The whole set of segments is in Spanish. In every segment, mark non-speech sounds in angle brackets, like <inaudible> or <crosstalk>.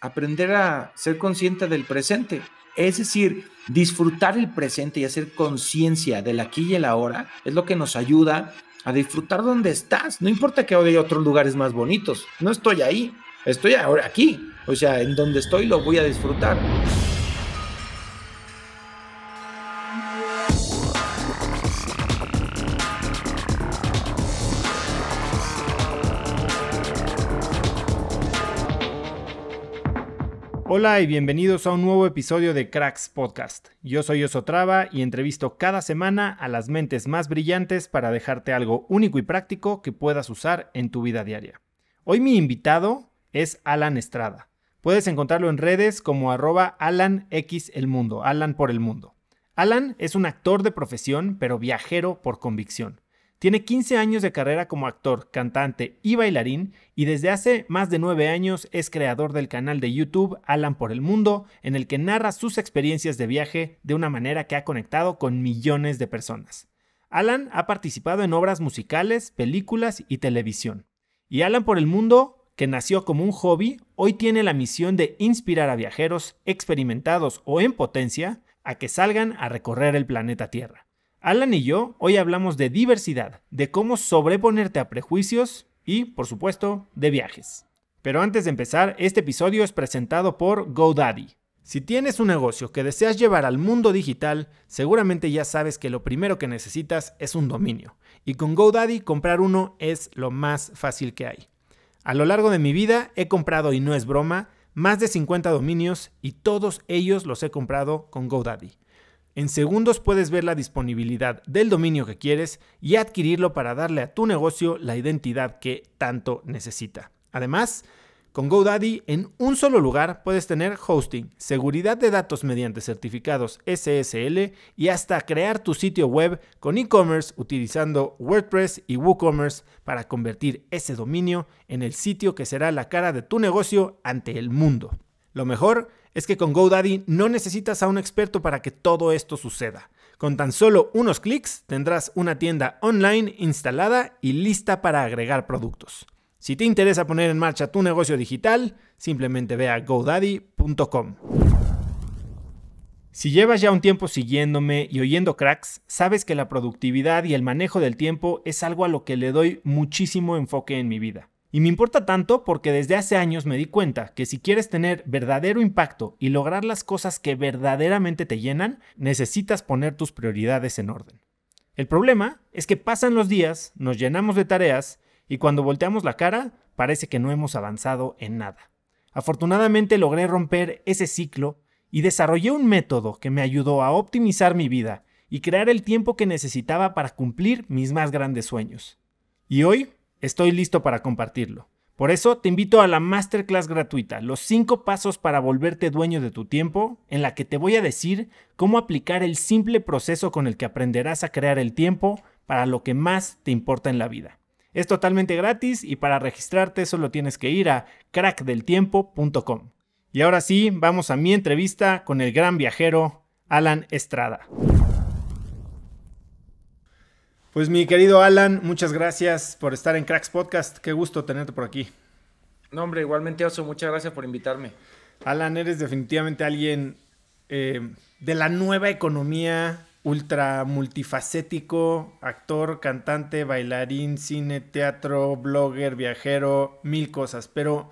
aprender a ser consciente del presente. Es decir, disfrutar el presente y hacer conciencia del aquí y el ahora es lo que nos ayuda a disfrutar donde estás. No importa que hoy otros lugares más bonitos. No estoy ahí, estoy ahora aquí. O sea, en donde estoy lo voy a disfrutar. Hola y bienvenidos a un nuevo episodio de Cracks Podcast. Yo soy Osotrava y entrevisto cada semana a las mentes más brillantes para dejarte algo único y práctico que puedas usar en tu vida diaria. Hoy mi invitado es Alan Estrada. Puedes encontrarlo en redes como arroba Alan X el mundo, Alan por el mundo. Alan es un actor de profesión, pero viajero por convicción. Tiene 15 años de carrera como actor, cantante y bailarín y desde hace más de 9 años es creador del canal de YouTube Alan por el Mundo, en el que narra sus experiencias de viaje de una manera que ha conectado con millones de personas. Alan ha participado en obras musicales, películas y televisión. Y Alan por el Mundo, que nació como un hobby, hoy tiene la misión de inspirar a viajeros experimentados o en potencia a que salgan a recorrer el planeta Tierra. Alan y yo hoy hablamos de diversidad, de cómo sobreponerte a prejuicios y, por supuesto, de viajes. Pero antes de empezar, este episodio es presentado por GoDaddy. Si tienes un negocio que deseas llevar al mundo digital, seguramente ya sabes que lo primero que necesitas es un dominio. Y con GoDaddy comprar uno es lo más fácil que hay. A lo largo de mi vida he comprado, y no es broma, más de 50 dominios y todos ellos los he comprado con GoDaddy. En segundos puedes ver la disponibilidad del dominio que quieres y adquirirlo para darle a tu negocio la identidad que tanto necesita. Además, con GoDaddy en un solo lugar puedes tener hosting, seguridad de datos mediante certificados SSL y hasta crear tu sitio web con e-commerce utilizando WordPress y WooCommerce para convertir ese dominio en el sitio que será la cara de tu negocio ante el mundo. Lo mejor es que con GoDaddy no necesitas a un experto para que todo esto suceda. Con tan solo unos clics tendrás una tienda online instalada y lista para agregar productos. Si te interesa poner en marcha tu negocio digital, simplemente ve a godaddy.com. Si llevas ya un tiempo siguiéndome y oyendo cracks, sabes que la productividad y el manejo del tiempo es algo a lo que le doy muchísimo enfoque en mi vida. Y me importa tanto porque desde hace años me di cuenta que si quieres tener verdadero impacto y lograr las cosas que verdaderamente te llenan, necesitas poner tus prioridades en orden. El problema es que pasan los días, nos llenamos de tareas y cuando volteamos la cara parece que no hemos avanzado en nada. Afortunadamente logré romper ese ciclo y desarrollé un método que me ayudó a optimizar mi vida y crear el tiempo que necesitaba para cumplir mis más grandes sueños. Y hoy Estoy listo para compartirlo. Por eso te invito a la masterclass gratuita, los 5 pasos para volverte dueño de tu tiempo, en la que te voy a decir cómo aplicar el simple proceso con el que aprenderás a crear el tiempo para lo que más te importa en la vida. Es totalmente gratis y para registrarte solo tienes que ir a crackdeltiempo.com. Y ahora sí, vamos a mi entrevista con el gran viajero Alan Estrada. Pues mi querido Alan, muchas gracias por estar en Cracks Podcast. Qué gusto tenerte por aquí. No, hombre, igualmente Oso, muchas gracias por invitarme. Alan, eres definitivamente alguien eh, de la nueva economía, ultra multifacético, actor, cantante, bailarín, cine, teatro, blogger, viajero, mil cosas. Pero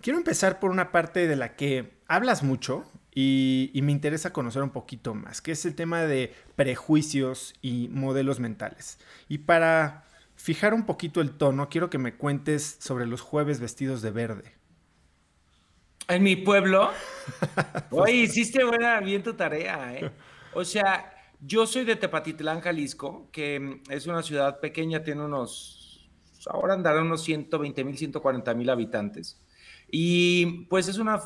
quiero empezar por una parte de la que hablas mucho, y, me interesa conocer un poquito más, que es el tema de prejuicios y modelos mentales. Y para fijar un poquito el tono, quiero que me cuentes sobre los jueves vestidos de verde. En mi pueblo. <laughs> Oye, hiciste buena, bien tu tarea, ¿eh? O sea, yo soy de Tepatitlán, Jalisco, que mm, es una ciudad pequeña, tiene unos, ahora andará unos 120 mil, 140 mil habitantes. Y pues es una,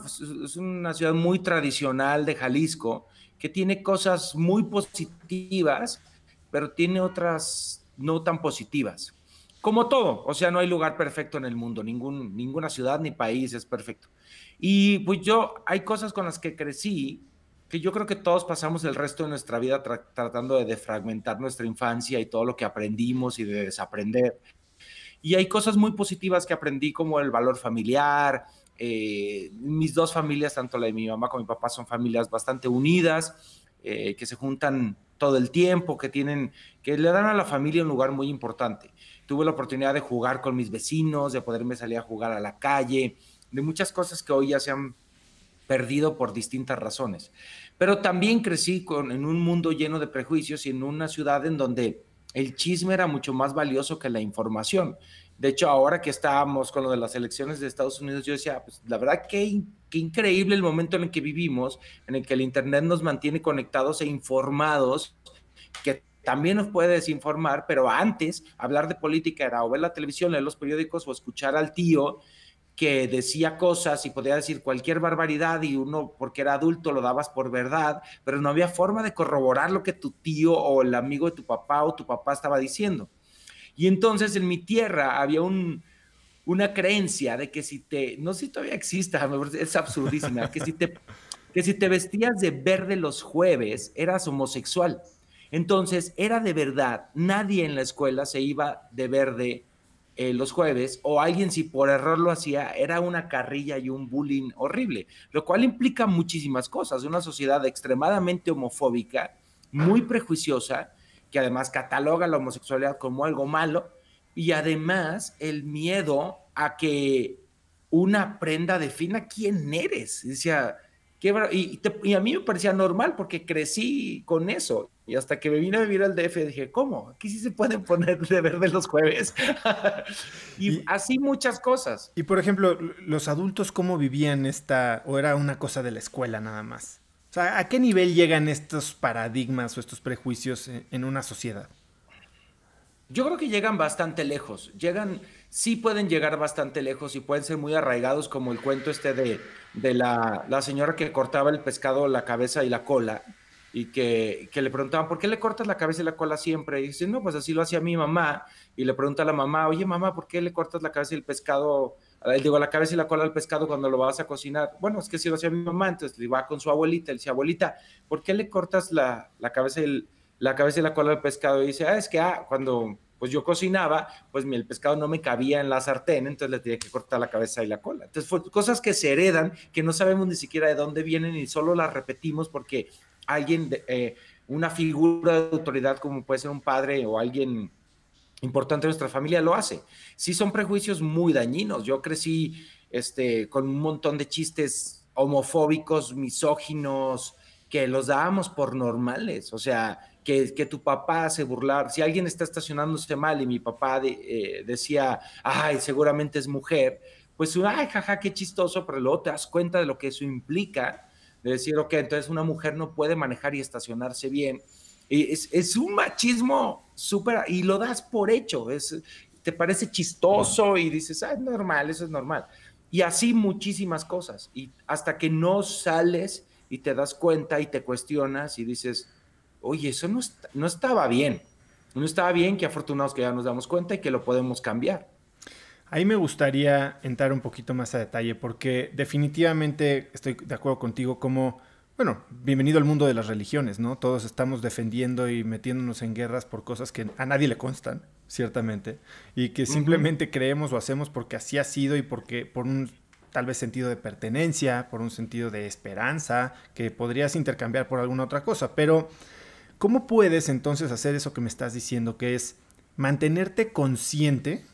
ciudad muy tradicional de Jalisco, que tiene cosas muy positivas, pero tiene otras no tan positivas. Como todo, o sea, no hay lugar perfecto en el mundo, ningún, ninguna ciudad ni país es perfecto. Y pues yo, hay cosas con las que crecí que yo creo que todos pasamos el resto de nuestra vida tratando de defragmentar nuestra infancia y todo lo que aprendimos y de desaprender. Y hay cosas muy positivas que aprendí, como el valor familiar. Eh, mis dos familias, tanto la de mi mamá como mi papá, son familias bastante unidas, eh, que se juntan todo el tiempo, que tienen, que le dan a la familia un lugar muy importante. Tuve la oportunidad de jugar con mis vecinos, de poderme salir a jugar a la calle, de muchas cosas que hoy ya se han perdido por distintas razones. Pero también crecí con, en un mundo lleno de prejuicios y en una ciudad en donde el chisme era mucho más valioso que la información. De hecho, ahora que estábamos con lo de las elecciones de Estados Unidos, yo decía, pues la verdad que qué increíble el momento en el que vivimos, en el que el Internet nos mantiene conectados e informados, que también nos puede desinformar, pero antes hablar de política era o ver la televisión, leer los periódicos o escuchar al tío que decía cosas y podía decir cualquier barbaridad y uno, porque era adulto, lo dabas por verdad, pero no había forma de corroborar lo que tu tío o el amigo de tu papá o tu papá estaba diciendo. Y entonces en mi tierra había un, una creencia de que si te, no sé si todavía exista, es absurdísima, que si te, que si te vestías de verde los jueves eras homosexual. Entonces era de verdad, nadie en la escuela se iba de verde eh, los jueves, o alguien si por error lo hacía, era una carrilla y un bullying horrible, lo cual implica muchísimas cosas. Una sociedad extremadamente homofóbica, muy prejuiciosa, que además cataloga la homosexualidad como algo malo, y además el miedo a que una prenda defina quién eres. Decía, y, y, a mí me parecía normal porque crecí con eso. Y hasta que me vine a vivir al DF dije, ¿cómo? Aquí sí se pueden poner de verde los jueves. <laughs> y, así muchas cosas. Y por ejemplo, los adultos, ¿cómo vivían esta? ¿O era una cosa de la escuela nada más? O sea, ¿a qué nivel llegan estos paradigmas o estos prejuicios e-, en, una sociedad? Yo creo que llegan bastante lejos. Llegan, sí pueden llegar bastante lejos y pueden ser muy arraigados, como el cuento este de, la, la señora que cortaba el pescado la cabeza y la cola y que, le preguntaban, ¿por qué le cortas la cabeza y la cola siempre? Y dice, no, pues así lo hacía mi mamá. Y le pregunta a la mamá, oye mamá, ¿por qué le cortas la cabeza y el pescado, digo, la cabeza y la cola al pescado cuando lo vas a cocinar? Bueno, es que si lo hacía mi mamá, entonces le iba con su abuelita, le decía, abuelita, ¿por qué le cortas la, cabeza y la cabeza y la cola al pescado? Y dice, ah, es que ah, cuando pues yo cocinaba, pues el pescado no me cabía en la sartén, entonces le tenía que cortar la cabeza y la cola. Entonces, cosas que se heredan, que no sabemos ni siquiera de dónde vienen y solo las repetimos porque alguien, eh, una figura de autoridad como puede ser un padre o alguien importante de nuestra familia lo hace. Sí son prejuicios muy dañinos. Yo crecí este, con un montón de chistes homofóbicos, misóginos, que los dábamos por normales. O sea, que, tu papá se burlar. Si alguien está estacionándose mal y mi papá eh, decía, ay, seguramente es mujer, pues, ay, jaja, qué chistoso, pero luego te das cuenta de lo que eso implica de decir, ok, entonces una mujer no puede manejar y estacionarse bien. es, un machismo súper, y lo das por hecho, es, te parece chistoso y dices, ah, es normal, eso es normal. Y así muchísimas cosas, y hasta que no sales y te das cuenta y te cuestionas y dices, oye, eso no, no estaba bien, no estaba bien, que afortunados que ya nos damos cuenta y que lo podemos cambiar. Ahí me gustaría entrar un poquito más a detalle porque definitivamente estoy de acuerdo contigo como, bueno, bienvenido al mundo de las religiones, ¿no? Todos estamos defendiendo y metiéndonos en guerras por cosas que a nadie le constan, ciertamente, y que simplemente creemos o hacemos porque así ha sido y porque por un tal vez sentido de pertenencia, por un sentido de esperanza que podrías intercambiar por alguna otra cosa, pero ¿cómo puedes entonces hacer eso que me estás diciendo que es mantenerte consciente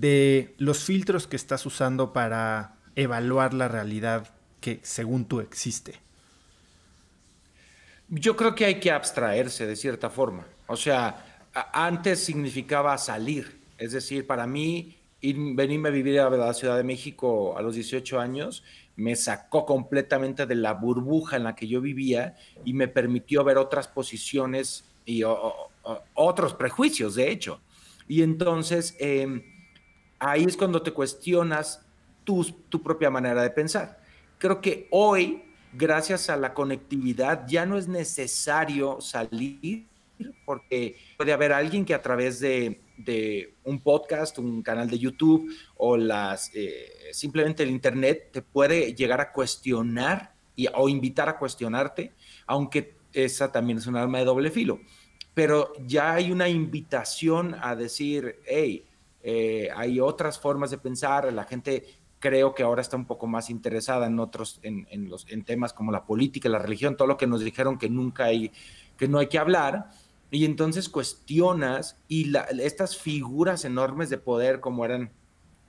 de los filtros que estás usando para evaluar la realidad que según tú existe? Yo creo que hay que abstraerse de cierta forma. O sea, antes significaba salir. Es decir, para mí, venirme a vivir a la Ciudad de México a los 18 años me sacó completamente de la burbuja en la que yo vivía y me permitió ver otras posiciones y otros prejuicios, de hecho. Y entonces... Em, ahí es cuando te cuestionas tu, tu propia manera de pensar. Creo que hoy, gracias a la conectividad, ya no es necesario salir porque puede haber alguien que a través de, de un podcast, un canal de YouTube o las, eh, simplemente el Internet te puede llegar a cuestionar y, o invitar a cuestionarte, aunque esa también es un arma de doble filo. Pero ya hay una invitación a decir, hey, eh, hay otras formas de pensar, la gente creo que ahora está un poco más interesada en otros, en, en, los, en temas como la política, la religión, todo lo que nos dijeron que nunca hay, que no hay que hablar, y entonces cuestionas y estas figuras enormes de poder como eran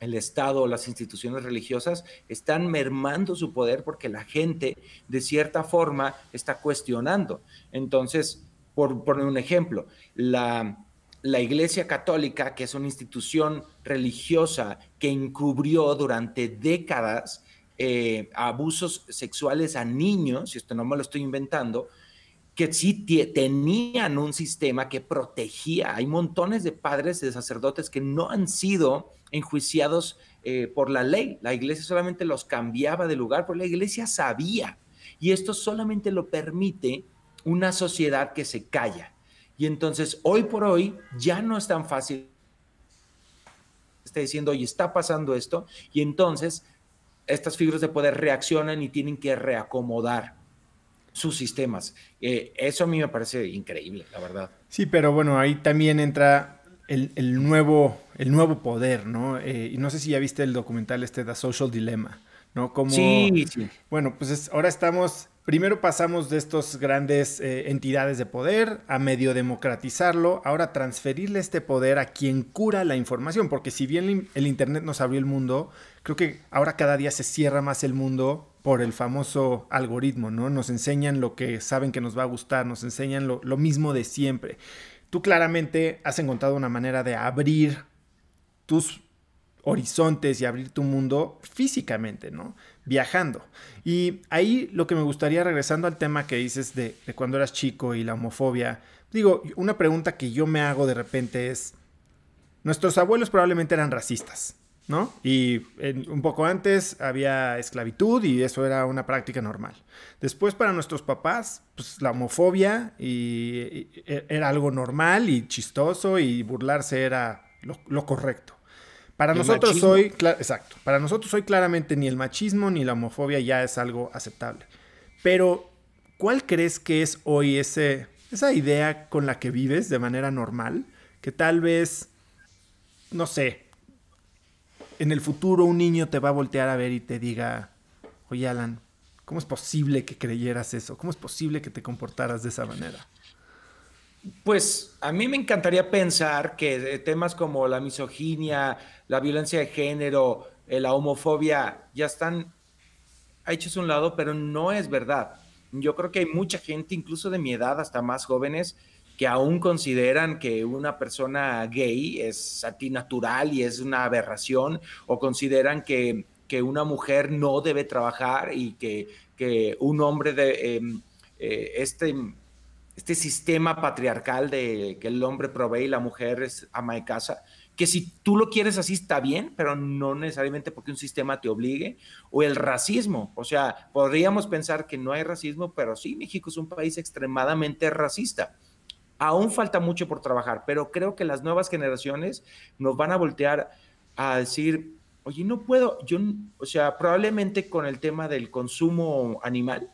el Estado o las instituciones religiosas están mermando su poder porque la gente de cierta forma está cuestionando. Entonces, por poner un ejemplo, la, la Iglesia Católica, que es una institución religiosa que encubrió durante décadas eh, abusos sexuales a niños, y esto no me lo estoy inventando, que sí tenían un sistema que protegía. Hay montones de padres, de sacerdotes que no han sido enjuiciados eh, por la ley. La iglesia solamente los cambiaba de lugar, porque la iglesia sabía. Y esto solamente lo permite una sociedad que se calla, y entonces, hoy por hoy, ya no es tan fácil. Está diciendo, oye, está pasando esto. Y entonces, estas figuras de poder reaccionan y tienen que reacomodar sus sistemas. Eh, eso a mí me parece increíble, la verdad. Sí, pero bueno, ahí también entra el, nuevo, el nuevo poder, ¿no? Eh, y no sé si ya viste el documental este, The Social Dilemma, ¿no? Como, sí, Bueno, pues ahora estamos Primero pasamos de estas grandes eh, entidades de poder a medio democratizarlo, ahora transferirle este poder a quien cura la información, porque si bien el Internet nos abrió el mundo, creo que ahora cada día se cierra más el mundo por el famoso algoritmo, ¿no? Nos enseñan lo que saben que nos va a gustar, nos enseñan lo mismo de siempre. Tú claramente has encontrado una manera de abrir tus horizontes y abrir tu mundo físicamente, ¿no? viajando. Y ahí lo que me gustaría, regresando al tema que dices de, cuando eras chico y la homofobia, digo, una pregunta que yo me hago de repente es, nuestros abuelos probablemente eran racistas, ¿no? Y un poco antes había esclavitud y eso era una práctica normal. Después para nuestros papás, pues la homofobia e, era algo normal y chistoso y burlarse era lo correcto. Para nosotros hoy, hoy, exacto, para nosotros hoy claramente ni el machismo ni la homofobia ya es algo aceptable. Pero, ¿cuál crees que es hoy ese, esa idea con la que vives de manera normal? Que tal vez, no sé, en el futuro un niño te va a voltear a ver y te diga, oye Alan, ¿cómo es posible que creyeras eso? ¿Cómo es posible que te comportaras de esa manera? Pues a mí me encantaría pensar que eh, temas como la misoginia, la violencia de género, eh, la homofobia ya están hechos a un lado, pero no es verdad. Yo creo que hay mucha gente, incluso de mi edad, hasta más jóvenes, que aún consideran que una persona gay es antinatural y es una aberración, o consideran que, una mujer no debe trabajar y que, un hombre de em, eh, este este sistema patriarcal de que el hombre provee y la mujer es ama de casa, que si tú lo quieres así está bien, pero no necesariamente porque un sistema te obligue, o el racismo, o sea, podríamos pensar que no hay racismo, pero sí, México es un país extremadamente racista. Aún falta mucho por trabajar, pero creo que las nuevas generaciones nos van a voltear a decir, oye, no puedo, yo, o sea, probablemente con el tema del consumo animal,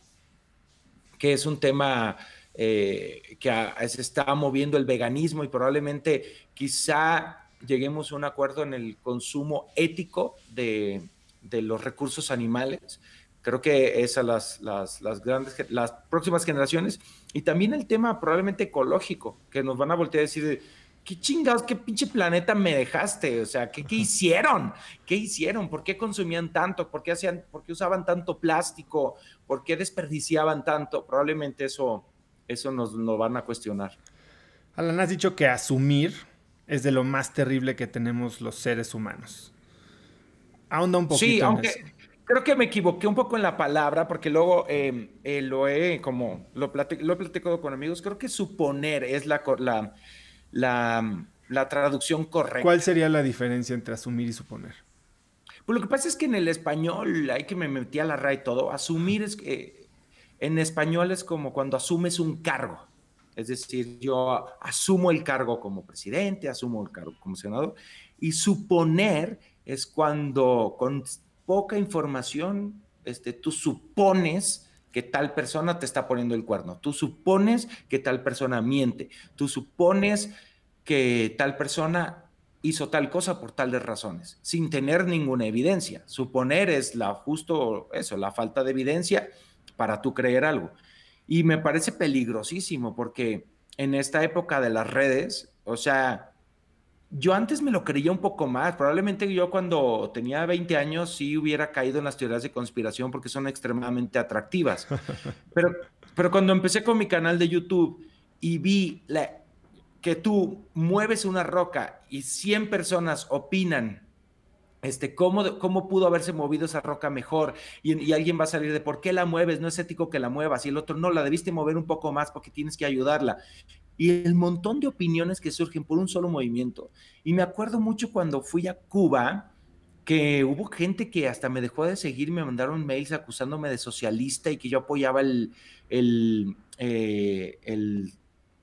que es un tema eh, que se está moviendo el veganismo y probablemente quizá lleguemos a un acuerdo en el consumo ético de, de los recursos animales. Creo que esas las, las, las, grandes, las próximas generaciones. Y también el tema probablemente ecológico, que nos van a voltear a decir, ¿qué chingados, qué pinche planeta me dejaste? O sea, ¿qué, ¿qué, hicieron? ¿Qué hicieron? ¿Por qué consumían tanto? ¿Por qué, hacían, ¿Por qué usaban tanto plástico? ¿Por qué desperdiciaban tanto? Probablemente eso eso nos van a cuestionar. Alan, has dicho que asumir es de lo más terrible que tenemos los seres humanos. Ahonda un poquito. Sí, aunque creo que me equivoqué un poco en la palabra, porque luego em, eh, lo he como lo, platicado con amigos. Creo que suponer es la, la, traducción correcta. ¿Cuál sería la diferencia entre asumir y suponer? Pues lo que pasa es que en el español, hay que me metí a la RAE y todo, asumir es, que eh, en español es como cuando asumes un cargo. Es decir, yo asumo el cargo como presidente, asumo el cargo como senador. Y suponer es cuando con poca información este, tú supones que tal persona te está poniendo el cuerno, tú supones que tal persona miente, tú supones que tal persona hizo tal cosa por tales razones, sin tener ninguna evidencia. Suponer es la justo eso, la falta de evidencia para tú creer algo. Y me parece peligrosísimo porque en esta época de las redes, o sea, yo antes me lo creía un poco más. Probablemente yo cuando tenía 20 años sí hubiera caído en las teorías de conspiración porque son extremadamente atractivas. <laughs> Pero, pero cuando empecé con mi canal de YouTube y vi que tú mueves una roca y 100 personas opinan este, ¿cómo, cómo pudo haberse movido esa roca mejor, y, alguien va a salir de por qué la mueves, no es ético que la muevas, y el otro no, la debiste mover un poco más porque tienes que ayudarla. Y el montón de opiniones que surgen por un solo movimiento. Y me acuerdo mucho cuando fui a Cuba, que hubo gente que hasta me dejó de seguir, me mandaron mails acusándome de socialista y que yo apoyaba el, el, eh,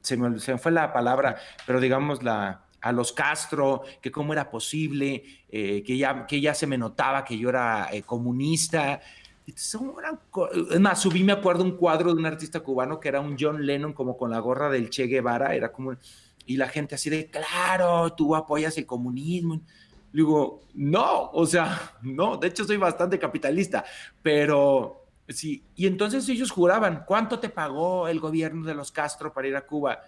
se me fue la palabra, pero digamos la a los Castro, que cómo era posible, eh, que, ya, que ya se me notaba que yo era eh, comunista. Es más, subí, me acuerdo, un cuadro de un artista cubano que era un John Lennon como con la gorra del Che Guevara, era como... Y la gente así de, claro, tú apoyas el comunismo. Digo, no, o sea, no, de hecho soy bastante capitalista, pero sí. Y entonces ellos juraban, ¿cuánto te pagó el gobierno de los Castro para ir a Cuba?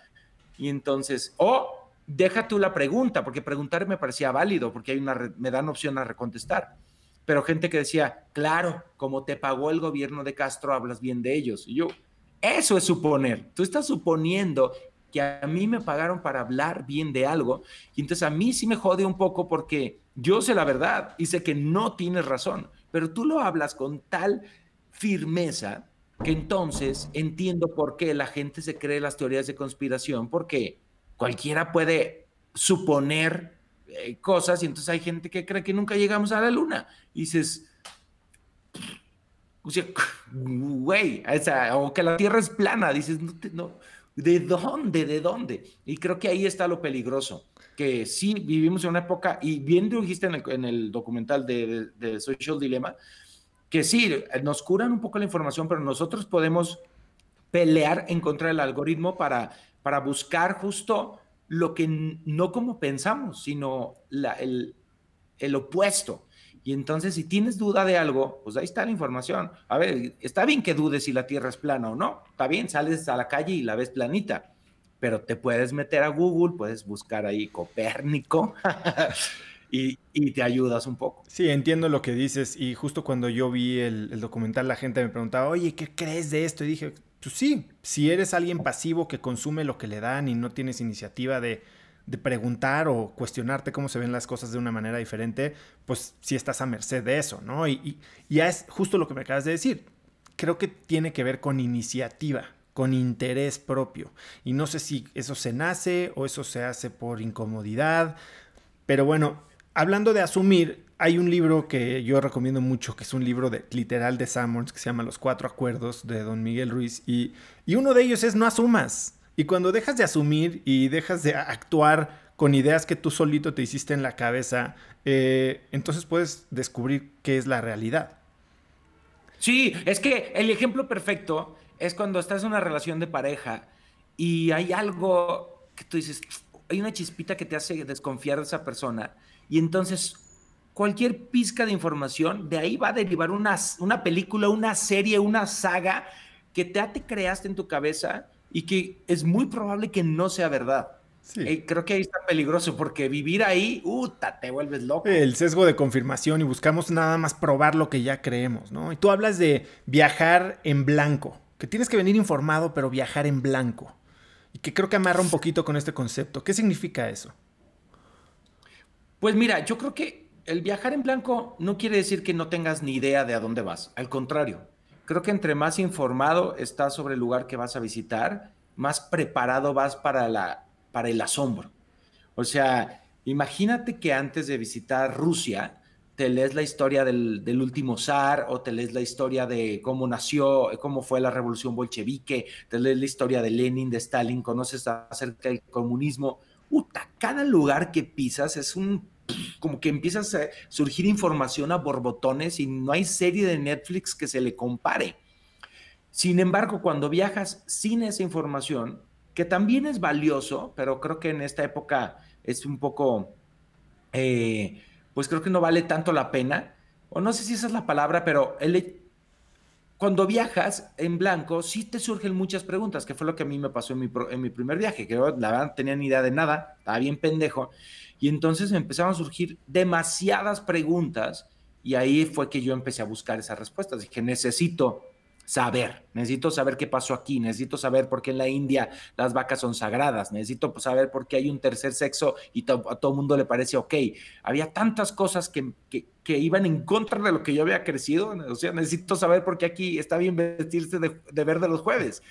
Y entonces, oh, deja tú la pregunta, porque preguntar me parecía válido, porque hay una, me dan opción a recontestar. Pero gente que decía, claro, como te pagó el gobierno de Castro, hablas bien de ellos. Y yo, eso es suponer. Tú estás suponiendo que a mí me pagaron para hablar bien de algo. Y entonces a mí sí me jode un poco porque yo sé la verdad y sé que no tienes razón, pero tú lo hablas con tal firmeza que entonces entiendo por qué la gente se cree las teorías de conspiración, porque cualquiera puede suponer eh, cosas y entonces hay gente que cree que nunca llegamos a la luna. Y dices, <laughs> güey, o, que la Tierra es plana, dices, no, ¿de dónde? ¿De dónde? Y creo que ahí está lo peligroso, que sí vivimos en una época, y bien dijiste en el, en el documental de, de Social Dilemma, que sí, nos curan un poco la información, pero nosotros podemos pelear en contra del algoritmo para para buscar justo lo que no como pensamos, sino el, opuesto. Y entonces, si tienes duda de algo, pues ahí está la información. A ver, está bien que dudes si la Tierra es plana o no. Está bien, sales a la calle y la ves planita. Pero te puedes meter a Google, puedes buscar ahí Copérnico <laughs> y, te ayudas un poco. Sí, entiendo lo que dices. Y justo cuando yo vi el, documental, la gente me preguntaba, oye, ¿qué crees de esto? Y dije, pues sí, si eres alguien pasivo que consume lo que le dan y no tienes iniciativa de, preguntar o cuestionarte cómo se ven las cosas de una manera diferente, pues sí estás a merced de eso, ¿no? Y, y ya es justo lo que me acabas de decir. Creo que tiene que ver con iniciativa, con interés propio. Y no sé si eso se nace o eso se hace por incomodidad, pero bueno, hablando de asumir, hay un libro que yo recomiendo mucho, que es un libro de, literal de Samuels, que se llama Los Cuatro Acuerdos de Don Miguel Ruiz, y, uno de ellos es no asumas. Y cuando dejas de asumir y dejas de actuar con ideas que tú solito te hiciste en la cabeza, eh, entonces puedes descubrir qué es la realidad. Sí, es que el ejemplo perfecto es cuando estás en una relación de pareja y hay algo que tú dices, hay una chispita que te hace desconfiar de esa persona y entonces cualquier pizca de información, de ahí va a derivar una, una película, una serie, una saga que te, te creaste en tu cabeza y que es muy probable que no sea verdad. Eh, creo que ahí está peligroso porque vivir ahí, te vuelves loco. El sesgo de confirmación y buscamos nada más probar lo que ya creemos, ¿no? Y tú hablas de viajar en blanco, que tienes que venir informado, pero viajar en blanco. Y que creo que amarra un poquito con este concepto. ¿Qué significa eso? Pues mira, yo creo que el viajar en blanco no quiere decir que no tengas ni idea de a dónde vas. Al contrario, creo que entre más informado estás sobre el lugar que vas a visitar, más preparado vas para, la, para el asombro. O sea, imagínate que antes de visitar Rusia, te lees la historia del, del, último zar o te lees la historia de cómo nació, cómo fue la revolución bolchevique, te lees la historia de Lenin, de Stalin, conoces acerca del comunismo. Uta, cada lugar que pisas es un como que empiezas a surgir información a borbotones y no hay serie de Netflix que se le compare. Sin embargo, cuando viajas sin esa información, que también es valioso, pero creo que en esta época es un poco, eh, pues creo que no vale tanto la pena, o no sé si esa es la palabra, pero cuando viajas en blanco, sí te surgen muchas preguntas, que fue lo que a mí me pasó en mi, primer viaje, que la verdad no tenía ni idea de nada, estaba bien pendejo, y entonces empezaron a surgir demasiadas preguntas y ahí fue que yo empecé a buscar esas respuestas. Dije, necesito saber, necesito saber qué pasó aquí, necesito saber por qué en la India las vacas son sagradas, necesito saber por qué hay un tercer sexo y a todo mundo le parece ok. Había tantas cosas que, que, que, iban en contra de lo que yo había crecido, o sea, necesito saber por qué aquí está bien vestirse de, de verde los jueves.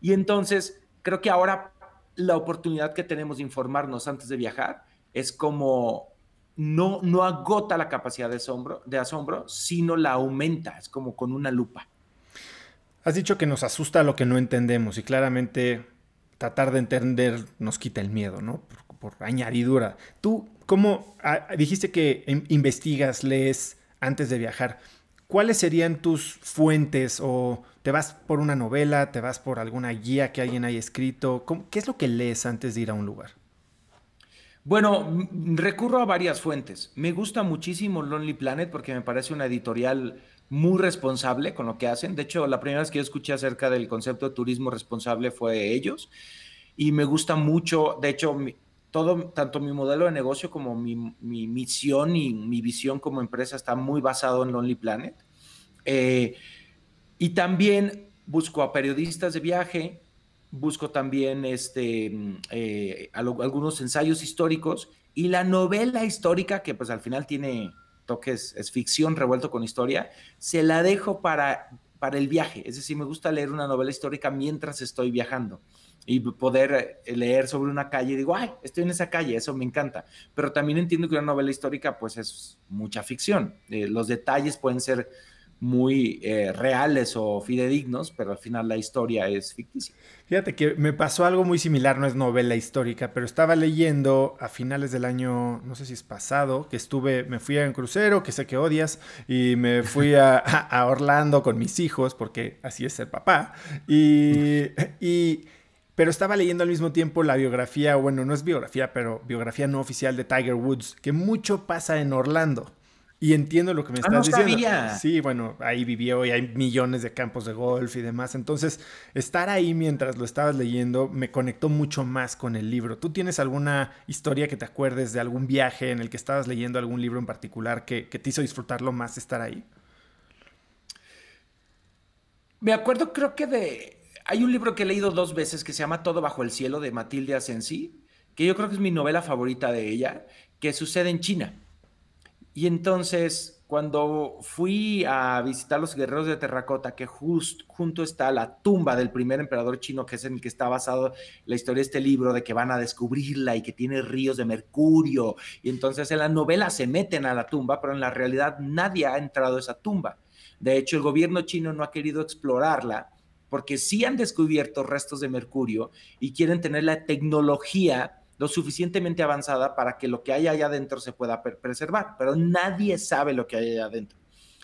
Y entonces, creo que ahora la oportunidad que tenemos de informarnos antes de viajar es como no, no agota la capacidad de asombro, de asombro, sino la aumenta, es como con una lupa. Has dicho que nos asusta lo que no entendemos y claramente tratar de entender nos quita el miedo, ¿no? Por, añadidura. Tú, ¿cómo dijiste que em, investigas, lees antes de viajar? ¿Cuáles serían tus fuentes o te vas por una novela, te vas por alguna guía que alguien haya escrito? ¿Qué es lo que lees antes de ir a un lugar? Bueno, recurro a varias fuentes. Me gusta muchísimo Lonely Planet porque me parece una editorial muy responsable con lo que hacen. De hecho, la primera vez que yo escuché acerca del concepto de turismo responsable fue ellos. Y me gusta mucho, de hecho, todo, tanto mi modelo de negocio como mi, misión y mi visión como empresa está muy basado en Lonely Planet. Eh, y también busco a periodistas de viaje, busco también este, eh, algunos ensayos históricos y la novela histórica, que pues al final tiene toques, es ficción revuelto con historia, se la dejo para, para el viaje. Es decir, me gusta leer una novela histórica mientras estoy viajando y poder eh, leer sobre una calle y digo, ay, estoy en esa calle, eso me encanta. Pero también entiendo que una novela histórica pues es mucha ficción. Eh, los detalles pueden ser muy eh, reales o fidedignos, pero al final la historia es ficticia. Fíjate que me pasó algo muy similar, no es novela histórica, pero estaba leyendo a finales del año, no sé si es pasado, que estuve, me fui a un crucero, que sé que odias, y me fui a, <laughs> Orlando con mis hijos, porque así es ser papá, y pero estaba leyendo al mismo tiempo la biografía, bueno, no es biografía, pero biografía no oficial de Tiger Woods, que mucho pasa en Orlando. Y entiendo lo que me ah, estás diciendo. Sí, bueno, ahí vivió y hay millones de campos de golf y demás. Entonces, estar ahí mientras lo estabas leyendo me conectó mucho más con el libro. ¿Tú tienes alguna historia que te acuerdes de algún viaje en el que estabas leyendo algún libro en particular que, que te hizo disfrutarlo más estar ahí? Me acuerdo, creo que de. Hay un libro que he leído dos veces que se llama Todo bajo el cielo de Matilde Asensi, que yo creo que es mi novela favorita de ella, que sucede en China y entonces, cuando fui a visitar los guerreros de terracota, que justo junto está la tumba del primer emperador chino, que es en el que está basado la historia de este libro, de que van a descubrirla y que tiene ríos de mercurio. Y entonces en la novela se meten a la tumba, pero en la realidad nadie ha entrado a esa tumba. De hecho, el gobierno chino no ha querido explorarla porque sí han descubierto restos de mercurio y quieren tener la tecnología lo suficientemente avanzada para que lo que hay allá adentro se pueda preservar, pero nadie sabe lo que hay allá adentro.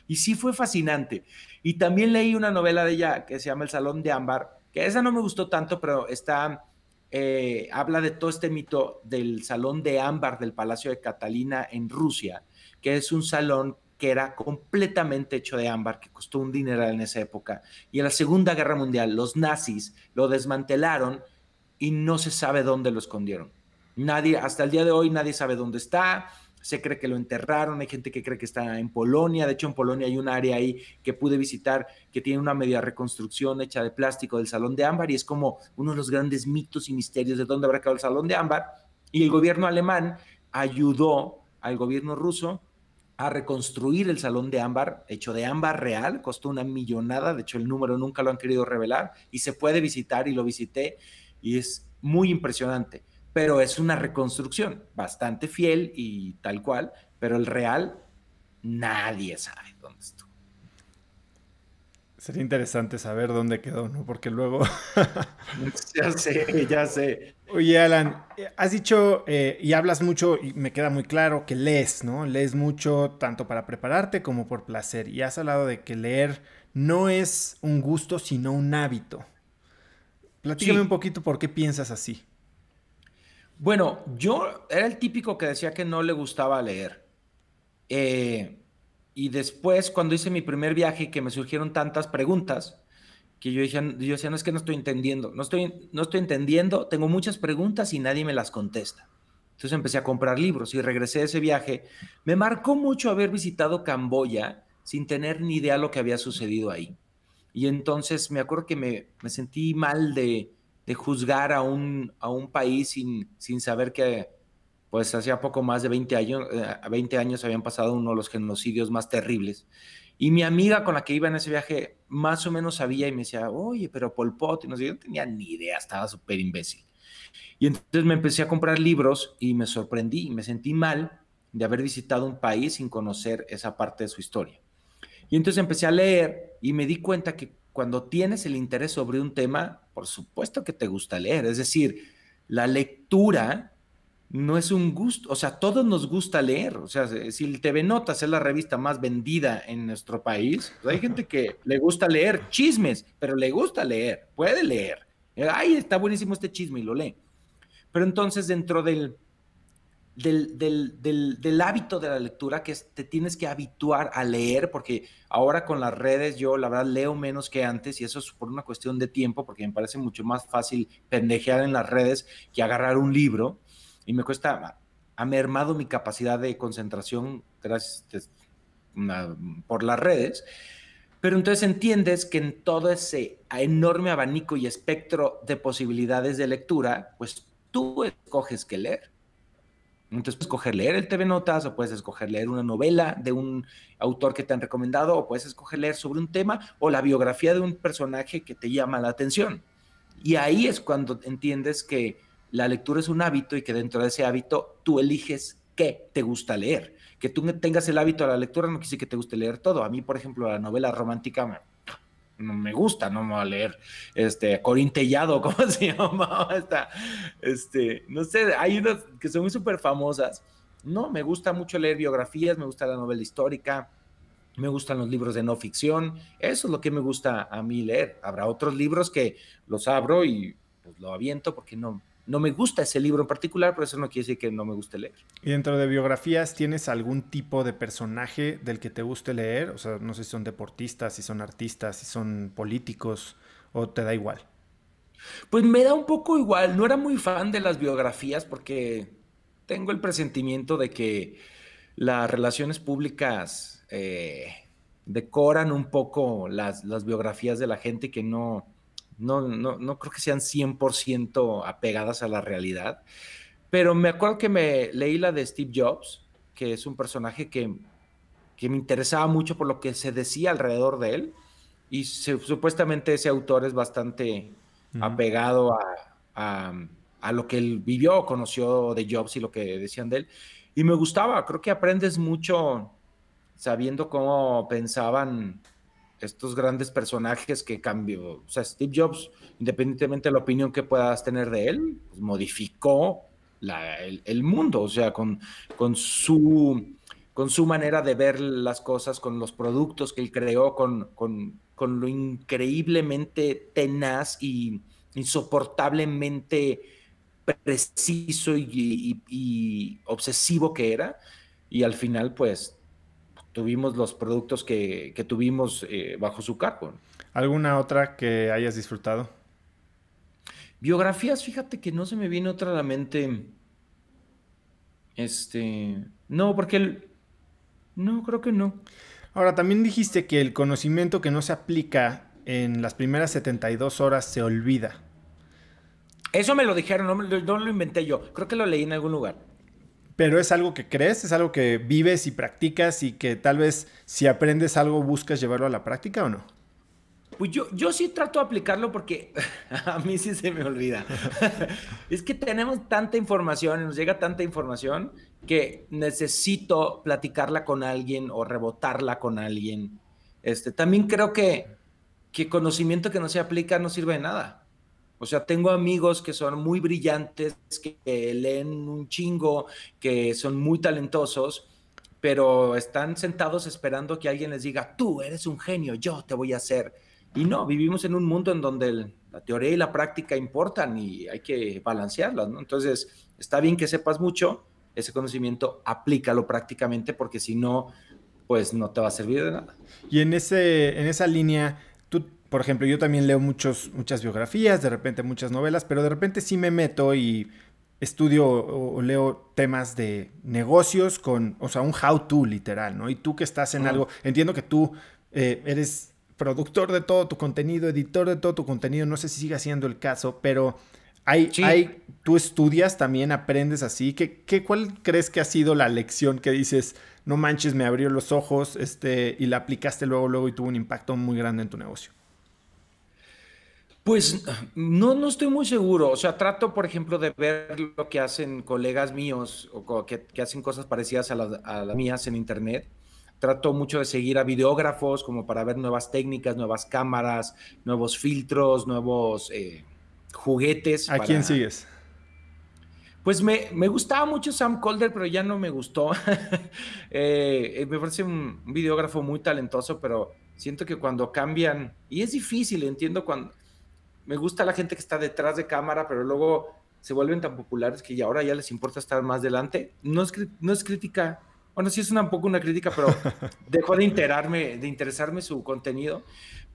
Y sí fue fascinante. Y también leí una novela de ella que se llama El Salón de Ámbar, que esa no me gustó tanto, pero está, eh, habla de todo este mito del Salón de Ámbar del Palacio de Catalina en Rusia, que es un salón que era completamente hecho de ámbar, que costó un dineral en esa época. Y en la Segunda Guerra Mundial los nazis lo desmantelaron y no se sabe dónde lo escondieron. Nadie, hasta el día de hoy, nadie sabe dónde está. Se cree que lo enterraron, hay gente que cree que está en Polonia, de hecho en Polonia hay un área ahí que pude visitar que tiene una media reconstrucción hecha de plástico del Salón de Ámbar y es como uno de los grandes mitos y misterios de dónde habrá quedado el Salón de Ámbar. Y el gobierno alemán ayudó al gobierno ruso a reconstruir el salón de ámbar, hecho de ámbar real, costó una millonada, de hecho el número nunca lo han querido revelar y se puede visitar y lo visité y es muy impresionante pero es una reconstrucción bastante fiel y tal cual, pero el real nadie sabe dónde estuvo. Sería interesante saber dónde quedó, ¿no? Porque luego... <laughs> ya sé, ya sé. Oye, Alan, has dicho eh, y hablas mucho, y me queda muy claro, que lees, ¿no? Lees mucho tanto para prepararte como por placer. Y has hablado de que leer no es un gusto, sino un hábito. Platícame un poquito por qué piensas así. Bueno, yo era el típico que decía que no le gustaba leer. Eh, y después, cuando hice mi primer viaje, que me surgieron tantas preguntas, que yo decía, yo decía, no es que no estoy entendiendo, no estoy, no estoy entendiendo, tengo muchas preguntas y nadie me las contesta. Entonces empecé a comprar libros y regresé de ese viaje. Me marcó mucho haber visitado Camboya sin tener ni idea lo que había sucedido ahí. Y entonces me acuerdo que me sentí mal de, de juzgar a un, a un país sin, sin saber que pues hacía poco más de 20 años, 20 años habían pasado uno de los genocidios más terribles. Y mi amiga con la que iba en ese viaje más o menos sabía y me decía, oye, pero Pol Pot, y no sé, yo no tenía ni idea, estaba súper imbécil. Y entonces me empecé a comprar libros y me sorprendí y me sentí mal de haber visitado un país sin conocer esa parte de su historia. Y entonces empecé a leer y me di cuenta que cuando tienes el interés sobre un tema, por supuesto que te gusta leer. Es decir, la lectura no es un gusto, o sea, todos nos gusta leer. O sea, si el TV Notas es la revista más vendida en nuestro país, pues hay gente que le gusta leer chismes, pero le gusta leer, puede leer. Ay, está buenísimo este chisme y lo lee. Pero entonces dentro del del, hábito de la lectura, que te tienes que habituar a leer, porque ahora con las redes yo la verdad leo menos que antes y eso es por una cuestión de tiempo, porque me parece mucho más fácil pendejear en las redes que agarrar un libro y me cuesta, ah, ha mermado mi capacidad de concentración gracias por las redes. Pero entonces entiendes que en todo ese enorme abanico y espectro de posibilidades de lectura, pues tú escoges qué leer entonces puedes escoger leer el TV Notas o puedes escoger leer una novela de un autor que te han recomendado o puedes escoger leer sobre un tema o la biografía de un personaje que te llama la atención. Y ahí es cuando entiendes que la lectura es un hábito y que dentro de ese hábito tú eliges qué te gusta leer. Que tú tengas el hábito de la lectura no quiere decir que te guste leer todo. A mí, por ejemplo, la novela romántica no me gusta, no me va a leer este Corintellado, <laughs> ¿cómo se llama? Esta, este, no sé, hay unas que son súper famosas. No, me gusta mucho leer biografías, me gusta la novela histórica, me gustan los libros de no ficción, eso es lo que me gusta a mí leer. Habrá otros libros que los abro y pues, lo aviento porque no, no me gusta ese libro en particular, pero eso no quiere decir que no me guste leer. Y dentro de biografías, ¿tienes algún tipo de personaje del que te guste leer? O sea, no sé si son deportistas, si son artistas, si son políticos, o te da igual. Pues me da un poco igual. No era muy fan de las biografías porque tengo el presentimiento de que las relaciones públicas eh, decoran un poco las, las biografías de la gente que no no, creo que sean 100% apegadas a la realidad, pero me acuerdo que me leí la de Steve Jobs, que es un personaje que, que me interesaba mucho por lo que se decía alrededor de él, y supuestamente ese autor es bastante apegado a, a, lo que él vivió, conoció de Jobs y lo que decían de él, y me gustaba, creo que aprendes mucho sabiendo cómo pensaban estos grandes personajes que cambió. O sea, Steve Jobs, independientemente de la opinión que puedas tener de él, pues, modificó el, mundo, o sea, con, su, manera de ver las cosas, con los productos que él creó, con, lo increíblemente tenaz y insoportablemente preciso y obsesivo que era. Y al final, pues, tuvimos los productos que, tuvimos eh, bajo su cargo. ¿Alguna otra que hayas disfrutado? Biografías, fíjate que no se me viene otra a la mente. Este. No, porque el. No, creo que no. Ahora, también dijiste que el conocimiento que no se aplica en las primeras 72 horas se olvida. Eso me lo dijeron, no, lo inventé yo. Creo que lo leí en algún lugar pero es algo que crees, es algo que vives y practicas y que tal vez si aprendes algo buscas llevarlo a la práctica o no? Pues yo, sí trato de aplicarlo porque <laughs> a mí sí se me olvida. <laughs> es que tenemos tanta información, nos llega tanta información que necesito platicarla con alguien o rebotarla con alguien. Este, también creo que, que conocimiento que no se aplica no sirve de nada. O sea, tengo amigos que son muy brillantes, que leen un chingo, que son muy talentosos, pero están sentados esperando que alguien les diga, tú eres un genio, yo te voy a hacer. Y no, vivimos en un mundo en donde la teoría y la práctica importan y hay que balancearlas, Entonces, está bien que sepas mucho, ese conocimiento aplícalo prácticamente porque si no, pues no te va a servir de nada. Y en, ese, en esa línea, por ejemplo, yo también leo muchos, muchas biografías, de repente muchas novelas, pero de repente sí me meto y estudio o, leo temas de negocios con, o sea, un how-to literal, ¿no? Y tú que estás en algo, entiendo que tú eh, eres productor de todo tu contenido, editor de todo tu contenido, no sé si sigue siendo el caso, pero hay, tú estudias también, aprendes así, cuál crees que ha sido la lección que dices, no manches, me abrió los ojos este, y la aplicaste luego, luego y tuvo un impacto muy grande en tu negocio? Pues no, no estoy muy seguro. O sea, trato, por ejemplo, de ver lo que hacen colegas míos o que, hacen cosas parecidas a, las mías en Internet. Trato mucho de seguir a videógrafos como para ver nuevas técnicas, nuevas cámaras, nuevos filtros, nuevos eh, juguetes. ¿A quién sigues? Pues me, gustaba mucho Sam Colder, pero ya no me gustó. <laughs> Eh, eh, me parece un videógrafo muy talentoso, pero siento que cuando cambian, y es difícil, entiendo cuando me gusta la gente que está detrás de cámara, pero luego se vuelven tan populares que ya ahora ya les importa estar más delante. No es, no es crítica, bueno, sí es un poco una crítica, pero <laughs> dejó de, enterarme, de interesarme su contenido.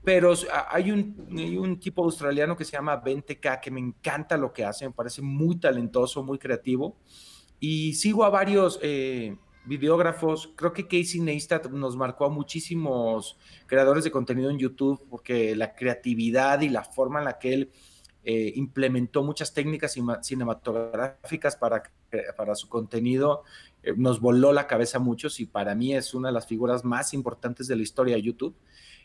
Pero hay un, tipo australiano que se llama 20K, que me encanta lo que hace, me parece muy talentoso, muy creativo. Y sigo a varios eh, videógrafos. Creo que Casey Neistat nos marcó a muchísimos creadores de contenido en YouTube porque la creatividad y la forma en la que él eh, implementó muchas técnicas cinematográficas para, para su contenido eh, nos voló la cabeza a muchos y para mí es una de las figuras más importantes de la historia de YouTube.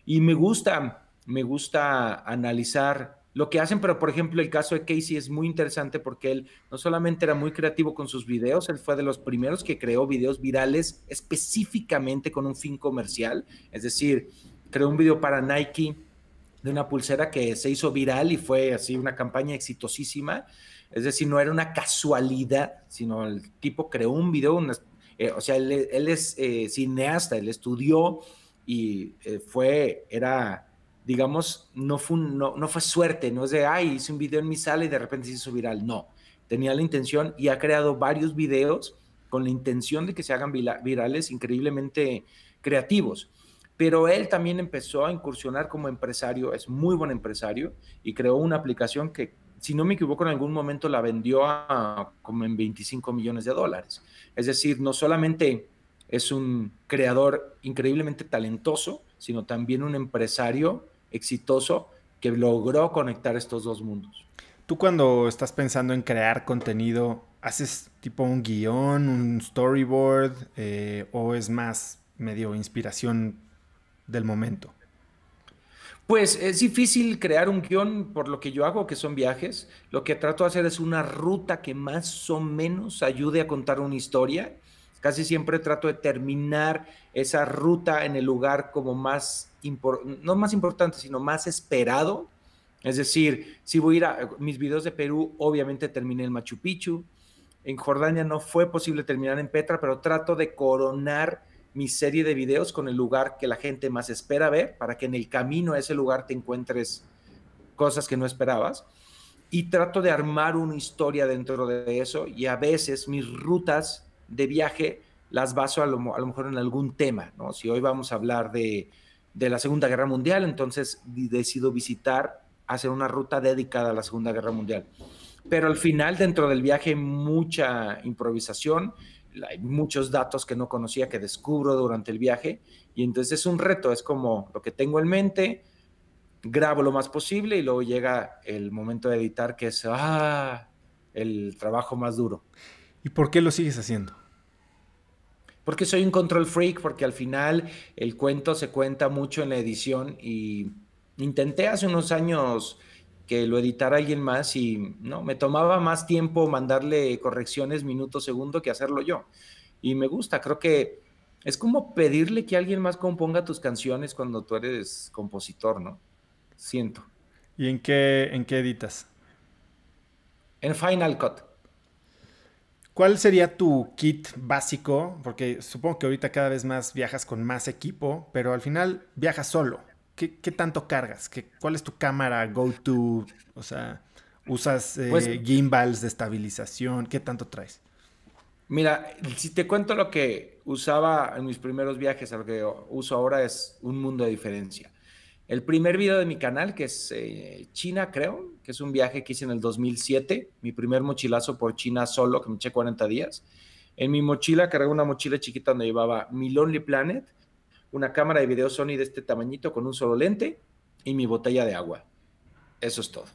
Y me gusta, me gusta analizar lo que hacen, pero por ejemplo el caso de Casey es muy interesante porque él no solamente era muy creativo con sus videos, él fue de los primeros que creó videos virales específicamente con un fin comercial, es decir, creó un video para Nike de una pulsera que se hizo viral y fue así una campaña exitosísima, es decir, no era una casualidad, sino el tipo creó un video, eh, o sea, él, es eh, cineasta, él estudió y eh, fue, era digamos, no fue, no, fue suerte, no es de, ay, hice un video en mi sala y de repente se hizo viral. No, tenía la intención y ha creado varios videos con la intención de que se hagan virales increíblemente creativos. Pero él también empezó a incursionar como empresario, es muy buen empresario y creó una aplicación que, si no me equivoco, en algún momento la vendió a, como en 25 millones de dólares. Es decir, no solamente es un creador increíblemente talentoso, sino también un empresario exitoso que logró conectar estos dos mundos. Tú cuando estás pensando en crear contenido, ¿haces tipo un guión, un storyboard eh, o es más medio inspiración del momento? Pues es difícil crear un guión por lo que yo hago, que son viajes. Lo que trato de hacer es una ruta que más o menos ayude a contar una historia. Casi siempre trato de terminar esa ruta en el lugar como más no más importante, sino más esperado. Es decir, si voy a ir a mis videos de Perú, obviamente terminé en Machu Picchu. En Jordania no fue posible terminar en Petra, pero trato de coronar mi serie de videos con el lugar que la gente más espera ver, para que en el camino a ese lugar te encuentres cosas que no esperabas. Y trato de armar una historia dentro de eso y a veces mis rutas de viaje las baso a lo, a lo mejor en algún tema, ¿no? Si hoy vamos a hablar de, de la Segunda Guerra Mundial, entonces decido visitar, hacer una ruta dedicada a la Segunda Guerra Mundial. Pero al final, dentro del viaje, mucha improvisación, hay muchos datos que no conocía que descubro durante el viaje, y entonces es un reto, es como lo que tengo en mente, grabo lo más posible y luego llega el momento de editar, que es ah, el trabajo más duro. ¿Y por qué lo sigues haciendo? porque soy un control freak, porque al final el cuento se cuenta mucho en la edición y intenté hace unos años que lo editara alguien más y no me tomaba más tiempo mandarle correcciones minuto segundo que hacerlo yo. Y me gusta, creo que es como pedirle que alguien más componga tus canciones cuando tú eres compositor, ¿no? Siento. ¿Y en qué en qué editas? En Final Cut. ¿Cuál sería tu kit básico? Porque supongo que ahorita cada vez más viajas con más equipo, pero al final viajas solo. ¿Qué, tanto cargas? ¿Qué, ¿Cuál es tu cámara go-to? O sea, ¿usas eh, pues gimbals de estabilización? ¿Qué tanto traes? Mira, si te cuento lo que usaba en mis primeros viajes, a lo que uso ahora es un mundo de diferencia el primer video de mi canal, que es eh, China, creo, que es un viaje que hice en el 2007, mi primer mochilazo por China solo, que me eché 40 días. En mi mochila cargaba una mochila chiquita donde llevaba mi Lonely Planet, una cámara de video Sony de este tamañito con un solo lente y mi botella de agua. Eso es todo.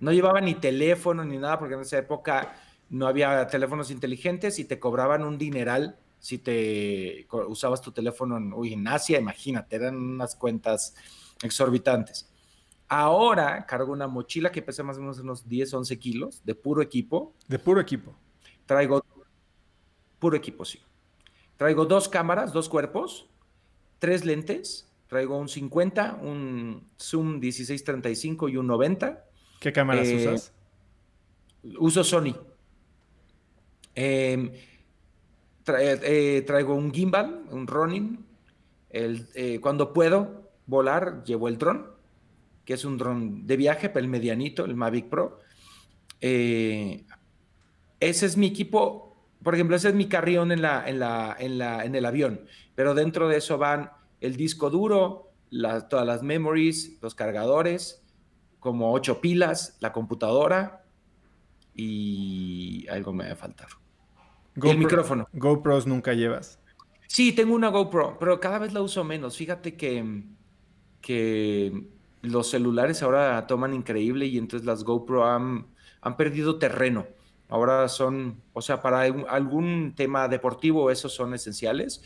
No llevaba ni teléfono ni nada, porque en esa época no había teléfonos inteligentes y te cobraban un dineral si te usabas tu teléfono en, uy, en Asia, imagínate, eran unas cuentas exorbitantes. Ahora cargo una mochila que pesa más o menos unos 10, 11 kilos de puro equipo. De puro equipo. Traigo puro equipo, sí. Traigo dos cámaras, dos cuerpos, tres lentes. Traigo un 50, un Zoom 1635 y un 90. ¿Qué cámaras eh, usas? Uso Sony. Em, eh, eh, traigo un gimbal, un Ronin. cuando puedo, volar, llevo el dron, que es un dron de viaje, pero el medianito, el Mavic Pro. Eh, ese es mi equipo, por ejemplo, ese es mi carrión en, la, en, la, la, en el avión, pero dentro de eso van el disco duro, todas las memories, los cargadores, como ocho pilas, la computadora y algo me va a faltar. el micrófono. GoPros nunca llevas. Sí, tengo una GoPro, pero cada vez la uso menos. Fíjate que mm, que los celulares ahora toman increíble y entonces las GoPro han, perdido terreno. Ahora son, o sea, para algún tema deportivo esos son esenciales,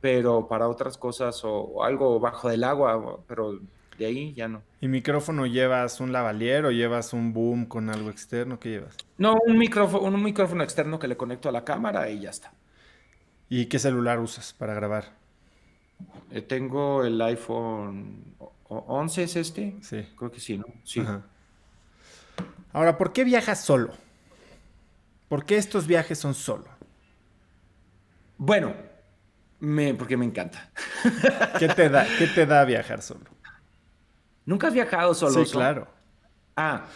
pero para otras cosas o, algo bajo del agua, pero de ahí ya no. ¿Y micrófono llevas un lavalier o llevas un boom con algo externo? ¿Qué llevas? No, un micrófono, un micrófono externo que le conecto a la cámara y ya está. ¿Y qué celular usas para grabar? Eh, tengo el iPhone 11, ¿es este? Sí. Creo que sí, ¿no? Sí. Ahora, ¿por qué viajas solo? ¿Por qué estos viajes son solo? Bueno, me, porque me encanta. <laughs> ¿Qué te, da, ¿Qué te da viajar solo? ¿Nunca has viajado solo? Sí, claro. Ah,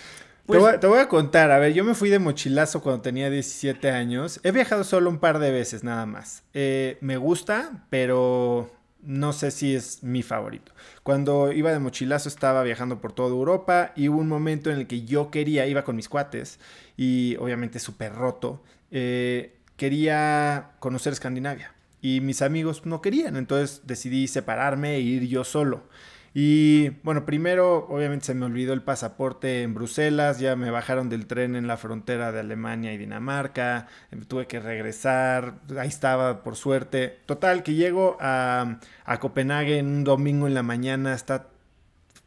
te, pues voy, a contar, a ver, yo me fui de mochilazo cuando tenía 17 años. He viajado solo un par de veces nada más. Eh, me gusta, pero no sé si es mi favorito. Cuando iba de mochilazo estaba viajando por toda Europa y hubo un momento en el que yo quería, iba con mis cuates y obviamente súper roto, eh, quería conocer Escandinavia y mis amigos no querían, entonces decidí separarme e ir yo solo. Y bueno, primero, obviamente se me olvidó el pasaporte en Bruselas, ya me bajaron del tren en la frontera de Alemania y Dinamarca, em, tuve que regresar, ahí estaba por suerte. Total, que llego a, Copenhague en un domingo en la mañana, está...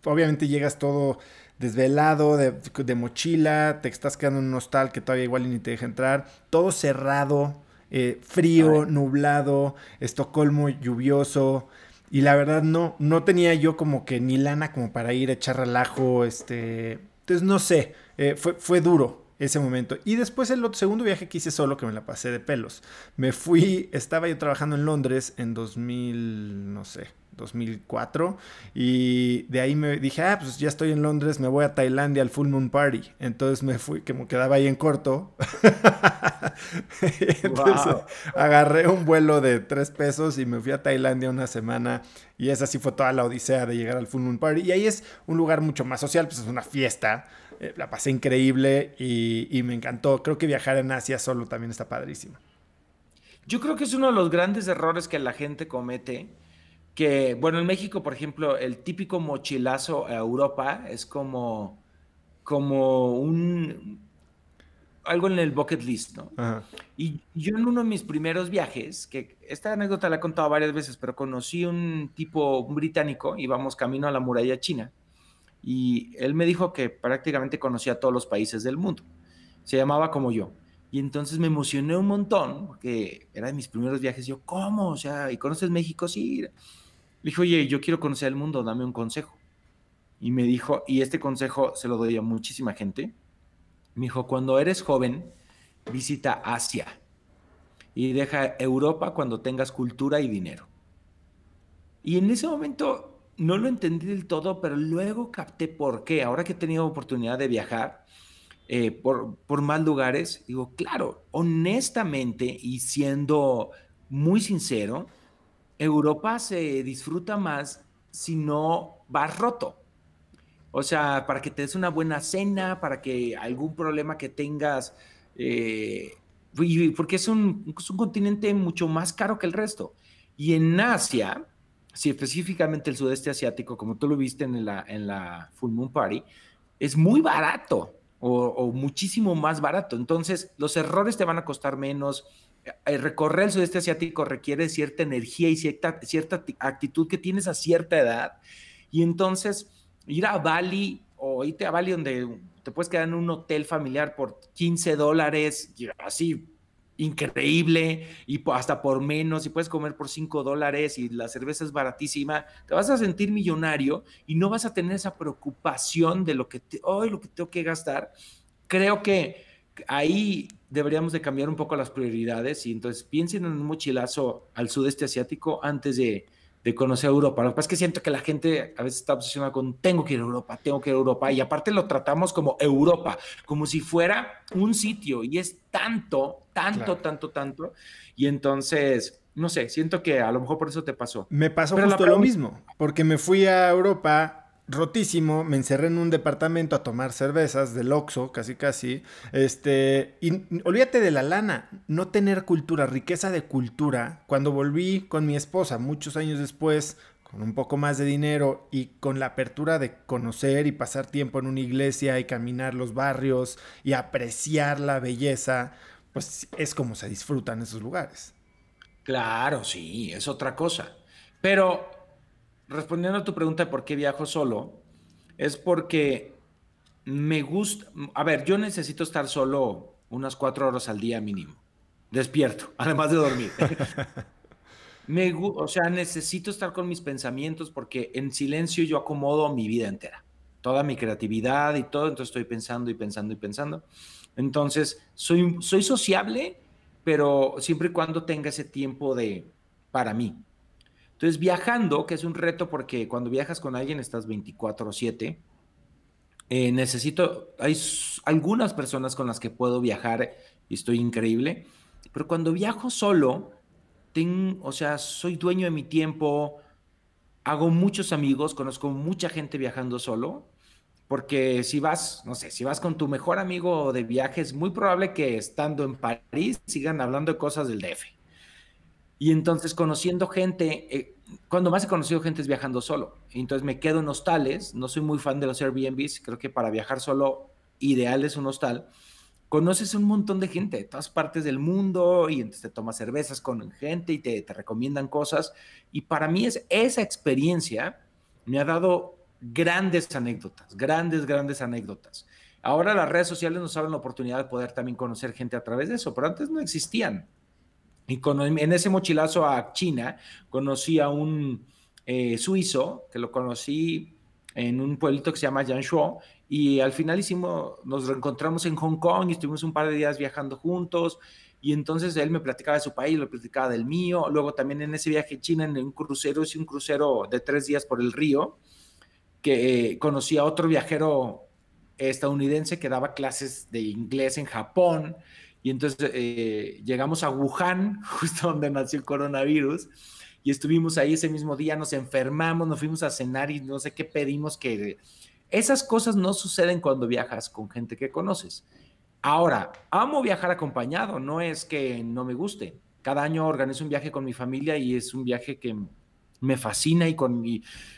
Obviamente llegas todo desvelado, de, mochila, te estás quedando en un hostal que todavía igual ni te deja entrar, todo cerrado, eh, frío, nublado, Estocolmo lluvioso, y la verdad no, no tenía yo como que ni lana como para ir a echar relajo, este... Entonces no sé, eh, fue, fue duro ese momento. Y después el segundo viaje que hice solo, que me la pasé de pelos. Me fui, estaba yo trabajando en Londres en 2000, no sé, 2004. Y de ahí me dije, ah, pues ya estoy en Londres, me voy a Tailandia al Full Moon Party. Entonces me fui, que me quedaba ahí en corto. <laughs> agarré un vuelo de tres pesos y me fui a Tailandia una semana. Y esa sí fue toda la odisea de llegar al Full Moon Party. Y ahí es un lugar mucho más social, pues es una fiesta. Eh, la pasé increíble y, y me encantó. Creo que viajar en Asia solo también está padrísimo. Yo creo que es uno de los grandes errores que la gente comete que, bueno, en México, por ejemplo, el típico mochilazo a Europa es como, como un algo en el bucket list, ¿no? Y yo en uno de mis primeros viajes, que esta anécdota la he contado varias veces, pero conocí un tipo un británico, íbamos camino a la muralla china, y él me dijo que prácticamente conocía todos los países del mundo. Se llamaba como yo. Y entonces me emocioné un montón, porque era de mis primeros viajes. Yo, ¿cómo? O sea, ¿y conoces México? Sí. Le dije, oye, yo quiero conocer el mundo, dame un consejo. Y me dijo, y este consejo se lo doy a muchísima gente. Me dijo, cuando eres joven, visita Asia y deja Europa cuando tengas cultura y dinero. Y en ese momento no lo entendí del todo, pero luego capté por qué. Ahora que he tenido oportunidad de viajar eh, por, por más lugares, digo, claro, honestamente y siendo muy sincero, Europa se disfruta más si no vas roto. O sea, para que te des una buena cena, para que algún problema que tengas, eh, porque es un, es continente mucho más caro que el resto. Y en Asia, si específicamente el sudeste asiático, como tú lo viste en la, en la Full Moon Party, es muy barato o, o muchísimo más barato. Entonces, los errores te van a costar menos, eh, recorrer el sudeste asiático requiere cierta energía y cierta, actitud que tienes a cierta edad. Y entonces ir a Bali o irte a Bali donde te puedes quedar en un hotel familiar por 15 dólares, así increíble, y hasta por menos, y puedes comer por 5 dólares y la cerveza es baratísima, te vas a sentir millonario y no vas a tener esa preocupación de lo que, te, lo que tengo que gastar. Creo que ahí deberíamos de cambiar un poco las prioridades y entonces piensen en un mochilazo al sudeste asiático antes de, de conocer Europa. Lo que pasa es que siento que la gente a veces está obsesionada con tengo que ir a Europa, tengo que ir a Europa y aparte lo tratamos como Europa, como si fuera un sitio y es tanto, tanto, tanto, tanto. Y entonces, no sé, siento que a lo mejor por eso te pasó. Me pasó justo lo mismo, porque me fui a Europa rotísimo, me encerré en un departamento a tomar cervezas del Oxxo, casi casi, este, y olvídate de la lana, no tener cultura, riqueza de cultura, cuando volví con mi esposa muchos años después, con un poco más de dinero y con la apertura de conocer y pasar tiempo en una iglesia y caminar los barrios y apreciar la belleza, pues es como se disfrutan esos lugares. Claro, sí, es otra cosa. Pero respondiendo a tu pregunta de por qué viajo solo, es porque me gusta, a ver, yo necesito estar solo unas cuatro horas al día mínimo, despierto, <laughs> además de dormir. <laughs> me, o sea, necesito estar con mis pensamientos porque en silencio yo acomodo mi vida entera, toda mi creatividad y todo, entonces estoy pensando y pensando y pensando. Entonces, soy, soy sociable, pero siempre y cuando tenga ese tiempo de para mí, entonces, viajando, que es un reto porque cuando viajas con alguien estás 24/7, eh, necesito, hay algunas personas con las que puedo viajar y estoy increíble, pero cuando viajo solo, o sea, soy dueño de mi tiempo, hago muchos amigos, conozco mucha gente viajando solo, porque si vas, no sé, si vas con tu mejor amigo de viaje, es muy probable que estando en París sigan hablando de cosas del DF. Y entonces conociendo gente, eh, cuando más he conocido gente es viajando solo. Entonces me quedo en hostales, no soy muy fan de los Airbnbs, creo que para viajar solo ideal es un hostal. Conoces un montón de gente de todas partes del mundo y entonces te tomas cervezas con gente y te, te recomiendan cosas. Y para mí es esa experiencia me ha dado grandes anécdotas, grandes, grandes anécdotas. Ahora las redes sociales nos abren la oportunidad de poder también conocer gente a través de eso, pero antes no existían. Y en ese mochilazo a China conocí a un eh, suizo que lo conocí en un pueblito que se llama Yangshuo y al final hicimos, nos reencontramos en Hong Kong y estuvimos un par de días viajando juntos y entonces él me platicaba de su país, lo platicaba del mío, luego también en ese viaje a China en un crucero, hice un crucero de tres días por el río que eh, conocí a otro viajero estadounidense que daba clases de inglés en Japón y entonces eh, llegamos a Wuhan, <laughs> justo donde nació el coronavirus, y estuvimos ahí ese mismo día, nos enfermamos, nos fuimos a cenar y no sé qué pedimos que... Esas cosas no suceden cuando viajas con gente que conoces. Ahora, amo viajar acompañado, no es que no me guste. Cada año organizo un viaje con mi familia y es un viaje que me fascina y con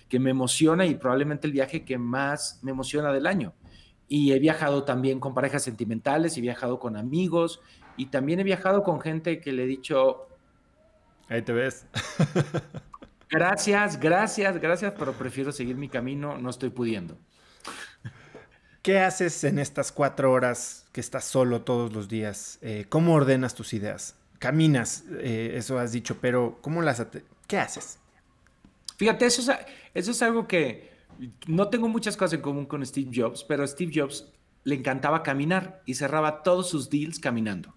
que me emociona y probablemente el viaje que más me emociona del año y he viajado también con parejas sentimentales, he viajado con amigos y también he viajado con gente que le he dicho... Ahí te ves. <laughs> gracias, gracias, gracias, pero prefiero seguir mi camino, no estoy pudiendo. ¿Qué haces en estas cuatro horas que estás solo todos los días? Eh, ¿Cómo ordenas tus ideas? Caminas, eh, eso has dicho, pero ¿cómo las... ¿Qué haces? Fíjate, eso eso es algo que, no tengo muchas cosas en común con Steve Jobs, pero a Steve Jobs le encantaba caminar y cerraba todos sus deals caminando.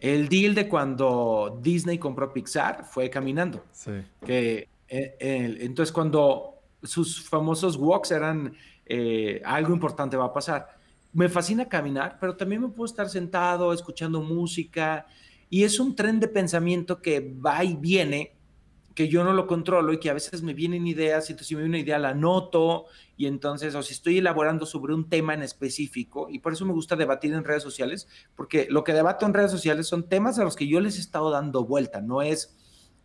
El deal de cuando Disney compró Pixar fue caminando. Sí. Que, eh, eh, entonces cuando sus famosos walks eran eh, algo importante va a pasar. Me fascina caminar, pero también me puedo estar sentado escuchando música y es un tren de pensamiento que va y viene que yo no lo controlo y que a veces me vienen ideas, y entonces si me viene una idea la noto y entonces, o si estoy elaborando sobre un tema en específico, y por eso me gusta debatir en redes sociales, porque lo que debato en redes sociales son temas a los que yo les he estado dando vuelta, no es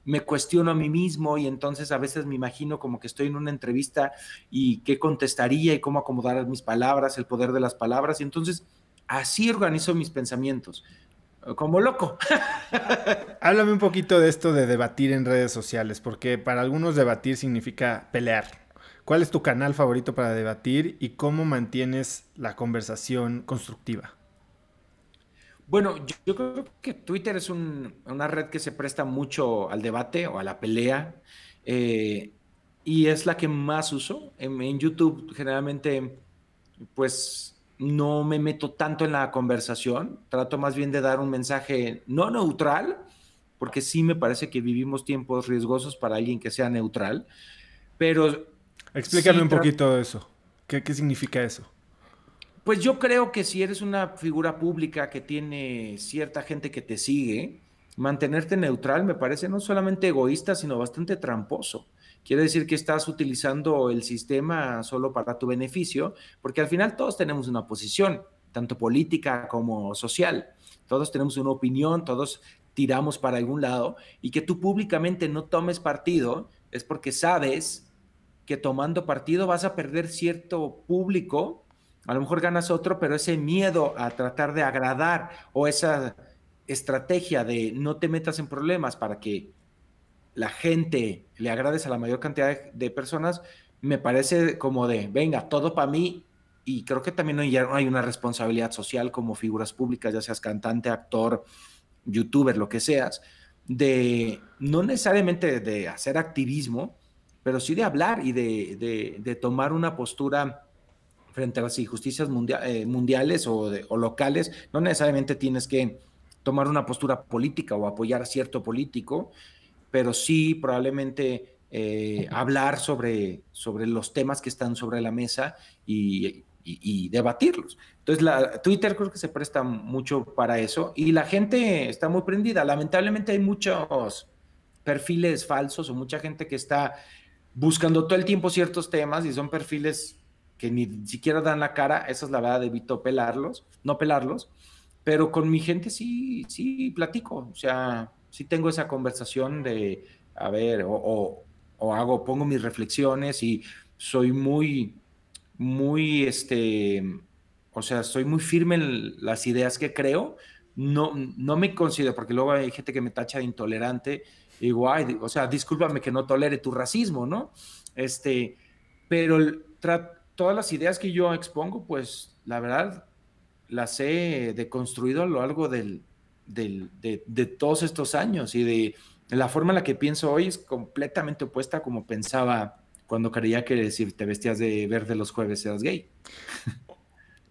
me cuestiono a mí mismo y entonces a veces me imagino como que estoy en una entrevista y qué contestaría y cómo acomodar mis palabras, el poder de las palabras, y entonces así organizo mis pensamientos como loco. <laughs> Háblame un poquito de esto de debatir en redes sociales, porque para algunos debatir significa pelear. ¿Cuál es tu canal favorito para debatir y cómo mantienes la conversación constructiva? Bueno, yo, creo que Twitter es una red que se presta mucho al debate o a la pelea eh, y es la que más uso. en YouTube generalmente, pues no me meto tanto en la conversación, trato más bien de dar un mensaje no neutral, porque sí me parece que vivimos tiempos riesgosos para alguien que sea neutral, pero... Explícame un poquito eso. ¿Qué significa eso? Pues yo creo que si eres una figura pública que tiene cierta gente que te sigue, mantenerte neutral me parece no solamente egoísta, sino bastante tramposo. Quiere decir que estás utilizando el sistema solo para tu beneficio, porque al final todos tenemos una posición, tanto política como social. Todos tenemos una opinión, todos tiramos para algún lado y que tú públicamente no tomes partido es porque sabes que tomando partido vas a perder cierto público, a lo mejor ganas otro, pero ese miedo a tratar de agradar o esa estrategia de no te metas en problemas para que la gente le agradece a la mayor cantidad de, personas, me parece como de, venga, todo para mí. Y creo que también hay una responsabilidad social como figuras públicas, ya seas cantante, actor, youtuber, lo que seas, de no necesariamente de hacer activismo, pero sí de hablar y de, tomar una postura frente a las injusticias eh, mundiales o, o locales. No necesariamente tienes que tomar una postura política o apoyar a cierto político, pero sí probablemente eh, hablar sobre, sobre los temas que están sobre la mesa y, debatirlos. Entonces, la, Twitter creo que se presta mucho para eso y la gente está muy prendida. Lamentablemente hay muchos perfiles falsos o mucha gente que está buscando todo el tiempo ciertos temas y son perfiles que ni siquiera dan la cara, esa es la verdad, evito pelarlos, no pelarlos, pero con mi gente sí, sí platico, o sea, si tengo esa conversación de, a ver, o, hago, pongo mis reflexiones y soy muy, muy, este, o sea, soy muy firme en las ideas que creo. No, no me considero, porque luego hay gente que me tacha de intolerante. Y digo, o sea, discúlpame que no tolere tu racismo, ¿no? Este, pero todas las ideas que yo expongo, pues la verdad, las he deconstruido a lo largo del, de, todos estos años y de la forma en la que pienso hoy es completamente opuesta como pensaba cuando quería que si te vestías de verde los jueves eras gay.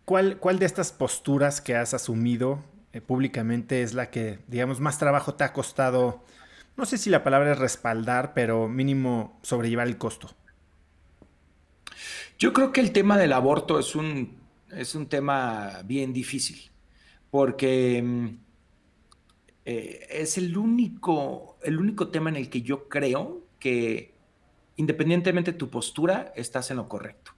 ¿Cuál, cuál de estas posturas que has asumido eh, públicamente es la que, digamos, más trabajo te ha costado? No sé si la palabra es respaldar, pero mínimo sobrellevar el costo. Yo creo que el tema del aborto es un, es un tema bien difícil, porque mm, eh, es el único, el único tema en el que yo creo que independientemente de tu postura, estás en lo correcto.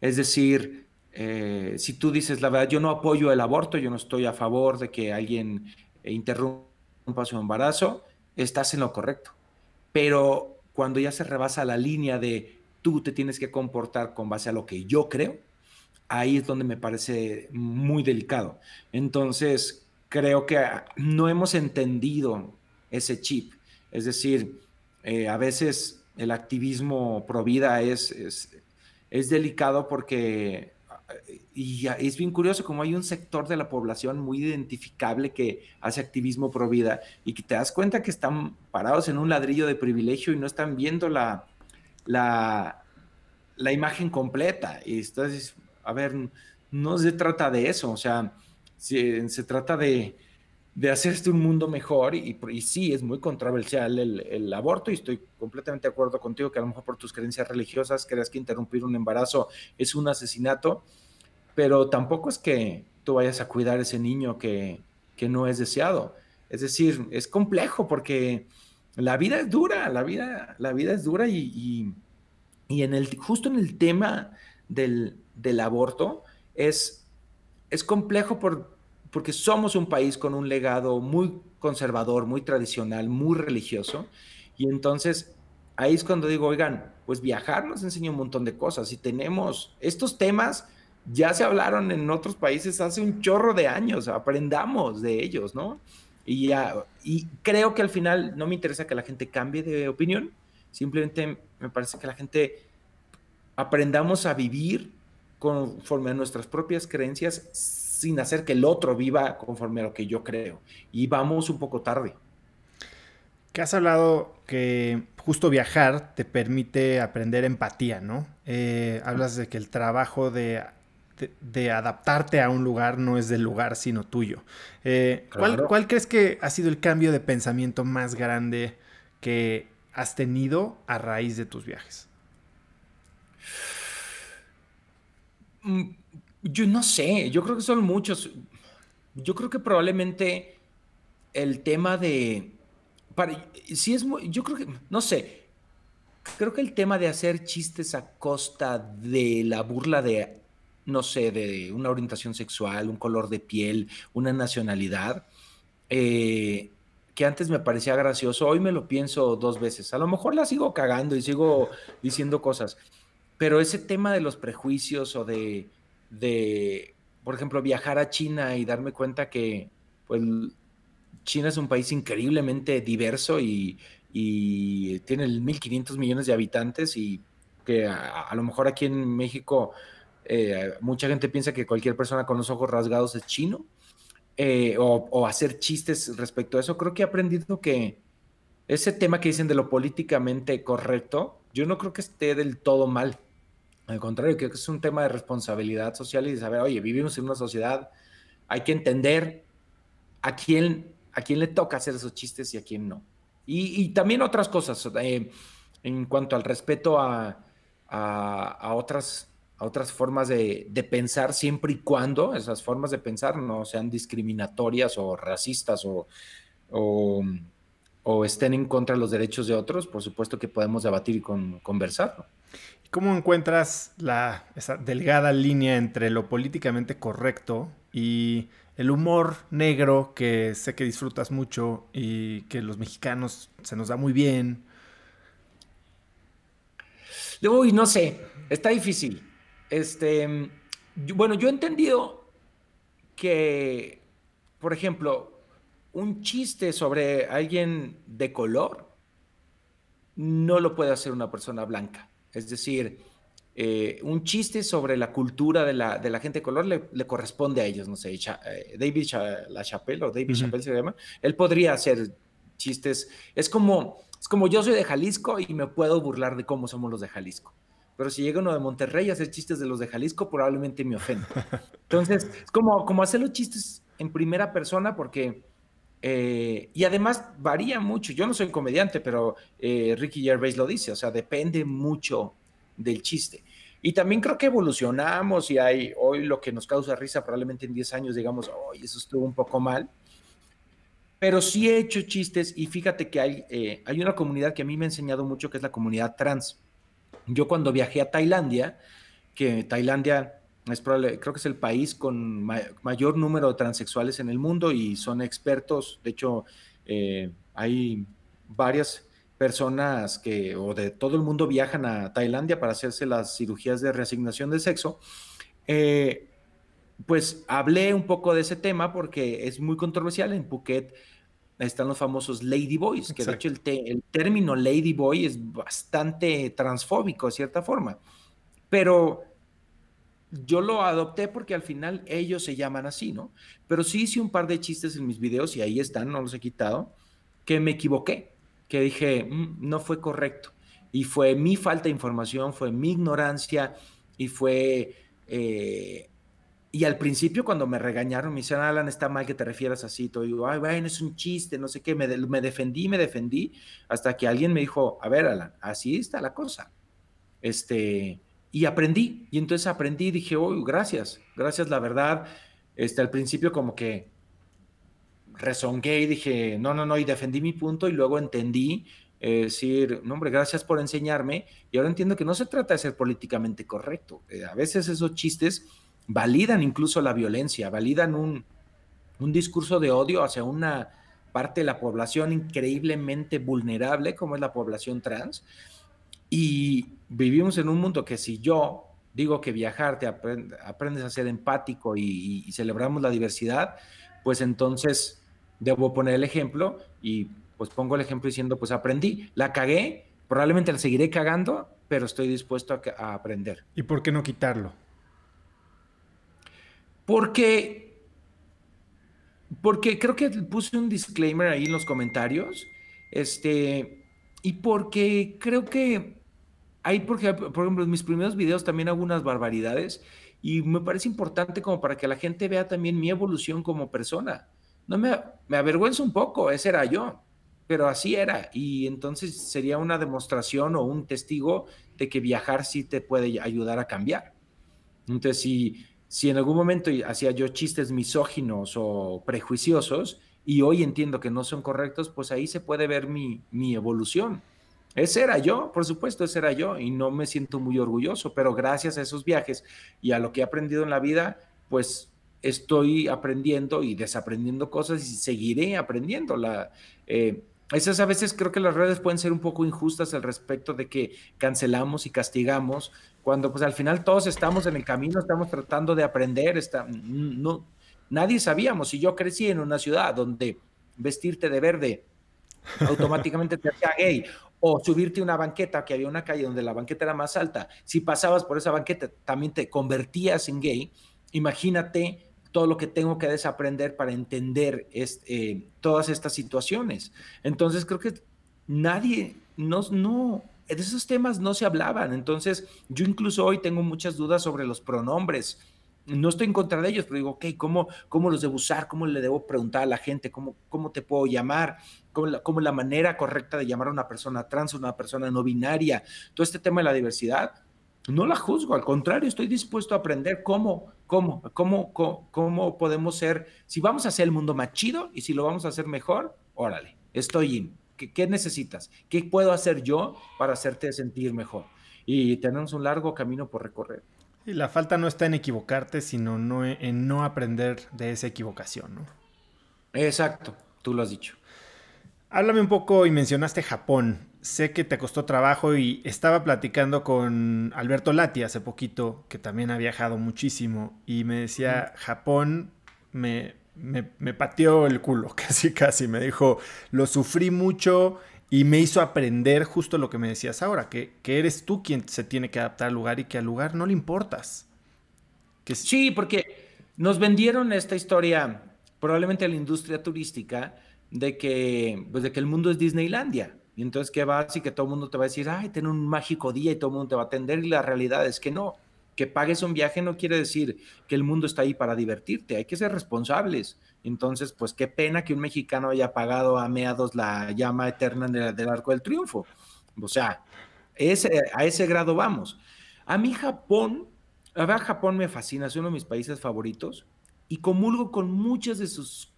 Es decir, eh, si tú dices la verdad, yo no apoyo el aborto, yo no estoy a favor de que alguien interrumpa su embarazo, estás en lo correcto. Pero cuando ya se rebasa la línea de tú te tienes que comportar con base a lo que yo creo, ahí es donde me parece muy delicado. Entonces, creo que ah, no hemos entendido ese chip. Es decir, eh, a veces el activismo pro vida es, es, delicado porque, ah, y ah, es bien curioso como hay un sector de la población muy identificable que hace activismo pro vida y que te das cuenta que están parados en un ladrillo de privilegio y no están viendo la, la, la imagen completa. Y entonces, a ver, no se trata de eso, o sea, se, se trata de, de hacerse un mundo mejor y, sí, es muy controversial el, aborto y estoy completamente de acuerdo contigo que a lo mejor por tus creencias religiosas creas que interrumpir un embarazo es un asesinato, pero tampoco es que tú vayas a cuidar ese niño que, que no es deseado. Es decir, es complejo porque la vida es dura, la vida, la vida es dura y, y, y en el, justo en el tema del, del aborto es es complejo por, porque somos un país con un legado muy conservador, muy tradicional, muy religioso. Y entonces ahí es cuando digo, oigan, pues viajar nos enseña un montón de cosas y tenemos estos temas. Ya se hablaron en otros países hace un chorro de años, aprendamos de ellos, ¿no? Y, y creo que al final no me interesa que la gente cambie de opinión, simplemente me parece que la gente aprendamos a vivir conforme a nuestras propias creencias sin hacer que el otro viva conforme a lo que yo creo. Y vamos un poco tarde. Que has hablado que justo viajar te permite aprender empatía, ¿no? Eh, hablas de que el trabajo de, adaptarte a un lugar no es del lugar, sino tuyo. Eh, ¿cuál, ¿Cuál crees que ha sido el cambio de pensamiento más grande que has tenido a raíz de tus viajes? Mm, yo no sé, yo creo que son muchos. Yo creo que probablemente el tema de... si es yo creo que, no sé, creo que el tema de hacer chistes a costa de la burla de, no sé, de una orientación sexual, un color de piel, una nacionalidad, eh, que antes me parecía gracioso, hoy me lo pienso dos veces. A lo mejor la sigo cagando y sigo diciendo cosas, pero ese tema de los prejuicios o de, por ejemplo, viajar a China y darme cuenta que, pues, China es un país increíblemente diverso y, tiene 1.500 millones de habitantes y que a, lo mejor aquí en México eh, mucha gente piensa que cualquier persona con los ojos rasgados es chino eh, o, o, hacer chistes respecto a eso. Creo que he aprendido que ese tema que dicen de lo políticamente correcto, yo no creo que esté del todo mal al contrario, creo que es un tema de responsabilidad social y de saber, oye, vivimos en una sociedad, hay que entender a quién, a quién le toca hacer esos chistes y a quién no. Y, también otras cosas eh, en cuanto al respeto a, otras, a otras formas de, pensar, siempre y cuando esas formas de pensar no sean discriminatorias o racistas o, estén en contra de los derechos de otros, por supuesto que podemos debatir y conversar, ¿Cómo encuentras la, esa delgada línea entre lo políticamente correcto y el humor negro que sé que disfrutas mucho y que los mexicanos se nos da muy bien? Uy, no sé, está difícil. Este, bueno, yo he entendido que, por ejemplo, un chiste sobre alguien de color no lo puede hacer una persona blanca. Es decir, eh, un chiste sobre la cultura de la, de la gente de color le, corresponde a ellos, no sé, eh, David La Chapelle o David Chapelle se llama, él podría hacer chistes, es como, es como yo soy de Jalisco y me puedo burlar de cómo somos los de Jalisco, pero si llega uno de Monterrey a hacer chistes de los de Jalisco probablemente me ofenda. <laughs> Entonces, es como, como hacer los chistes en primera persona porque eh, y además varía mucho. Yo no soy comediante, pero eh, Ricky Gervais lo dice, o sea, depende mucho del chiste. Y también creo que evolucionamos y hay hoy lo que nos causa risa, probablemente en 10 años digamos, hoy eso estuvo un poco mal. Pero sí he hecho chistes y fíjate que hay, eh, hay una comunidad que a mí me ha enseñado mucho, que es la comunidad trans. Yo cuando viajé a Tailandia, que Tailandia es creo que es el país con mayor número de transexuales en el mundo y son expertos. De hecho, eh, hay varias personas que o de todo el mundo viajan a Tailandia para hacerse las cirugías de reasignación de sexo. Eh, pues hablé un poco de ese tema porque es muy controversial. En Phuket están los famosos ladyboys, que de hecho el, el término ladyboy es bastante transfóbico de cierta forma. Pero yo lo adopté porque al final ellos se llaman así, ¿no? Pero sí hice un par de chistes en mis videos y ahí están, no los he quitado, que me equivoqué, que dije, mm, no fue correcto. Y fue mi falta de información, fue mi ignorancia y fue... Eh, y al principio cuando me regañaron, me dijeron, Alan, está mal que te refieras así. Todo digo, ay, bueno, es un chiste, no sé qué. me defendí, me defendí, hasta que alguien me dijo, a ver, Alan, así está la cosa. Este, y aprendí. Y entonces aprendí y dije, uy gracias, gracias, la verdad. Este, al principio como que rezongué y dije, no, no, no, y defendí mi punto y luego entendí, eh, decir, no, hombre, gracias por enseñarme. Y ahora entiendo que no se trata de ser políticamente correcto. Eh, a veces esos chistes validan incluso la violencia, validan un, un discurso de odio hacia una parte de la población increíblemente vulnerable como es la población trans y vivimos en un mundo que si yo digo que viajar te aprendes a ser empático y, celebramos la diversidad, pues entonces debo poner el ejemplo y pues pongo el ejemplo diciendo, pues aprendí, la cagué, probablemente la seguiré cagando, pero estoy dispuesto a, a aprender. ¿Y por qué no quitarlo? Porque, porque creo que puse un disclaimer ahí en los comentarios, este, y porque creo que ahí, porque, por ejemplo, en mis primeros videos también hago unas barbaridades y me parece importante como para que la gente vea también mi evolución como persona. No me, me avergüenzo un poco, ese era yo, pero así era. Y entonces sería una demostración o un testigo de que viajar sí te puede ayudar a cambiar. Entonces, si, si en algún momento hacía yo chistes misóginos o prejuiciosos y hoy entiendo que no son correctos, pues ahí se puede ver mi, mi evolución. Ese era yo, por supuesto, ese era yo y no me siento muy orgulloso, pero gracias a esos viajes y a lo que he aprendido en la vida, pues estoy aprendiendo y desaprendiendo cosas y seguiré aprendiendo. Eh, esas a veces creo que las redes pueden ser un poco injustas al respecto de que cancelamos y castigamos, cuando pues al final todos estamos en el camino, estamos tratando de aprender, no, nadie sabíamos. Si yo crecí en una ciudad donde vestirte de verde automáticamente te hacía gay o subirte a una banqueta, que había una calle donde la banqueta era más alta. Si pasabas por esa banqueta, también te convertías en gay. Imagínate todo lo que tengo que desaprender para entender eh, todas estas situaciones. Entonces creo que nadie, no, no, de esos temas no se hablaban. Entonces yo incluso hoy tengo muchas dudas sobre los pronombres. No estoy en contra de ellos, pero digo, ok, ¿cómo, cómo los debo usar? ¿Cómo le debo preguntar a la gente? ¿Cómo, cómo te puedo llamar? como la, manera correcta de llamar a una persona trans, una persona no binaria, todo este tema de la diversidad, no la juzgo, al contrario, estoy dispuesto a aprender cómo, cómo, cómo, cómo, podemos ser, si vamos a hacer el mundo más chido y si lo vamos a hacer mejor, órale, estoy in. ¿Qué, necesitas? ¿Qué puedo hacer yo para hacerte sentir mejor? Y tenemos un largo camino por recorrer. Y la falta no está en equivocarte, sino no en no aprender de esa equivocación, ¿no? Exacto, tú lo has dicho. Háblame un poco y mencionaste Japón. Sé que te costó trabajo y estaba platicando con Alberto Lati hace poquito, que también ha viajado muchísimo, y me decía, Japón me, me, pateó el culo, <laughs> casi, casi. Me dijo, lo sufrí mucho y me hizo aprender justo lo que me decías ahora, que, que eres tú quien se tiene que adaptar al lugar y que al lugar no le importas. Que... Sí, porque nos vendieron esta historia, probablemente a la industria turística, de que, pues de que el mundo es Disneylandia. Y entonces ¿qué vas y que todo el mundo te va a decir, ay, ten un mágico día y todo el mundo te va a atender. Y la realidad es que no. Que pagues un viaje no quiere decir que el mundo está ahí para divertirte. Hay que ser responsables. Entonces, pues qué pena que un mexicano haya pagado a meados la llama eterna del, arco del triunfo. O sea, ese, a ese grado vamos. A mí Japón, a ver, Japón me fascina, es uno de mis países favoritos y comulgo con muchas de sus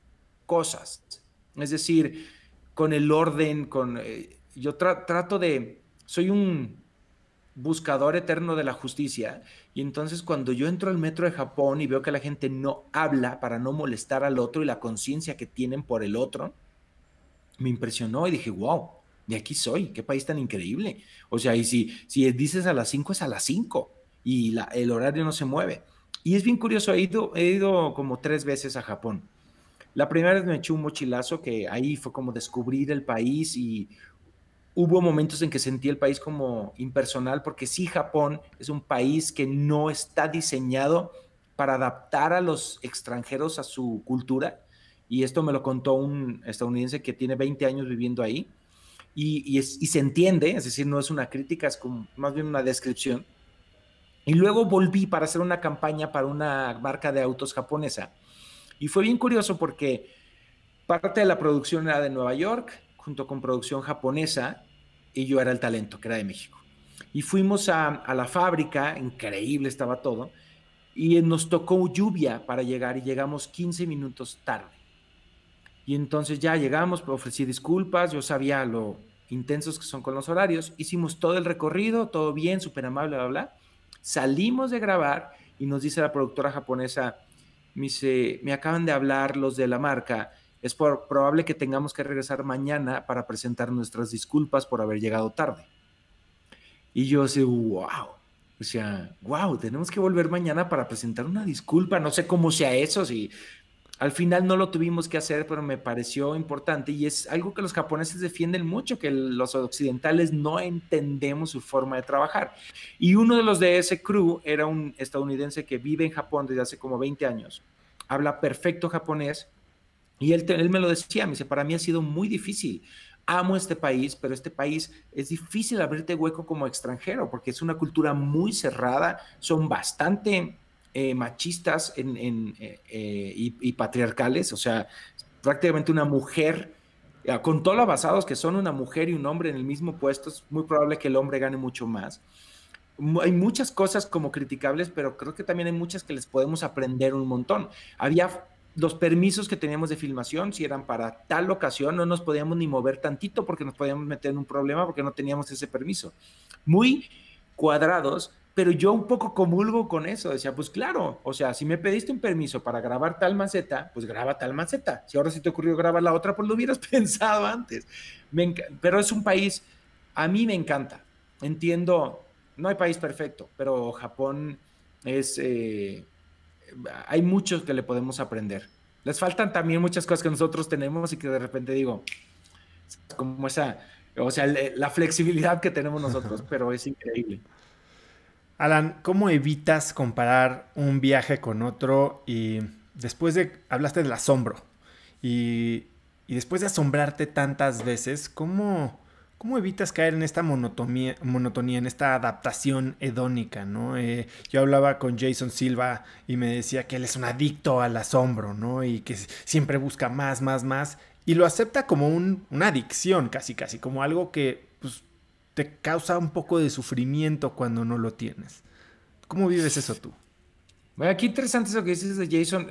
cosas es decir, con el orden, con... Eh, yo trato de... Soy un buscador eterno de la justicia y entonces cuando yo entro al metro de Japón y veo que la gente no habla para no molestar al otro y la conciencia que tienen por el otro, me impresionó y dije, wow, de aquí soy, qué país tan increíble. O sea, y si, si dices a las 5 es a las 5 y el horario no se mueve. Y es bien curioso, he ido, he ido como tres veces a Japón la primera vez me eché un mochilazo que ahí fue como descubrir el país y hubo momentos en que sentí el país como impersonal porque sí Japón es un país que no está diseñado para adaptar a los extranjeros a su cultura y esto me lo contó un estadounidense que tiene 20 años viviendo ahí y, y se entiende, es decir, no es una crítica, es como más bien una descripción. Y luego volví para hacer una campaña para una marca de autos japonesa y fue bien curioso porque parte de la producción era de Nueva York, junto con producción japonesa, y yo era el talento, que era de México. Y fuimos a, la fábrica, increíble estaba todo, y nos tocó lluvia para llegar y llegamos 15 minutos tarde. Y entonces ya llegamos, ofrecí disculpas, yo sabía lo intensos que son con los horarios, hicimos todo el recorrido, todo bien, súper amable, bla, bla. Salimos de grabar y nos dice la productora japonesa, me me acaban de hablar los de la marca, es probable que tengamos que regresar mañana para presentar nuestras disculpas por haber llegado tarde. Y yo así, wow, o sea, wow, tenemos que volver mañana para presentar una disculpa, no sé cómo sea eso, si al final no lo tuvimos que hacer, pero me pareció importante y es algo que los japoneses defienden mucho, que los occidentales no entendemos su forma de trabajar. Y uno de los de ese crew era un estadounidense que vive en Japón desde hace como 20 años, habla perfecto japonés y él, él me lo decía, me dice, para mí ha sido muy difícil amo este país, pero este país es difícil abrirte hueco como extranjero porque es una cultura muy cerrada, son bastante eh, machistas eh, eh, y, patriarcales, o sea, prácticamente una mujer, con todo lo basados que son una mujer y un hombre en el mismo puesto, es muy probable que el hombre gane mucho más. Hay muchas cosas como criticables, pero creo que también hay muchas que les podemos aprender un montón. Había los permisos que teníamos de filmación, si eran para tal ocasión, no nos podíamos ni mover tantito porque nos podíamos meter en un problema porque no teníamos ese permiso. Muy cuadrados pero yo un poco comulgo con eso, decía, pues claro, o sea, si me pediste un permiso para grabar tal maceta, pues graba tal maceta, si ahora se sí te ocurrió grabar la otra, pues lo hubieras <laughs> pensado antes, pero es un país, a mí me encanta, entiendo, no hay país perfecto, pero Japón es, eh, hay muchos que le podemos aprender, les faltan también muchas cosas que nosotros tenemos y que de repente digo, como esa, o sea, la flexibilidad que tenemos nosotros, <laughs> pero es increíble. Alan, ¿cómo evitas comparar un viaje con otro? Y después de, hablaste del asombro, y, y después de asombrarte tantas veces, ¿cómo, ¿Cómo evitas caer en esta monotonía, en esta adaptación hedónica? ¿no? Eh, yo hablaba con Jason Silva y me decía que él es un adicto al asombro, ¿no? Y que siempre busca más, más, más. Y lo acepta como una adicción, casi, casi, como algo que te causa un poco de sufrimiento cuando no lo tienes. ¿Cómo vives eso tú? Bueno, aquí interesante eso que dices de Jason.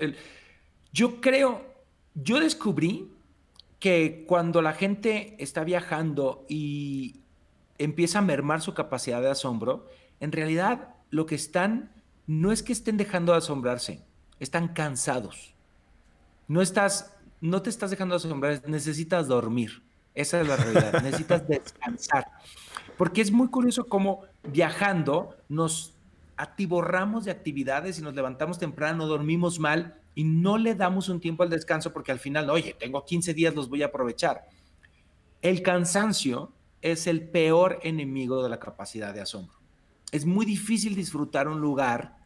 yo creo, yo descubrí que cuando la gente está viajando y empieza a mermar su capacidad de asombro, en realidad lo que están no es que estén dejando de asombrarse, están cansados. No estás, no te estás dejando de asombrar, necesitas dormir. Esa es la realidad. <laughs> Necesitas descansar. Porque es muy curioso cómo viajando nos atiborramos de actividades y nos levantamos temprano, dormimos mal y no le damos un tiempo al descanso porque al final, oye, tengo 15 días, los voy a aprovechar. El cansancio es el peor enemigo de la capacidad de asombro. Es muy difícil disfrutar un lugar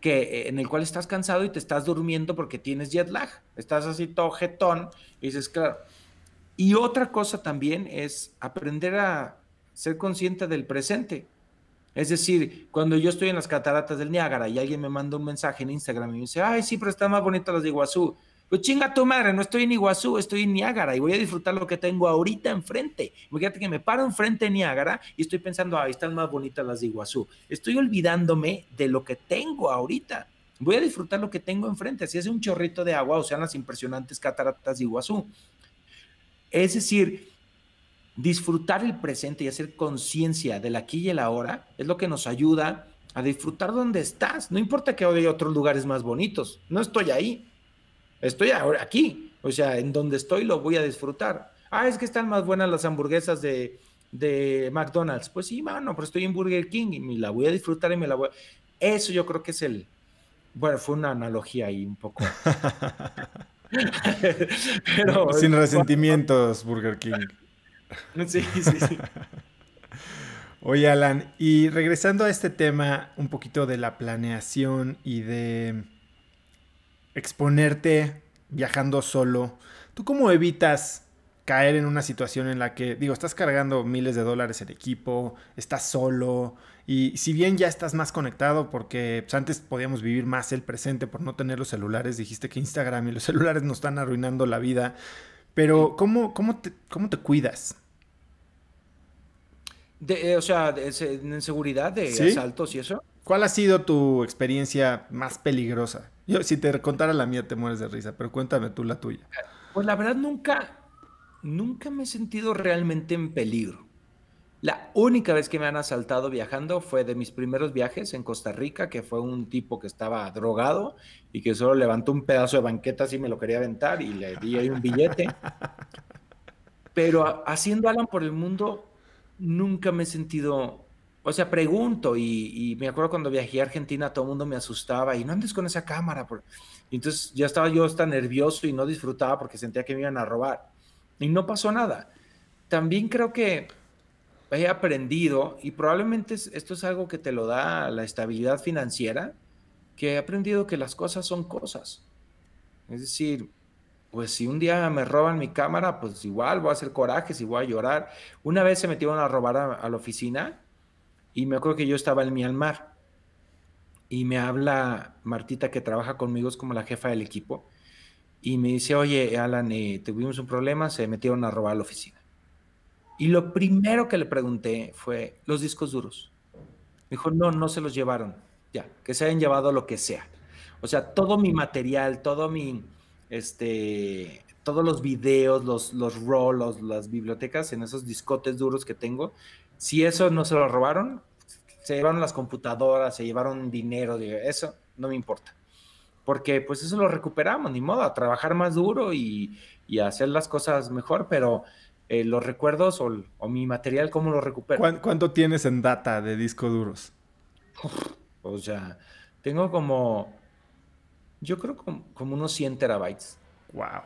que, eh, en el cual estás cansado y te estás durmiendo porque tienes jet lag. Estás así todo jetón y dices, claro. Y otra cosa también es aprender a ser consciente del presente. Es decir, cuando yo estoy en las cataratas del Niágara y alguien me manda un mensaje en Instagram y me dice, ay, sí, pero están más bonitas las de Iguazú. Pues chinga tu madre, no estoy en Iguazú, estoy en Niágara y voy a disfrutar lo que tengo ahorita enfrente. Fíjate que me paro enfrente de Niágara y estoy pensando, ay, están más bonitas las de Iguazú. Estoy olvidándome de lo que tengo ahorita. Voy a disfrutar lo que tengo enfrente, si es un chorrito de agua o sean las impresionantes cataratas de Iguazú. Es decir, disfrutar el presente y hacer conciencia del aquí y el ahora es lo que nos ayuda a disfrutar donde estás. No importa que hoy otros lugares más bonitos. No estoy ahí. Estoy ahora aquí. O sea, en donde estoy lo voy a disfrutar. Ah, es que están más buenas las hamburguesas de, McDonald's. Pues sí, mano, pero estoy en Burger King y me la voy a disfrutar y me la voy a... Eso yo creo que es el... Bueno, fue una analogía ahí un poco. <laughs> <laughs> pero, Sin resentimientos, Burger King. <laughs> Sí, <laughs> Oye, Alan, y regresando a este tema un poquito de la planeación y de exponerte viajando solo, ¿tú cómo evitas caer en una situación en la que, digo, estás cargando miles de dólares en equipo, estás solo, y si bien ya estás más conectado, porque pues, antes podíamos vivir más el presente por no tener los celulares, dijiste que Instagram y los <laughs> celulares nos están arruinando la vida, pero ¿cómo, cómo te cuidas? Eh, o sea, en seguridad de asaltos y eso. ¿Cuál ha sido tu experiencia más peligrosa? si te contara la mía, te mueres de risa, pero cuéntame tú la tuya. Pues la verdad, nunca, nunca me he sentido realmente en peligro. La única vez que me han asaltado viajando fue de mis primeros viajes en Costa Rica, que fue un tipo que estaba drogado y que solo levantó un pedazo de banqueta así me lo quería aventar y le di ahí un billete. <laughs> Pero haciendo Alan por el mundo, nunca me he sentido, o sea, pregunto y, me acuerdo cuando viajé a Argentina todo el mundo me asustaba y no andes con esa cámara. Por... entonces ya estaba yo tan nervioso y no disfrutaba porque sentía que me iban a robar. Y no pasó nada. También creo que he aprendido, y probablemente esto es algo que te lo da la estabilidad financiera, que he aprendido que las cosas son cosas. Es decir, pues si un día me roban mi cámara, pues igual voy a hacer corajes y voy a llorar. Una vez se metieron a robar a, la oficina y me acuerdo que yo estaba en Myanmar y me habla Martita que trabaja conmigo, es como la jefa del equipo, y me dice, oye, Alan, eh, tuvimos un problema, se metieron a robar a la oficina. Y lo primero que le pregunté fue, los discos duros. Me dijo, no, no se los llevaron, ya, que se hayan llevado lo que sea. O sea, todo mi material, todo mi este, todos los videos, los, los las bibliotecas en esos discotes duros que tengo. Si eso no se lo robaron, se llevaron las computadoras, se llevaron dinero, eso no me importa. Porque pues eso lo recuperamos, ni modo, a trabajar más duro y, y hacer las cosas mejor, pero eh, los recuerdos o, mi material, ¿cómo lo recupero? ¿Cuánto tienes en data de disco duros? o sea, tengo como yo creo como, unos 100 terabytes. Wow.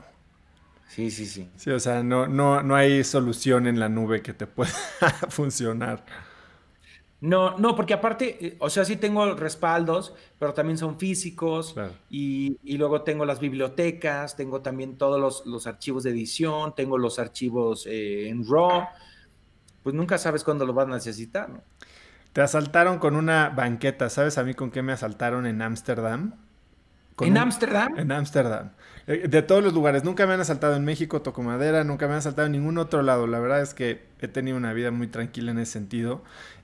Sí, sí, sí. Sí, o sea, no, no, no hay solución en la nube que te pueda <laughs> funcionar. No, no, porque aparte, eh, o sea, sí tengo respaldos, pero también son físicos y, luego tengo las bibliotecas, tengo también todos los, archivos de edición, tengo los archivos eh, en RAW, pues nunca sabes cuándo lo vas a necesitar. Te asaltaron con una banqueta, ¿sabes a mí con qué me asaltaron en Ámsterdam? ¿En Ámsterdam? En Ámsterdam. Eh, de todos los lugares. Nunca me han asaltado en México, toco madera, nunca me han asaltado en ningún otro lado. La verdad es que he tenido una vida muy tranquila en ese sentido.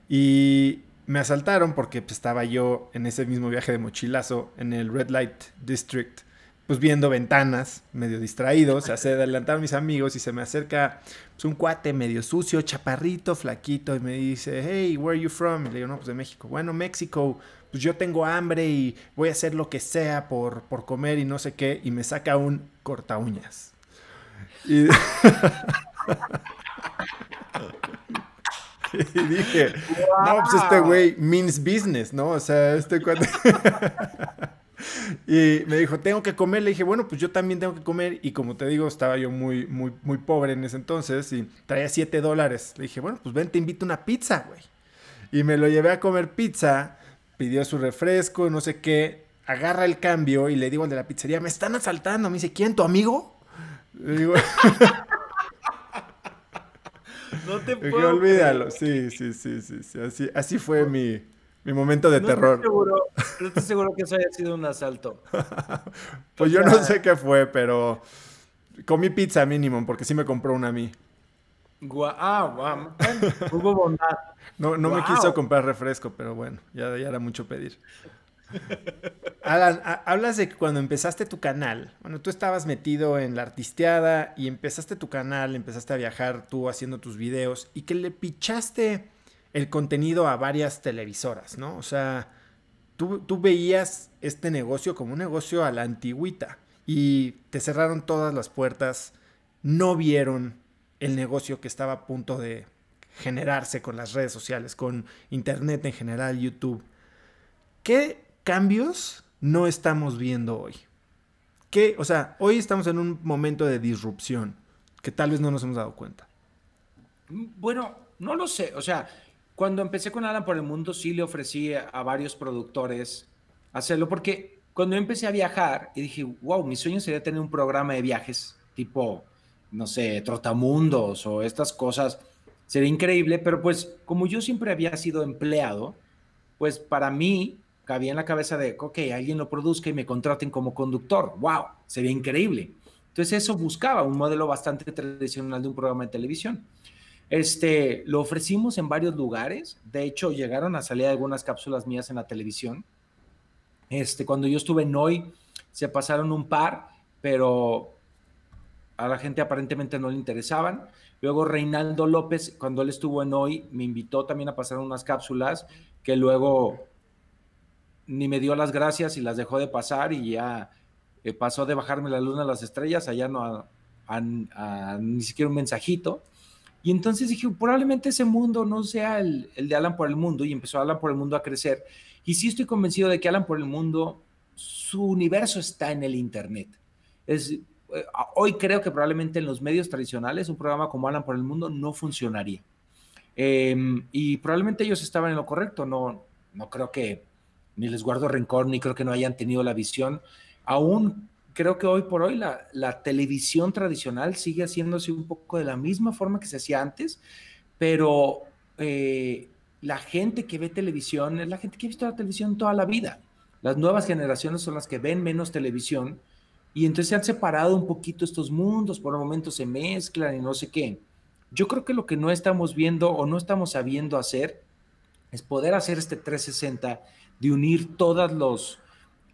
Y me asaltaron porque pues, estaba yo en ese mismo viaje de mochilazo en el Red Light District, pues viendo ventanas, medio distraído. O sea, se adelantaron mis amigos y se me acerca pues, un cuate medio sucio, chaparrito, flaquito, y me dice, hey, where are you from? Y le digo, no, pues de México. Bueno, México pues yo tengo hambre y voy a hacer lo que sea por, comer y no sé qué, y me saca un cortaúñas. <laughs> Y... dije, no, pues este güey means business, ¿no? O sea, este cuate... <laughs> y me dijo, tengo que comer. Le dije, bueno, pues yo también tengo que comer. Y como te digo, estaba yo muy, muy, muy pobre en ese entonces y traía 7 dólares. Le dije, bueno, pues ven, te invito una pizza, güey. Y me lo llevé a comer pizza pidió su refresco, no sé qué, agarra el cambio y le digo al de la pizzería, me están asaltando. Me dice, ¿quién? ¿Tu amigo? Le digo... <laughs> no te <laughs> puedo. olvídalo. Sí, sí, sí, sí, Así, fue mi, momento de terror. <laughs> no estoy seguro que eso haya sido un asalto. pues yo no sé qué fue, pero comí pizza mínimo, porque sí me compró una a mí. <laughs> No, me quiso comprar refresco, pero bueno, ya, ya era mucho pedir. <laughs> Alan, hablas de que cuando empezaste tu canal, bueno, tú estabas metido en la artisteada y empezaste tu canal, empezaste a viajar tú haciendo tus videos y que le pichaste el contenido a varias televisoras, ¿no? O sea, tú, tú veías este negocio como un negocio a la antigüita y te cerraron todas las puertas, no vieron el negocio que estaba a punto de generarse con las redes sociales, con Internet en general, YouTube. ¿Qué cambios no estamos viendo hoy? ¿Qué, o sea, hoy estamos en un momento de disrupción que tal vez no nos hemos dado cuenta. Bueno, no lo sé. O sea, cuando empecé con Alan por el mundo, sí le ofrecí a, a varios productores hacerlo, porque cuando yo empecé a viajar y dije, wow, mi sueño sería tener un programa de viajes tipo no sé, trotamundos o estas cosas. Sería increíble, pero pues como yo siempre había sido empleado, pues para mí cabía en la cabeza de, ok, alguien lo produzca y me contraten como conductor. ¡Wow! Sería increíble. Entonces eso buscaba un modelo bastante tradicional de un programa de televisión. Este, lo ofrecimos en varios lugares. De hecho, llegaron a salir algunas cápsulas mías en la televisión. Este, cuando yo estuve en hoy, se pasaron un par, pero a la gente aparentemente no le interesaban. Luego Reinaldo López, cuando él estuvo en hoy, me invitó también a pasar unas cápsulas que luego ni me dio las gracias y las dejó de pasar y ya eh, pasó de bajarme la luna a las estrellas, allá no a, ni siquiera un mensajito. Y entonces dije, probablemente ese mundo no sea el, el de Alan por el mundo y empezó Alan por el mundo a crecer. Y sí estoy convencido de que Alan por el mundo, su universo está en el Internet. Es eh, hoy creo que probablemente en los medios tradicionales un programa como Alan por el Mundo no funcionaría. Em, y probablemente ellos estaban en lo correcto, no, no creo que ni les guardo rencor, ni creo que no hayan tenido la visión. Aún creo que hoy por hoy la, la televisión tradicional sigue haciéndose un poco de la misma forma que se hacía antes, pero eh, la gente que ve televisión es la gente que ha visto la televisión toda la vida. Las nuevas generaciones son las que ven menos televisión y entonces se han separado un poquito estos mundos, por un momento se mezclan y no sé qué. Yo creo que lo que no estamos viendo o no estamos sabiendo hacer es poder hacer este 360 de unir todos los,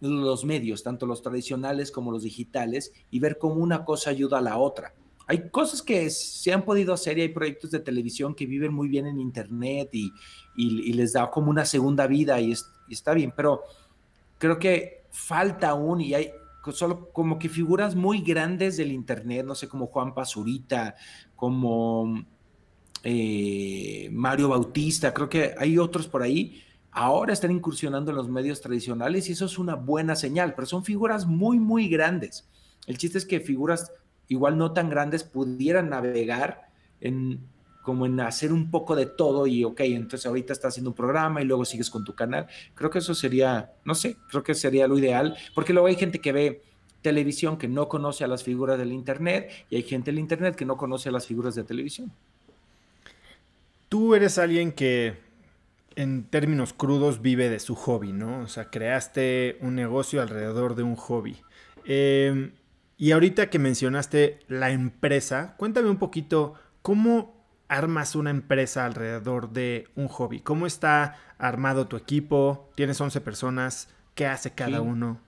los medios, tanto los tradicionales como los digitales, y ver cómo una cosa ayuda a la otra. Hay cosas que se han podido hacer y hay proyectos de televisión que viven muy bien en Internet y, les da como una segunda vida y, y está bien, pero creo que falta aún y hay, solo como que figuras muy grandes del Internet, no sé, como Juan Pazurita, como eh, Mario Bautista, creo que hay otros por ahí, ahora están incursionando en los medios tradicionales y eso es una buena señal, pero son figuras muy, muy grandes. El chiste es que figuras igual no tan grandes pudieran navegar en como en hacer un poco de todo y, ok, entonces ahorita estás haciendo un programa y luego sigues con tu canal. Creo que eso sería, no sé, creo que sería lo ideal, porque luego hay gente que ve televisión que no conoce a las figuras del Internet y hay gente del Internet que no conoce a las figuras de televisión. Tú eres alguien que en términos crudos vive de su hobby, ¿no? O sea, creaste un negocio alrededor de un hobby. Em, y ahorita que mencionaste la empresa, cuéntame un poquito cómo armas una empresa alrededor de un hobby? ¿Cómo está armado tu equipo? ¿Tienes 11 personas? ¿Qué hace cada uno?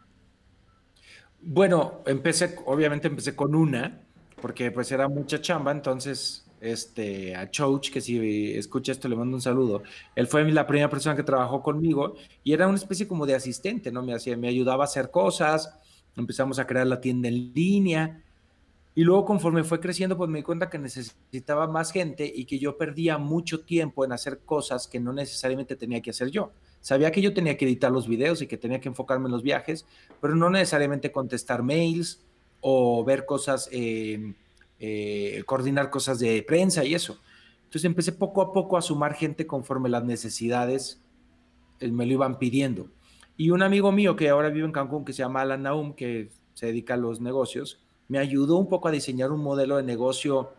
Bueno, empecé, obviamente empecé con una, porque pues era mucha chamba, entonces este, a Chouch, que si escucha esto le mando un saludo, él fue la primera persona que trabajó conmigo y era una especie como de asistente, ¿no? Me, hacía, me ayudaba a hacer cosas, empezamos a crear la tienda en línea, y luego conforme fue creciendo, pues me di cuenta que necesitaba más gente y que yo perdía mucho tiempo en hacer cosas que no necesariamente tenía que hacer yo. Sabía que yo tenía que editar los videos y que tenía que enfocarme en los viajes, pero no necesariamente contestar mails o ver cosas, em, eh, coordinar cosas de prensa y eso. Entonces empecé poco a poco a sumar gente conforme las necesidades eh, me lo iban pidiendo. Y un amigo mío que ahora vive en Cancún, que se llama Alan Naum, que se dedica a los negocios, me ayudó un poco a diseñar un modelo de negocio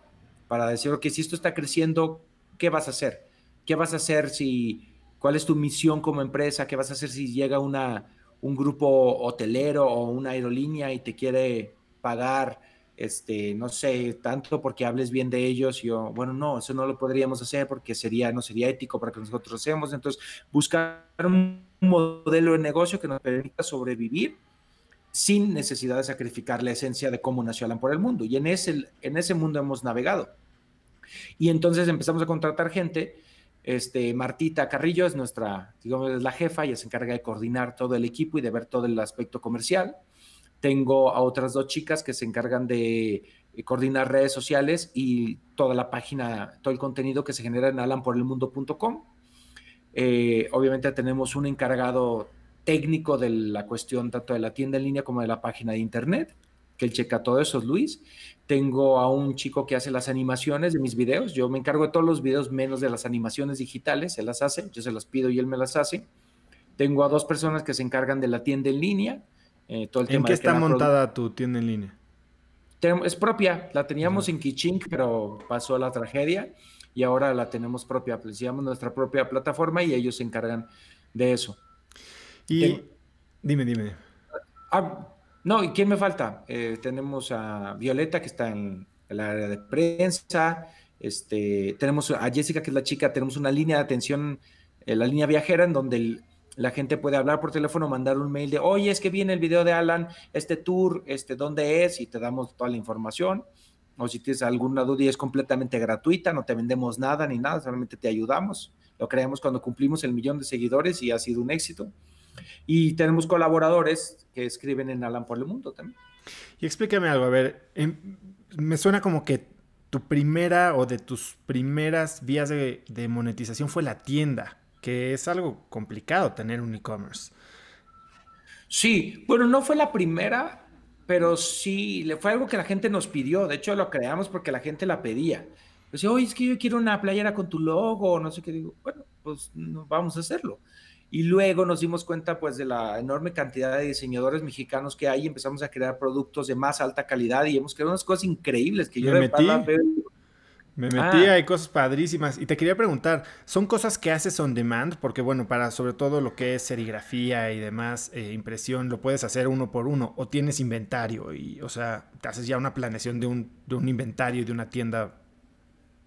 para decir, ok, si esto está creciendo, ¿qué vas a hacer? ¿Qué vas a hacer si, cuál es tu misión como empresa? ¿Qué vas a hacer si llega una, un grupo hotelero o una aerolínea y te quiere pagar, este, no sé, tanto porque hables bien de ellos? Y yo, bueno, no, eso no lo podríamos hacer porque sería, no sería ético para que nosotros hacemos. Entonces, buscar un modelo de negocio que nos permita sobrevivir sin necesidad de sacrificar la esencia de cómo nació Alan por el mundo. Y en ese, en ese mundo hemos navegado. Y entonces empezamos a contratar gente. Este, Martita Carrillo es nuestra, digamos, es la jefa, y se encarga de coordinar todo el equipo y de ver todo el aspecto comercial. Tengo a otras dos chicas que se encargan de eh, coordinar redes sociales y toda la página, todo el contenido que se genera en alanporelmundo.com. Eh, obviamente tenemos un encargado técnico de la cuestión tanto de la tienda en línea como de la página de internet, que él checa todo eso, Luis. Tengo a un chico que hace las animaciones de mis videos. Yo me encargo de todos los videos menos de las animaciones digitales. se las hace, yo se las pido y él me las hace. Tengo a dos personas que se encargan de la tienda en línea. Eh, ¿En qué está montada tu tienda en línea? Es propia. La teníamos en Kiching pero pasó la tragedia y ahora la tenemos propia. Apreciamos pues nuestra propia plataforma y ellos se encargan de eso. Y dime, dime. Ah, no, ¿y quién me falta? Eh, tenemos a Violeta que está en el área de prensa, este, tenemos a Jessica que es la chica, tenemos una línea de atención, eh, la línea viajera en donde la gente puede hablar por teléfono, mandar un mail de, oye, es que viene el video de Alan, este tour, este, ¿dónde es? Y te damos toda la información. O si tienes alguna duda y es completamente gratuita, no te vendemos nada ni nada, solamente te ayudamos. Lo creamos cuando cumplimos el millón de seguidores y ha sido un éxito. Y tenemos colaboradores que escriben en Alan por el Mundo también. Y explícame algo, a ver, em, me suena como que tu primera o de tus primeras vías de, monetización fue la tienda, que es algo complicado tener un e-commerce. Sí, bueno, no fue la primera, pero sí, le fue algo que la gente nos pidió. De hecho, lo creamos porque la gente la pedía. Decía, pues, oye, es que yo quiero una playera con tu logo, no sé qué. Digo, bueno, pues vamos a hacerlo. Y luego nos dimos cuenta pues de la enorme cantidad de diseñadores mexicanos que hay y empezamos a crear productos de más alta calidad y hemos creado unas cosas increíbles que yo me metí. Me metía ah". hay cosas padrísimas. Y te quería preguntar, ¿son cosas que haces on demand? Porque bueno, para sobre todo lo que es serigrafía y demás, eh, impresión, lo puedes hacer uno por uno o tienes inventario y, o sea, te haces ya una planeación de un, de un inventario de una tienda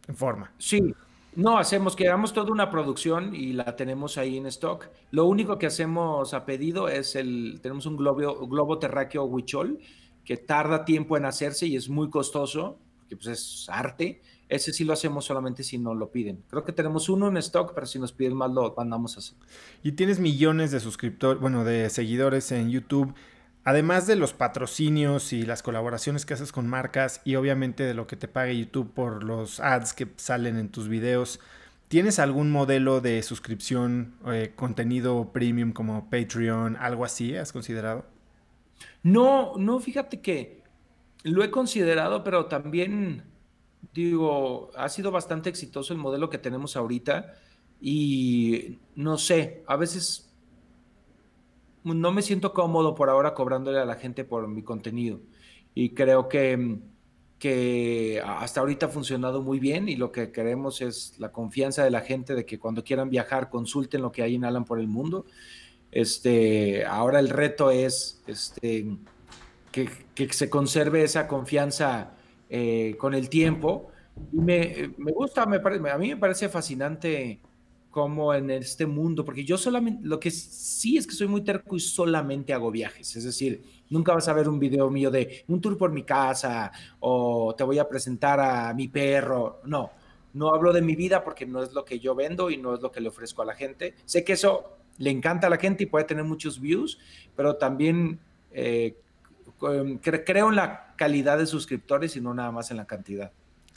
en forma. Sí, no, hacemos, creamos toda una producción y la tenemos ahí en stock. Lo único que hacemos a pedido es el, tenemos un globo, globo terráqueo huichol que tarda tiempo en hacerse y es muy costoso, que pues es arte. Ese sí lo hacemos solamente si no lo piden. Creo que tenemos uno en stock, pero si nos piden más lo mandamos a hacer. Y tienes millones de suscriptores, bueno, de seguidores en YouTube. Además de los patrocinios y las colaboraciones que haces con marcas y obviamente de lo que te pague YouTube por los ads que salen en tus videos, ¿tienes algún modelo de suscripción, eh, contenido premium como Patreon, algo así? ¿Has considerado? No, no, fíjate que lo he considerado, pero también digo, ha sido bastante exitoso el modelo que tenemos ahorita y no sé, a veces no me siento cómodo por ahora cobrándole a la gente por mi contenido. Y creo que, hasta ahorita ha funcionado muy bien y lo que queremos es la confianza de la gente de que cuando quieran viajar consulten lo que hay en Alan por el mundo. Este, ahora el reto es este, que, se conserve esa confianza eh, con el tiempo. Y me, gusta, a mí me parece fascinante como en este mundo, porque yo solamente, lo que sí es que soy muy terco y solamente hago viajes, es decir, nunca vas a ver un video mío de un tour por mi casa o te voy a presentar a mi perro, no, no hablo de mi vida porque no es lo que yo vendo y no es lo que le ofrezco a la gente, sé que eso le encanta a la gente y puede tener muchos views, pero también eh, creo en la calidad de suscriptores y no nada más en la cantidad.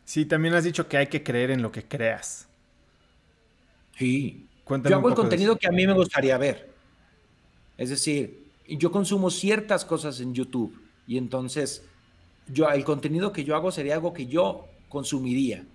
Sí, también has dicho que hay que creer en lo que creas. Sí, yo hago el contenido que a mí me gustaría ver. Es decir, yo consumo ciertas cosas en YouTube y entonces yo, el contenido que yo hago sería algo que yo consumiría.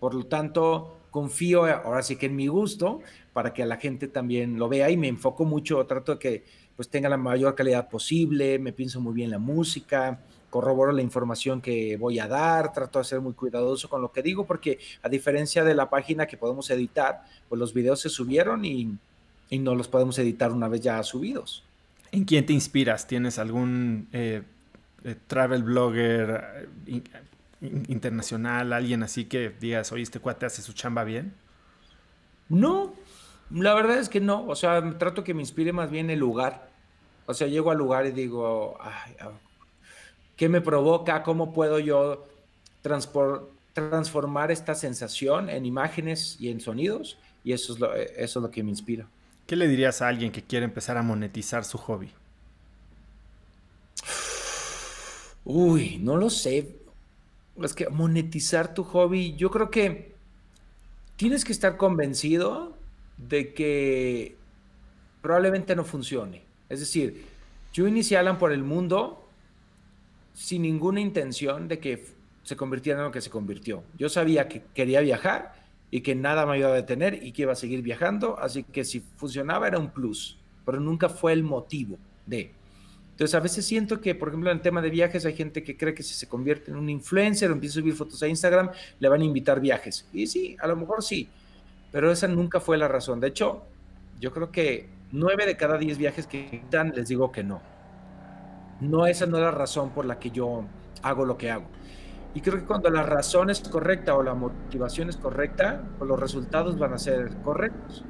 Por lo tanto, confío eh, ahora sí que en mi gusto para que la gente también lo vea y me enfoco mucho, trato de que pues tenga la mayor calidad posible, me pienso muy bien la música, corroboro la información que voy a dar, trato de ser muy cuidadoso con lo que digo, porque a diferencia de la página que podemos editar, pues los videos se subieron y, no los podemos editar una vez ya subidos. ¿En quién te inspiras? ¿Tienes algún eh, eh, travel blogger eh, internacional, alguien así que digas, oye, este cuate hace su chamba bien? No, la verdad es que no. O sea, trato que me inspire más bien el lugar. O sea, llego al lugar y digo, Ay, ¿Qué me provoca? ¿Cómo puedo yo transformar esta sensación en imágenes y en sonidos? Y eso es lo, eh, eso lo que me inspira. ¿Qué le dirías a alguien que quiere empezar a monetizar su hobby? Uy, no lo sé. Es que monetizar tu hobby, yo creo que tienes que estar convencido de que probablemente no funcione. Es decir, yo inicié Alan por el mundo sin ninguna intención de que se convirtiera en lo que se convirtió. Yo sabía que quería viajar y que nada me iba a detener y que iba a seguir viajando, así que si funcionaba era un plus, pero nunca fue el motivo de. Entonces a veces siento que, por ejemplo, en el tema de viajes hay gente que cree que si se convierte en un influencer o empieza a subir fotos a Instagram, le van a invitar viajes. Y sí, a lo mejor sí, pero esa nunca fue la razón. De hecho, yo creo que nueve de cada diez viajes que dan les digo que no. No, esa no es la razón por la que yo hago lo que hago. Y creo que cuando la razón es correcta o la motivación es correcta, pues los resultados van a ser correctos.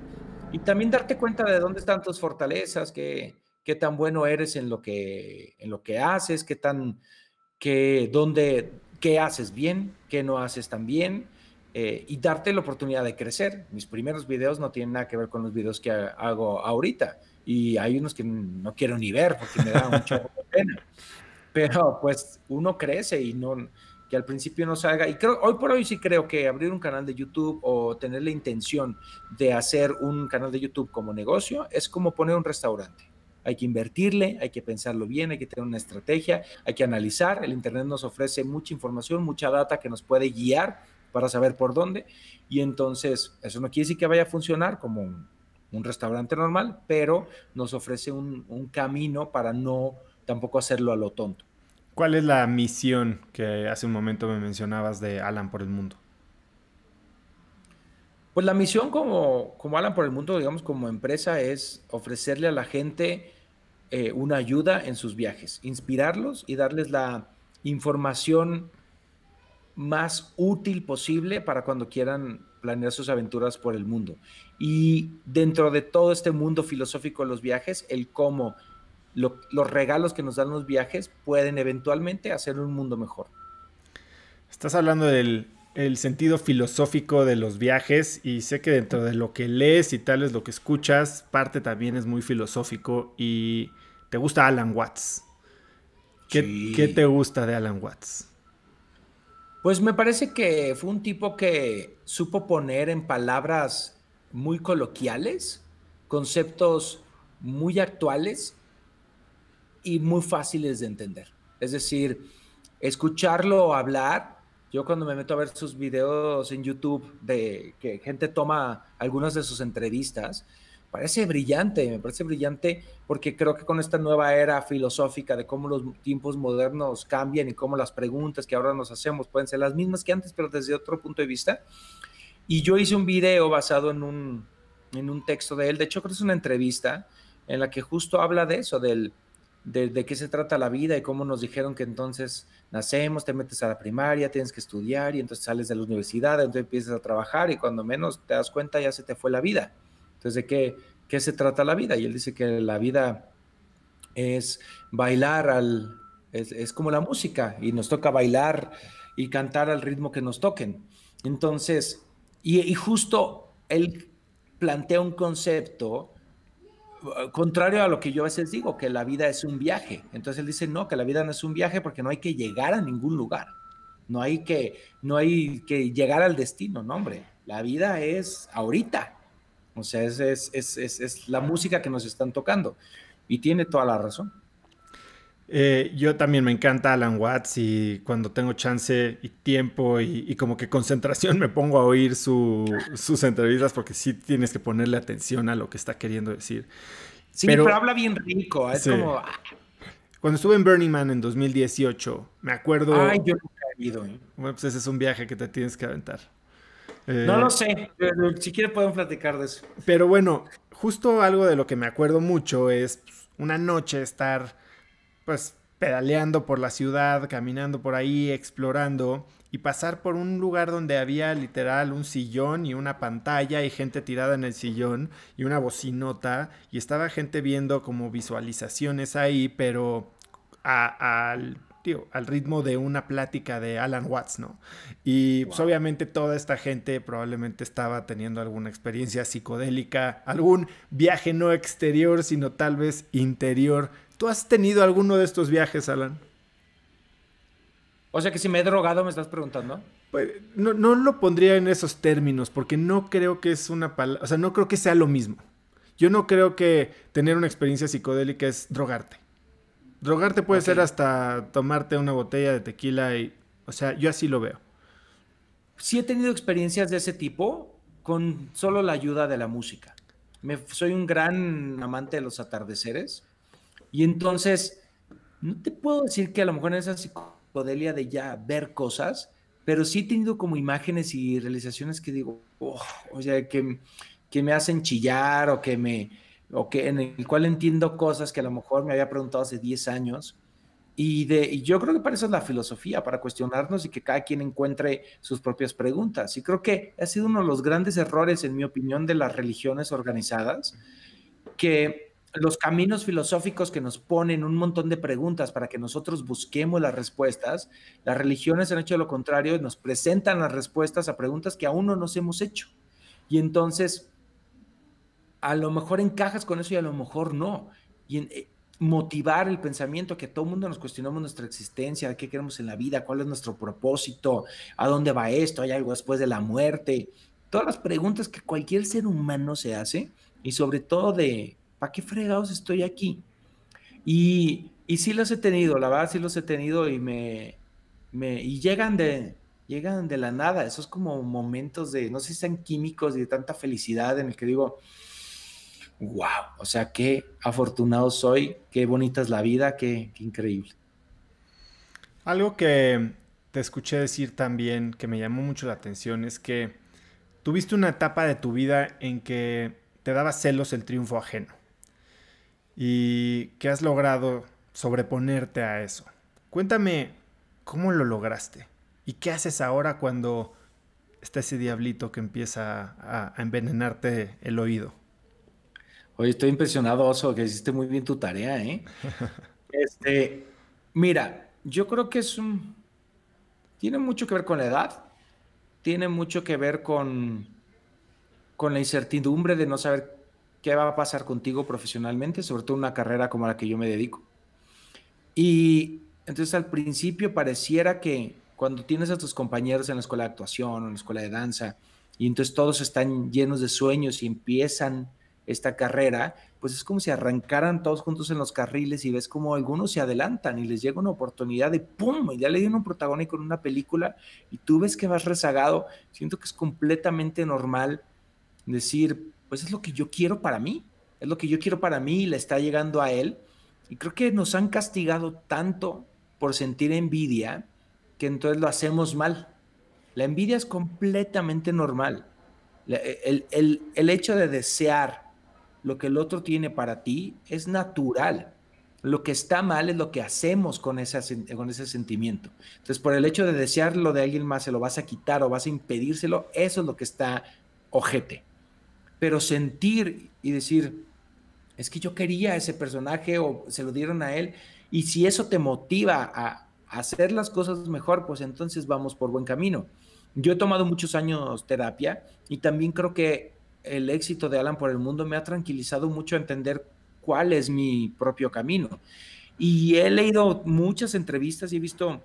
Y también darte cuenta de dónde están tus fortalezas, qué, qué tan bueno eres en lo que, en lo que haces, qué tan, qué, dónde, qué haces bien, qué no haces tan bien, eh, y darte la oportunidad de crecer. Mis primeros videos no tienen nada que ver con los videos que hago ahorita y hay unos que no quiero ni ver porque me da mucha <laughs> pena. Pero pues uno crece y no que al principio no salga y creo hoy por hoy sí creo que abrir un canal de YouTube o tener la intención de hacer un canal de YouTube como negocio es como poner un restaurante hay que invertirle, hay que pensarlo bien, hay que tener una estrategia, hay que analizar. El Internet nos ofrece mucha información, mucha data que nos puede guiar para saber por dónde. Y entonces, eso no quiere decir que vaya a funcionar como un un restaurante normal, pero nos ofrece un, camino para no tampoco hacerlo a lo tonto. ¿Cuál es la misión que hace un momento me mencionabas de Alan por el mundo? Pues la misión como, como Alan por el mundo, digamos, como empresa es ofrecerle a la gente eh, una ayuda en sus viajes, inspirarlos y darles la información más útil posible para cuando quieran planear sus aventuras por el mundo. Y dentro de todo este mundo filosófico de los viajes, el cómo los regalos que nos dan los viajes pueden eventualmente hacer un mundo mejor. Estás hablando del sentido filosófico de los viajes y sé que dentro de lo que lees y tal es lo que escuchas, parte también es muy filosófico y te gusta Alan Watts. ¿Qué, ¿qué te gusta de Alan Watts? Pues me parece que fue un tipo que supo poner en palabras muy coloquiales conceptos muy actuales y muy fáciles de entender. Es decir, escucharlo hablar. Yo cuando me meto a ver sus videos en YouTube de que gente toma algunas de sus entrevistas, parece brillante, me parece brillante porque creo que con esta nueva era filosófica de cómo los tiempos modernos cambian y cómo las preguntas que ahora nos hacemos pueden ser las mismas que antes, pero desde otro punto de vista. Y yo hice un video basado en un, en un texto de él, de hecho creo que es una entrevista en la que justo habla de eso, del, de, qué se trata la vida y cómo nos dijeron que entonces nacemos, te metes a la primaria, tienes que estudiar y entonces sales de la universidad, entonces empiezas a trabajar y cuando menos te das cuenta ya se te fue la vida. Entonces, ¿de qué, qué se trata la vida? Y él dice que la vida es bailar al, es, es, como la música y nos toca bailar y cantar al ritmo que nos toquen. Entonces, y, justo él plantea un concepto eh, contrario a lo que yo a veces digo, que la vida es un viaje. Entonces él dice, no, que la vida no es un viaje porque no hay que llegar a ningún lugar. No hay que, no hay que llegar al destino, no, hombre. La vida es ahorita. O sea, es, es, la música que nos están tocando. Y tiene toda la razón. Eh, yo también me encanta Alan Watts y cuando tengo chance y tiempo y, como que concentración me pongo a oír sus entrevistas porque sí tienes que ponerle atención a lo que está queriendo decir. Sí, pero, habla bien rico, ¿eh? es como... Ah. Cuando estuve en Burning Man en 2018, me acuerdo... Ay, yo nunca he ido. ¿eh? Pues ese es un viaje que te tienes que aventar. Eh, no lo sé, si quieren pueden platicar de eso. Pero bueno, justo algo de lo que me acuerdo mucho es pues, una noche estar, pues, pedaleando por la ciudad, caminando por ahí, explorando y pasar por un lugar donde había literal un sillón y una pantalla y gente tirada en el sillón y una bocinota y estaba gente viendo como visualizaciones ahí, pero al al ritmo de una plática de Alan Watts, ¿no? Y pues obviamente toda esta gente probablemente estaba teniendo alguna experiencia psicodélica, algún viaje no exterior, sino tal vez interior. ¿Tú has tenido alguno de estos viajes, Alan? O sea que si me he drogado, me estás preguntando. Pues, no, no lo pondría en esos términos, porque no creo que es una palabra, o sea, no creo que sea lo mismo. Yo no creo que tener una experiencia psicodélica es drogarte. Drogarte puede ser hasta tomarte una botella de tequila y, o sea, yo así lo veo. Sí he tenido experiencias de ese tipo con solo la ayuda de la música. Me, soy un gran amante de los atardeceres y entonces no te puedo decir que a lo mejor en esa psicodelia de ya ver cosas, pero sí he tenido como imágenes y realizaciones que digo, oh, o sea, que, que me hacen chillar o que me, o que en el cual entiendo cosas que a lo mejor me había preguntado hace 10 años. Y, de, yo creo que para eso es la filosofía, para cuestionarnos y que cada quien encuentre sus propias preguntas. Y creo que ha sido uno de los grandes errores, en mi opinión, de las religiones organizadas, que los caminos filosóficos que nos ponen un montón de preguntas para que nosotros busquemos las respuestas, las religiones han hecho lo contrario, nos presentan las respuestas a preguntas que aún no nos hemos hecho. Y entonces a lo mejor encajas con eso y a lo mejor no. Y eh, motivar el pensamiento, que todo mundo nos cuestionamos nuestra existencia, qué queremos en la vida, cuál es nuestro propósito, a dónde va esto, hay algo después de la muerte. Todas las preguntas que cualquier ser humano se hace y sobre todo de, ¿para qué fregados estoy aquí? Y, y sí los he tenido, la verdad sí los he tenido y me... me y llegan de, llegan de la nada, esos como momentos de, no sé si sean químicos y de tanta felicidad en el que digo, wow, o sea, qué afortunado soy, qué bonita es la vida, qué, increíble. Algo que te escuché decir también que me llamó mucho la atención es que tuviste una etapa de tu vida en que te daba celos el triunfo ajeno y que has logrado sobreponerte a eso. Cuéntame cómo lo lograste y qué haces ahora cuando está ese diablito que empieza a envenenarte el oído. Oye, estoy impresionado, Oso, que hiciste muy bien tu tarea, ¿eh? <laughs> este, mira, yo creo que es un... Tiene mucho que ver con la edad, tiene mucho que ver con, con la incertidumbre de no saber qué va a pasar contigo profesionalmente, sobre todo una carrera como la que yo me dedico. Y entonces al principio pareciera que cuando tienes a tus compañeros en la escuela de actuación o en la escuela de danza, y entonces todos están llenos de sueños y empiezan esta carrera, pues es como si arrancaran todos juntos en los carriles y ves como algunos se adelantan y les llega una oportunidad de ¡pum! Y ya le dieron un protagónico en una película y tú ves que vas rezagado. Siento que es completamente normal decir, pues es lo que yo quiero para mí, es lo que yo quiero para mí y le está llegando a él. Y creo que nos han castigado tanto por sentir envidia que entonces lo hacemos mal. La envidia es completamente normal. El, el, el hecho de desear lo que el otro tiene para ti es natural. Lo que está mal es lo que hacemos con, con ese sentimiento. Entonces, por el hecho de desearlo de alguien más, se lo vas a quitar o vas a impedírselo, eso es lo que está ojete. Pero sentir y decir, es que yo quería ese personaje o se lo dieron a él, y si eso te motiva a hacer las cosas mejor, pues entonces vamos por buen camino. Yo he tomado muchos años terapia y también creo que el éxito de Alan por el mundo me ha tranquilizado mucho a entender cuál es mi propio camino. Y he leído muchas entrevistas y he visto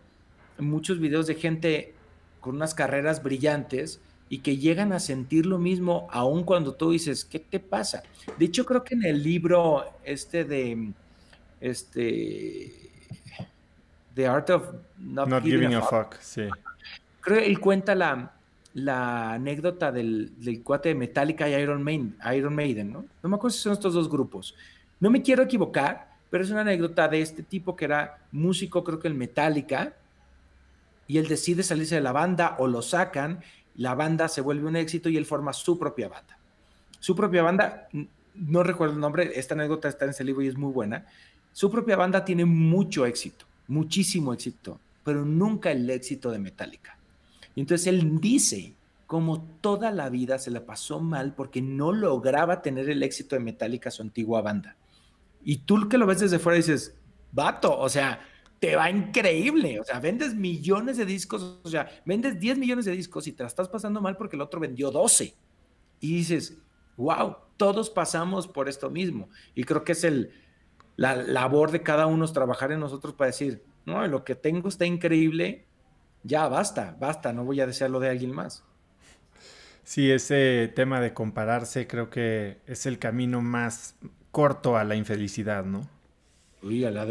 muchos videos de gente con unas carreras brillantes y que llegan a sentir lo mismo aun cuando tú dices, ¿qué te pasa? De hecho, creo que en el libro este de, este, The Art of Not, Giving, a, fuck, Creo que él cuenta la, la anécdota del, cuate de Metallica y Iron, Maiden, Iron Maiden, ¿no? No me acuerdo si son estos dos grupos. No me quiero equivocar, pero es una anécdota de este tipo que era músico, creo que el Metallica, y él decide salirse de la banda o lo sacan, la banda se vuelve un éxito y él forma su propia banda. Su propia banda, no recuerdo el nombre, esta anécdota está en ese libro y es muy buena. Su propia banda tiene mucho éxito, muchísimo éxito, pero nunca el éxito de Metallica. Y entonces él dice cómo toda la vida se la pasó mal porque no lograba tener el éxito de Metallica, su antigua banda. Y tú que lo ves desde fuera dices, vato, o sea, te va increíble. O sea, vendes millones de discos, o sea, vendes 10 millones de discos y te la estás pasando mal porque el otro vendió 12. Y dices, wow, todos pasamos por esto mismo. Y creo que es el, la labor de cada uno es trabajar en nosotros para decir, no, lo que tengo está increíble, ya basta, basta, no voy a desearlo de alguien más. Sí, ese tema de compararse creo que es el camino más corto a la infelicidad, ¿no? Uy, a la,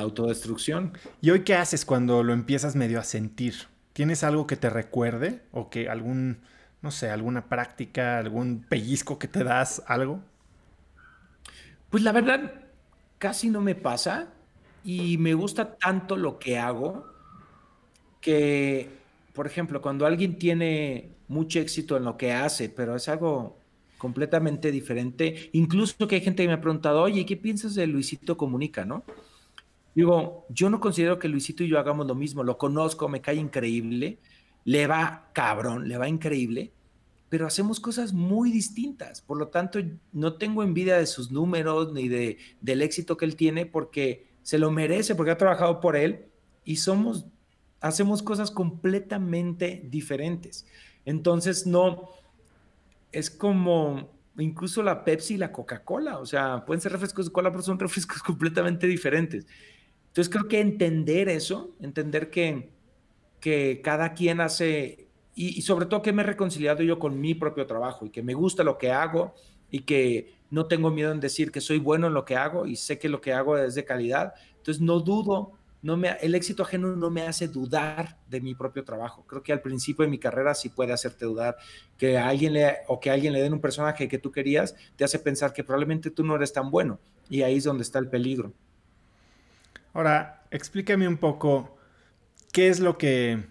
autodestrucción. ¿Y hoy qué haces cuando lo empiezas medio a sentir? ¿Tienes algo que te recuerde o que algún, no sé, alguna práctica, algún pellizco que te das, algo? Pues la verdad, casi no me pasa y me gusta tanto lo que hago que, por ejemplo, cuando alguien tiene mucho éxito en lo que hace, pero es algo completamente diferente, incluso que hay gente que me ha preguntado, oye, ¿qué piensas de Luisito Comunica, no? Digo, yo no considero que Luisito y yo hagamos lo mismo, lo conozco, me cae increíble, le va cabrón, le va increíble, pero hacemos cosas muy distintas. Por lo tanto, no tengo envidia de sus números ni de, del éxito que él tiene porque se lo merece, porque ha trabajado por él y somos hacemos cosas completamente diferentes. Entonces, no, es como incluso la Pepsi y la Coca-Cola, o sea, pueden ser refrescos de cola, pero son <laughs> refrescos completamente diferentes. Entonces, creo que entender eso, entender que, cada quien hace, y, y sobre todo que me he reconciliado yo con mi propio trabajo y que me gusta lo que hago y que no tengo miedo en decir que soy bueno en lo que hago y sé que lo que hago es de calidad. Entonces, no dudo no me, el éxito ajeno no me hace dudar de mi propio trabajo. Creo que al principio de mi carrera sí puede hacerte dudar que alguien le, o que alguien le den un personaje que tú querías, te hace pensar que probablemente tú no eres tan bueno. Y ahí es donde está el peligro. Ahora, explícame un poco qué es lo que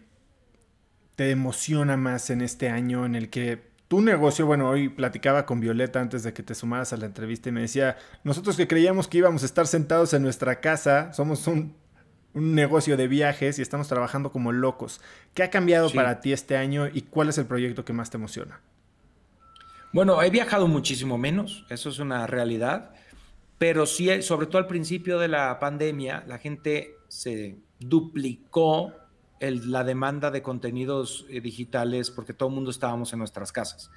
te emociona más en este año en el que tu negocio, bueno, hoy platicaba con Violeta antes de que te sumaras a la entrevista y me decía, nosotros que creíamos que íbamos a estar sentados en nuestra casa, somos un un negocio de viajes y estamos trabajando como locos. ¿Qué ha cambiado para ti este año y cuál es el proyecto que más te emociona? Bueno, he viajado muchísimo menos, eso es una realidad, pero sí, sobre todo al principio de la pandemia, la gente se duplicó la demanda de contenidos eh, digitales porque todo el mundo estábamos en nuestras casas.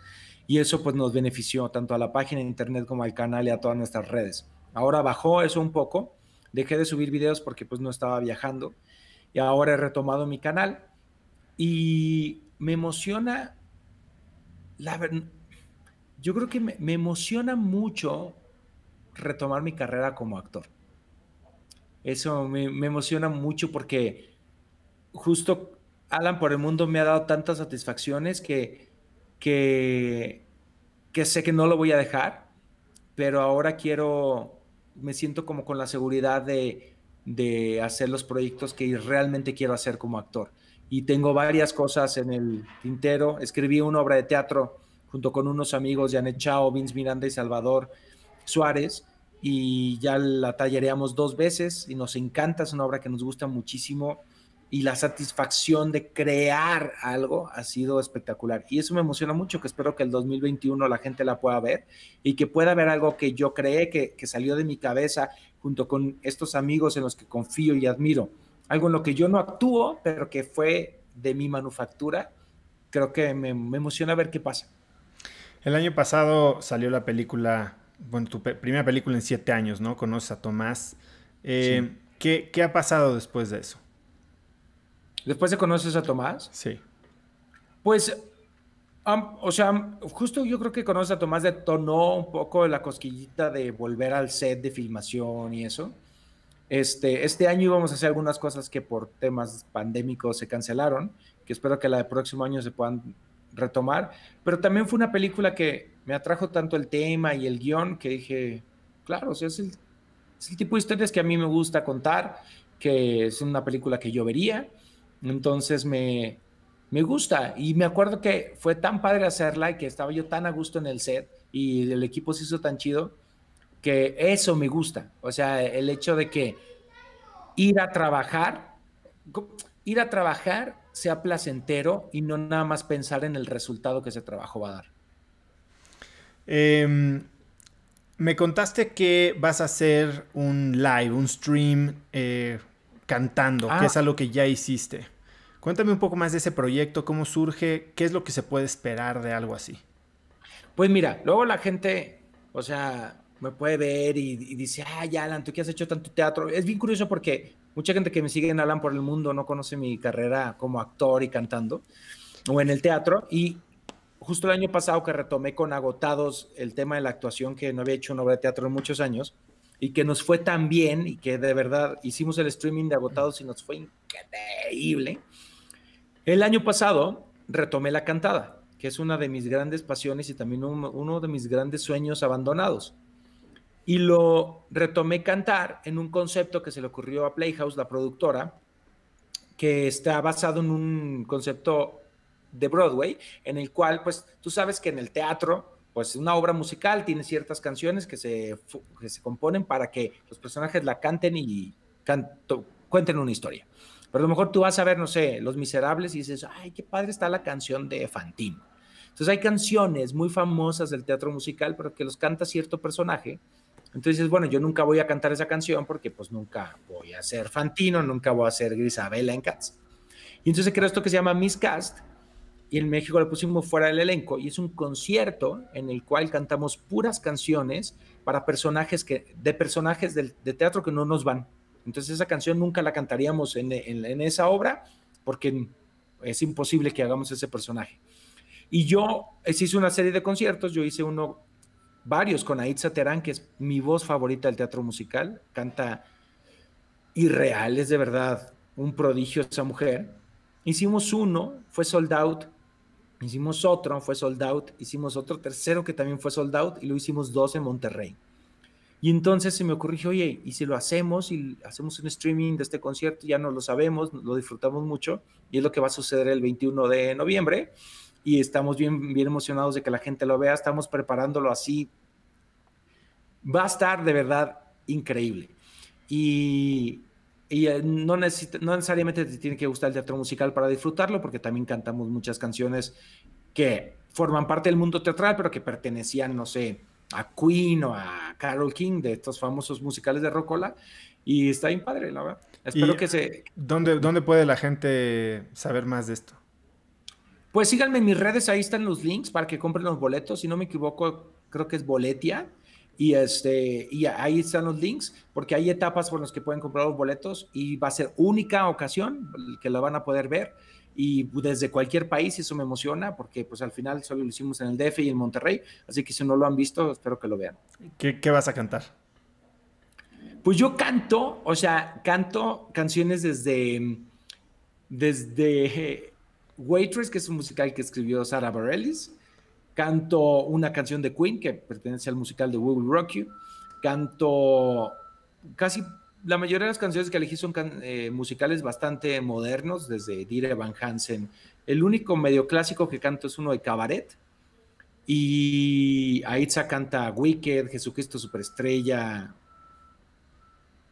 Y eso pues nos benefició tanto a la página en internet como al canal y a todas nuestras redes. Ahora bajó eso un poco, Dejé de subir videos porque pues no estaba viajando y ahora he retomado mi canal y me emociona, la, yo creo que me, emociona mucho retomar mi carrera como actor. Eso me, me, emociona mucho porque justo Alan por el mundo me ha dado tantas satisfacciones que, que, que sé que no lo voy a dejar, pero ahora quiero me siento como con la seguridad de, de hacer los proyectos que realmente quiero hacer como actor. Y tengo varias cosas en el tintero. Escribí una obra de teatro junto con unos amigos, Janet Chao, Vince Miranda y Salvador Suárez, y ya la tallereamos dos veces y nos encanta, es una obra que nos gusta muchísimo y la satisfacción de crear algo ha sido espectacular. Y eso me emociona mucho, que espero que el 2021 la gente la pueda ver y que pueda ver algo que yo creé, que, salió de mi cabeza junto con estos amigos en los que confío y admiro. Algo en lo que yo no actúo, pero que fue de mi manufactura. Creo que me, emociona ver qué pasa. El año pasado salió la película, bueno, tu primera película en siete años, ¿no? Conoces a Tomás. Eh, ¿Qué ha pasado después de eso? ¿Después de conoces a Tomás? Sí. Pues, o sea, justo yo creo que conoces a Tomás detonó un poco la cosquillita de volver al set de filmación y eso. Este, este año íbamos a hacer algunas cosas que por temas pandémicos se cancelaron, que espero que la de próximo año se puedan retomar. Pero también fue una película que me atrajo tanto el tema y el guión que dije, claro, o sea, el, es el tipo de historias que a mí me gusta contar, que es una película que yo vería entonces me, gusta y me acuerdo que fue tan padre hacerla y que estaba yo tan a gusto en el set y el equipo se hizo tan chido que eso me gusta. O sea, el hecho de que ir a trabajar, ir a trabajar sea placentero y no nada más pensar en el resultado que ese trabajo va a dar. Em, me contaste que vas a hacer un live, un stream eh, cantando, que ah. es algo que ya hiciste. Cuéntame un poco más de ese proyecto, cómo surge, qué es lo que se puede esperar de algo así. Pues mira, luego la gente, o sea, me puede ver y, dice dice, ay, Alan, tú que has hecho tanto teatro. Es bien curioso porque mucha gente que me sigue en Alan por el mundo no conoce mi carrera como actor y cantando o en el teatro. Y justo el año pasado que retomé con Agotados el tema de la actuación, que no había hecho una obra de teatro en muchos años, y que nos fue tan bien y que de verdad hicimos el streaming de agotados y nos fue increíble. El año pasado retomé la cantada, que es una de mis grandes pasiones y también uno de mis grandes sueños abandonados. Y lo retomé cantar en un concepto que se le ocurrió a Playhouse, la productora, que está basado en un concepto de Broadway, en el cual, pues, tú sabes que en el teatro pues una obra musical tiene ciertas canciones que se, se componen para que los personajes la canten y cuenten una historia. Pero a lo mejor tú vas a ver, no sé, Los Miserables y dices, ay, qué padre está la canción de Fantino. Entonces hay canciones muy famosas del teatro musical, pero que los canta cierto personaje. Entonces, bueno, yo nunca voy a cantar esa canción porque pues nunca voy a ser Fantino, nunca voy a ser Grisabela en Cats. Y entonces creo esto que se llama Cast, y en México la pusimos fuera del elenco. Y es un concierto en el cual cantamos puras canciones para personajes que, de personajes de teatro que no nos van. Entonces esa canción nunca la cantaríamos en, en, en esa obra porque es imposible que hagamos ese personaje. Y yo eh, hice una serie de conciertos, yo hice uno, varios con Aitza Terán, que es mi voz favorita del teatro musical, canta irreal, es de verdad un prodigio esa mujer. Hicimos uno, fue sold out, Hicimos otro, fue sold out. Hicimos otro tercero que también fue sold out y lo hicimos dos en Monterrey. Y entonces se me ocurrió, oye, ¿y si lo hacemos y hacemos un streaming de este concierto? Ya no lo sabemos, lo disfrutamos mucho y es lo que va a suceder el 21 de noviembre. Y estamos bien, bien emocionados de que la gente lo vea, estamos preparándolo así. Va a estar de verdad increíble. Y y eh, no, no necesariamente te tiene que gustar el teatro musical para disfrutarlo, porque también cantamos muchas canciones que forman parte del mundo teatral, pero que pertenecían, no sé, a Queen o a Carol King, de estos famosos musicales de Rocola. Y está bien padre, la verdad. Espero que se... ¿dónde, ¿Dónde puede la gente saber más de esto? Pues síganme en mis redes, ahí están los links para que compren los boletos. Si no me equivoco, creo que es Boletia. Y, este, y ahí están los links, porque hay etapas por las que pueden comprar los boletos y va a ser única ocasión que la van a poder ver. Y desde cualquier país, eso me emociona, porque pues al final solo lo hicimos en el DF y en Monterrey. Así que si no lo han visto, espero que lo vean. ¿Qué, vas a cantar? Pues yo canto, o sea, canto canciones desde, desde Waitress, que es un musical que escribió Sara Bareilles canto una canción de Queen que pertenece al musical de We Will Rock You, canto casi la mayoría de las canciones que elegí son eh, musicales bastante modernos, desde Dire Van Hansen. El único medio clásico que canto es uno de Cabaret. Y Aitza canta Wicked, Jesucristo Superestrella.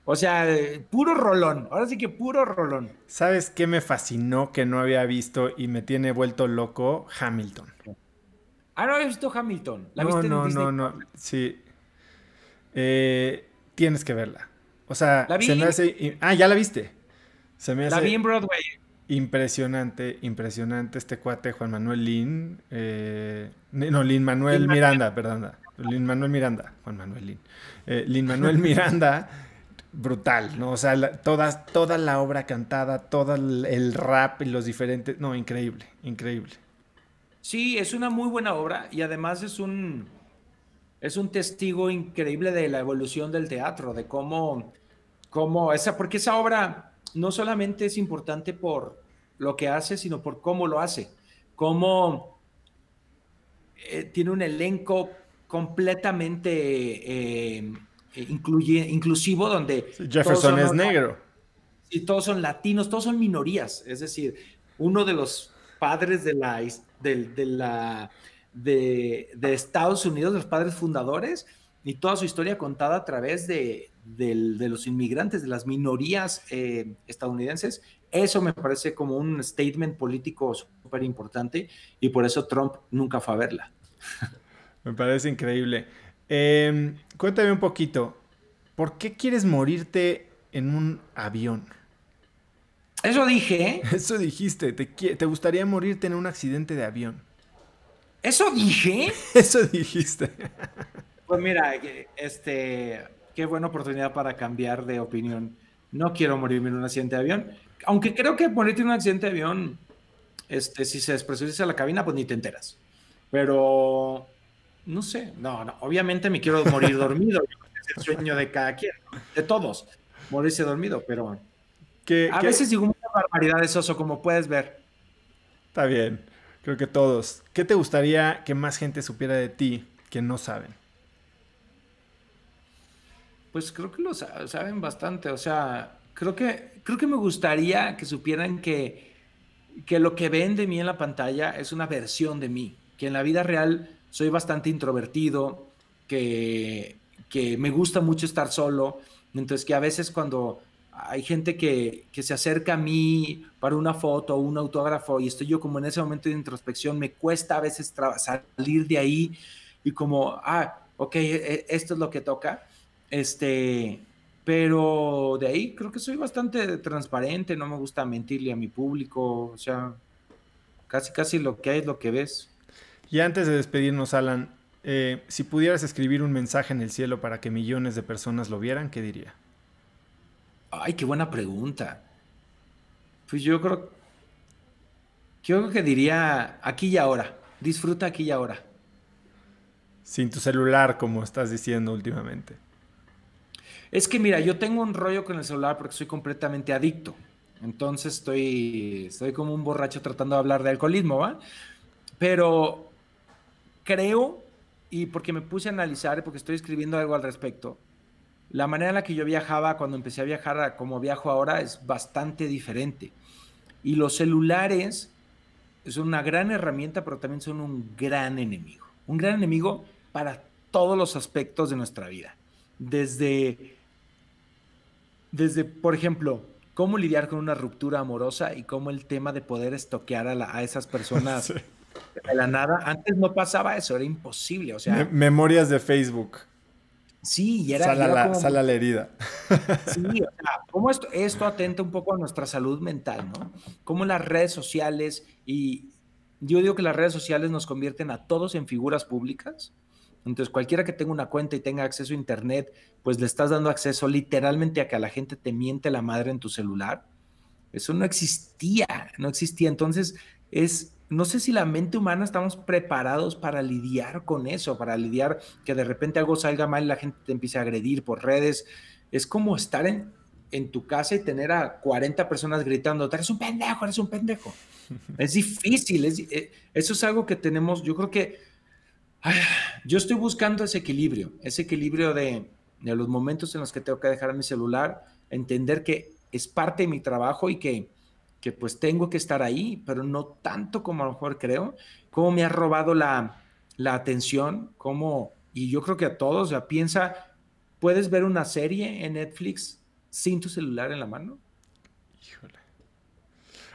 O sea, puro rolón. Ahora sí que puro rolón. ¿Sabes qué me fascinó que no había visto y me tiene vuelto loco? Hamilton. Ah, no visto Hamilton. ¿La no, viste no, no, no. Sí. Eh, tienes que verla. O sea, se me hace. Ah, ya la viste. Se me hace. La vi en Broadway. Impresionante, impresionante este cuate Juan Manuel Lin. Eh, no, Lin Manuel Miranda, perdón. Lin Manuel Miranda. Juan Manuel Lin. Eh, Lin Manuel Miranda. brutal, ¿no? O sea, toda la obra cantada, todo el rap y los diferentes. No, increíble, increíble. Sí, es una muy buena obra y además es un, es un testigo increíble de la evolución del teatro, de cómo, esa, porque esa obra no solamente es importante por lo que hace, sino por cómo lo hace, cómo eh, tiene un elenco completamente eh, incluye, inclusivo donde... Jefferson es negro. Y todos son latinos, todos son minorías, es decir, uno de los padres de la, historia de, de la, de, Estados Unidos, los padres fundadores, y toda su historia contada a través de, los inmigrantes, de las minorías eh, estadounidenses. Eso me parece como un statement político súper importante y por eso Trump nunca fue a verla. <laughs> Me parece increíble. Em, cuéntame un poquito, ¿por qué quieres morirte en un avión? Eso dije. ¿eh? <laughs> Eso dijiste. Te, gustaría morirte en un accidente de avión. ¿Eso dije? <laughs> Eso dijiste. Pues mira, este, qué buena oportunidad para cambiar de opinión. No quiero morirme en un accidente de avión. Aunque creo que morirte en un accidente de avión, este, si se a la cabina, pues ni te enteras. Pero, no sé, no, no. obviamente me quiero morir <laughs> dormido. es el sueño de cada quien, de todos, morirse dormido, pero... a veces digo, barbaridades, Oso, como puedes ver. Está bien, creo que todos. ¿Qué te gustaría que más gente supiera de ti que no saben? Pues creo que lo saben bastante, o sea, creo que, creo que me gustaría que supieran que, que lo que ven de mí en la pantalla es una versión de mí, que en la vida real soy bastante introvertido, que, que me gusta mucho estar solo, entonces que a veces cuando hay gente que, se acerca a mí para una foto o un autógrafo y estoy yo como en ese momento de introspección, me cuesta a veces salir de ahí y como, ah, ok, e, e, esto es lo que toca, este, pero de ahí creo que soy bastante transparente, no me gusta mentirle a mi público, o sea, casi casi lo que hay es lo que ves. Y antes de despedirnos, Alan, eh, si pudieras escribir un mensaje en el cielo para que millones de personas lo vieran, ¿qué diría? Ay, qué buena pregunta. Pues yo creo, yo que diría aquí y ahora. Disfruta aquí y ahora. Sin tu celular, como estás diciendo últimamente. Es que mira, yo tengo un rollo con el celular porque soy completamente adicto. Entonces estoy, estoy como un borracho tratando de hablar de alcoholismo, ¿va? Pero creo, y porque me puse a analizar, porque estoy escribiendo algo al respecto, la manera en la que yo viajaba cuando empecé a viajar como viajo ahora es bastante diferente. Y los celulares son una gran herramienta, pero también son un gran enemigo. Un gran enemigo para todos los aspectos de nuestra vida. Desde, desde por ejemplo, cómo lidiar con una ruptura amorosa y cómo el tema de poder estoquear a, esas personas <laughs> de la nada. Antes no pasaba eso, era imposible. O sea, memorias de Facebook. Sí, y era. Sala, la, herida. Sí, o sea, cómo esto, esto atenta un poco a nuestra salud mental, ¿no? Cómo las redes sociales y. Yo digo que las redes sociales nos convierten a todos en figuras públicas. Entonces, cualquiera que tenga una cuenta y tenga acceso a Internet, pues le estás dando acceso literalmente a que a la gente te miente la madre en tu celular. Eso no existía, no existía. Entonces, es no sé si la mente humana estamos preparados para lidiar con eso, para lidiar que de repente algo salga mal y la gente te empiece a agredir por redes. Es como estar en, tu casa y tener a 40 personas gritando, eres un pendejo, eres un pendejo. <laughs> es difícil, eh, eso es algo que tenemos, yo creo que yo estoy buscando ese equilibrio, ese equilibrio de, de los momentos en los que tengo que dejar mi celular, entender que es parte de mi trabajo y que que pues tengo que estar ahí, pero no tanto como a lo mejor creo, cómo me ha robado la, atención, como, y yo creo que a todos, ya piensa, ¿puedes ver una serie en Netflix sin tu celular en la mano? Híjole.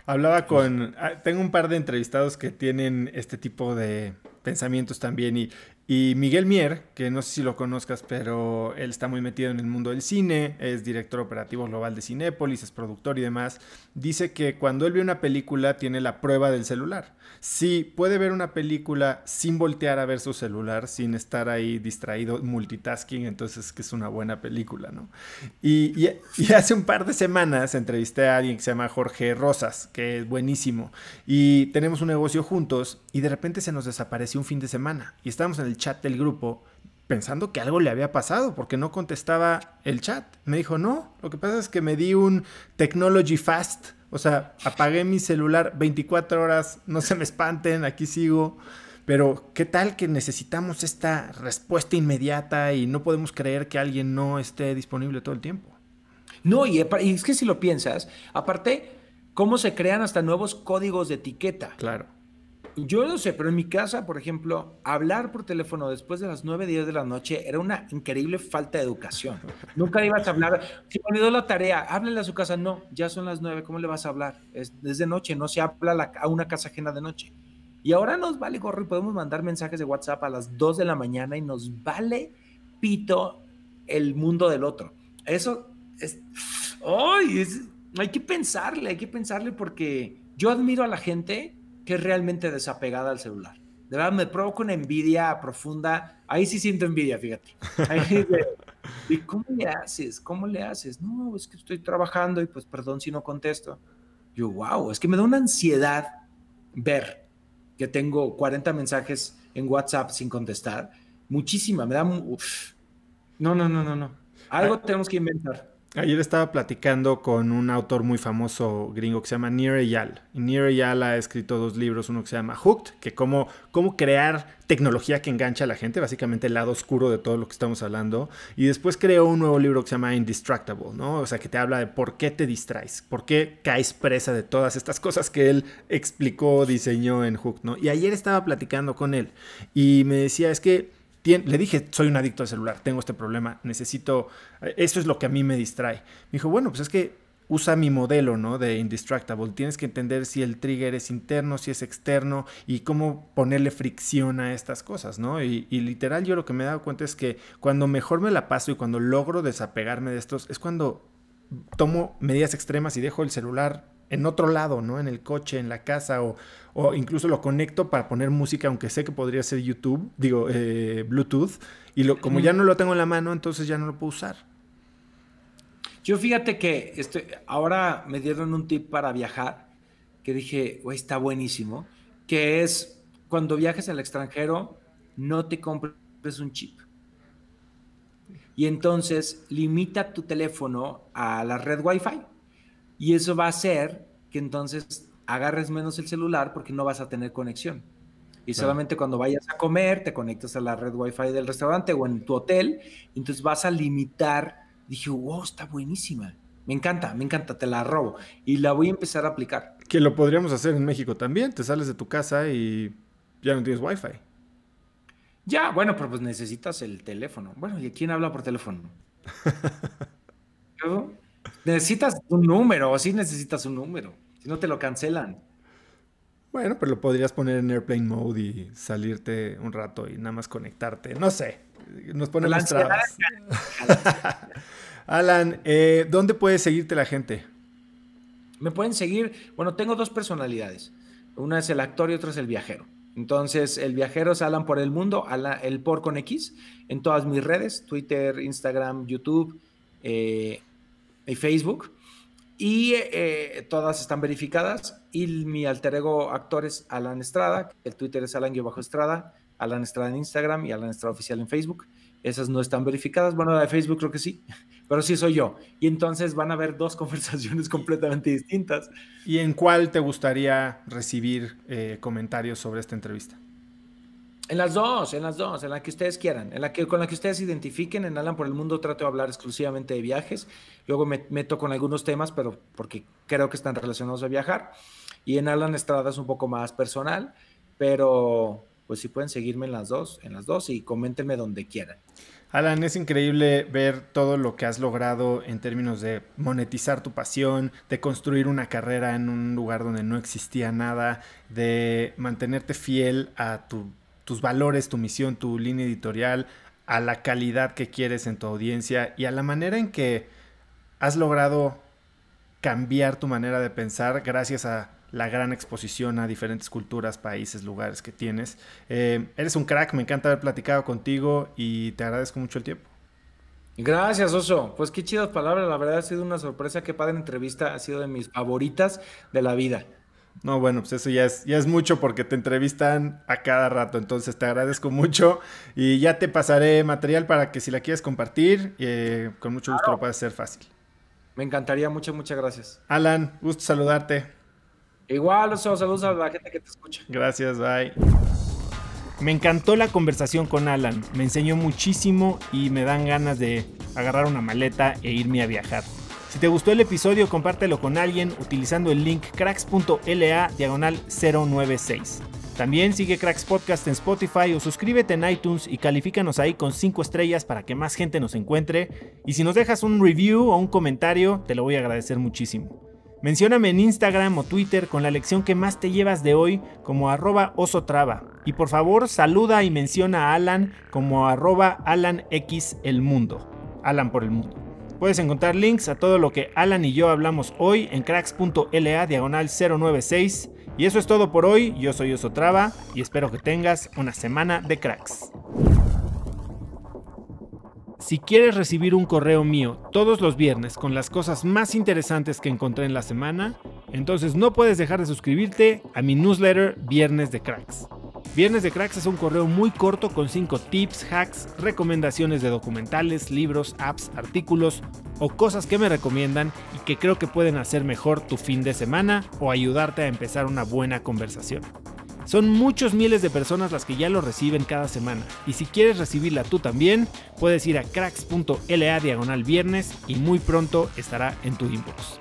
Hablaba pues con, ah, tengo un par de entrevistados que tienen este tipo de pensamientos también y, y Miguel Mier, que no sé si lo conozcas, pero él está muy metido en el mundo del cine, es director operativo global de Cinepolis, es productor y demás, dice que cuando él ve una película tiene la prueba del celular. Si puede ver una película sin voltear a ver su celular, sin estar ahí distraído, multitasking, entonces que es una buena película, ¿no? Y, hace un par de semanas entrevisté a alguien que se llama Jorge Rosas, que es buenísimo, y tenemos un negocio juntos y de repente se nos desapareció un fin de semana y estábamos en el chat del grupo pensando que algo le había pasado porque no contestaba el chat. Me dijo, no, lo que pasa es que me di un technology fast, o sea, apagué mi celular 24 horas, no se me espanten, aquí sigo. Pero, ¿qué tal que necesitamos esta respuesta inmediata y no podemos creer que alguien no esté disponible todo el tiempo? No, y, es que si lo piensas, aparte, ¿cómo se crean hasta nuevos códigos de etiqueta? Claro yo no sé, pero en mi casa, por ejemplo, hablar por teléfono después de las 9, 10 de la noche era una increíble falta de educación. Nunca ibas a hablar. Si me olvidó la tarea, háblele a su casa. No, ya son las 9, ¿cómo le vas a hablar? Es, de noche, no se habla a una casa ajena de noche. Y ahora nos vale gorro y podemos mandar mensajes de WhatsApp a las 2 de la mañana y nos vale pito el mundo del otro. Eso es. ¡Ay! hay que pensarle, hay que pensarle porque yo admiro a la gente que es realmente desapegada al celular. De verdad, me provoca una envidia profunda. Ahí sí siento envidia, fíjate. ¿Y cómo le haces? ¿Cómo le haces? No, es que estoy trabajando y pues perdón si no contesto. Yo, wow, es que me da una ansiedad ver que tengo 40 mensajes en WhatsApp sin contestar. Muchísima, me da... Uf. No, no, no, no, no. Algo ah. tenemos que inventar. Ayer estaba platicando con un autor muy famoso gringo que se llama Nir Eyal. Nir Eyal ha escrito dos libros, uno que se llama Hooked, que cómo, cómo crear tecnología que engancha a la gente, básicamente el lado oscuro de todo lo que estamos hablando. Y después creó un nuevo libro que se llama Indistractable, ¿no? O sea, que te habla de por qué te distraes, por qué caes presa de todas estas cosas que él explicó, diseñó en Hooked, ¿no? Y ayer estaba platicando con él y me decía, es que le dije, soy un adicto al celular, tengo este problema, necesito, eso es lo que a mí me distrae. Me dijo, bueno, pues es que usa mi modelo, ¿no? De Indistractable. Tienes que entender si el trigger es interno, si es externo y cómo ponerle fricción a estas cosas, ¿no? Y, y, literal yo lo que me he dado cuenta es que cuando mejor me la paso y cuando logro desapegarme de estos es cuando tomo medidas extremas y dejo el celular en otro lado, ¿no? En el coche, en la casa o, incluso lo conecto para poner música, aunque sé que podría ser YouTube, digo, eh, Bluetooth, y lo, como ya no lo tengo en la mano, entonces ya no lo puedo usar. Yo fíjate que este, ahora me dieron un tip para viajar, que dije, güey, está buenísimo, que es cuando viajes al extranjero, no te compres un chip. Y entonces limita tu teléfono a la red Wi-Fi. Y eso va a hacer que entonces agarres menos el celular porque no vas a tener conexión. Y solamente cuando vayas a comer, te conectas a la red Wi-Fi del restaurante o en tu hotel, entonces vas a limitar. Dije, wow, está buenísima. Me encanta, me encanta, te la robo. Y la voy a empezar a aplicar. Que lo podríamos hacer en México también. Te sales de tu casa y ya no tienes Wi-Fi. Ya, bueno, pero pues necesitas el teléfono. Bueno, ¿y quién habla por teléfono? <laughs> Necesitas un número, o sí necesitas un número. Si no te lo cancelan. Bueno, pero lo podrías poner en airplane mode y salirte un rato y nada más conectarte. No sé. Nos las trabas. <laughs> Alan, eh, ¿dónde puede seguirte la gente? Me pueden seguir. Bueno, tengo dos personalidades. Una es el actor y otra es el viajero. Entonces, el viajero es Alan por el mundo, el por con X, en todas mis redes, Twitter, Instagram, YouTube, eh, y Facebook. Y eh, todas están verificadas. Y mi alter ego actor es Alan Estrada. El Twitter es Alan-Estrada. Alan Estrada en Instagram y Alan Estrada Oficial en Facebook. Esas no están verificadas. Bueno, la de Facebook creo que sí, <laughs> pero sí soy yo. Y entonces van a haber dos <laughs> conversaciones completamente distintas. ¿Y en cuál te gustaría recibir eh, comentarios sobre esta entrevista? En las dos, en las dos, en la que ustedes quieran, en la que, con la que ustedes se identifiquen. En Alan por el Mundo trato de hablar exclusivamente de viajes. Luego me meto con algunos temas, pero porque creo que están relacionados a viajar. Y en Alan Estrada es un poco más personal, pero pues sí pueden seguirme en las dos, en las dos y coméntenme donde quieran. Alan, es increíble ver todo lo que has logrado en términos de monetizar tu pasión, de construir una carrera en un lugar donde no existía nada, de mantenerte fiel a tu tus valores, tu misión, tu línea editorial, a la calidad que quieres en tu audiencia y a la manera en que has logrado cambiar tu manera de pensar gracias a la gran exposición a diferentes culturas, países, lugares que tienes. Eh, eres un crack, me encanta haber platicado contigo y te agradezco mucho el tiempo. Gracias, Oso. Pues qué chidas palabras, la verdad ha sido una sorpresa, qué padre entrevista, ha sido de mis favoritas de la vida. No, bueno, pues eso ya es, ya es mucho porque te entrevistan a cada rato, entonces te agradezco mucho y ya te pasaré material para que si la quieres compartir, eh, con mucho gusto lo puedas hacer fácil. Me encantaría, muchas, muchas gracias. Alan, gusto saludarte. Igual, saludos a la gente que te escucha. Gracias, bye. Me encantó la conversación con Alan, me enseñó muchísimo y me dan ganas de agarrar una maleta e irme a viajar. Si te gustó el episodio, compártelo con alguien utilizando el link cracks.la diagonal 096. También sigue Cracks Podcast en Spotify o suscríbete en iTunes y califícanos ahí con 5 estrellas para que más gente nos encuentre. Y si nos dejas un review o un comentario, te lo voy a agradecer muchísimo. Mencióname en Instagram o Twitter con la lección que más te llevas de hoy como arroba osotrava. Y por favor saluda y menciona a Alan como arroba AlanXelmundo. Alan por el mundo. Puedes encontrar links a todo lo que Alan y yo hablamos hoy en cracks.la diagonal 096. Y eso es todo por hoy, yo soy Osotrava y espero que tengas una semana de cracks. Si quieres recibir un correo mío todos los viernes con las cosas más interesantes que encontré en la semana, entonces no puedes dejar de suscribirte a mi newsletter Viernes de Cracks. Viernes de Cracks es un correo muy corto con 5 tips, hacks, recomendaciones de documentales, libros, apps, artículos o cosas que me recomiendan y que creo que pueden hacer mejor tu fin de semana o ayudarte a empezar una buena conversación. Son muchos miles de personas las que ya lo reciben cada semana y si quieres recibirla tú también, puedes ir a cracks.la diagonal viernes y muy pronto estará en tu inbox.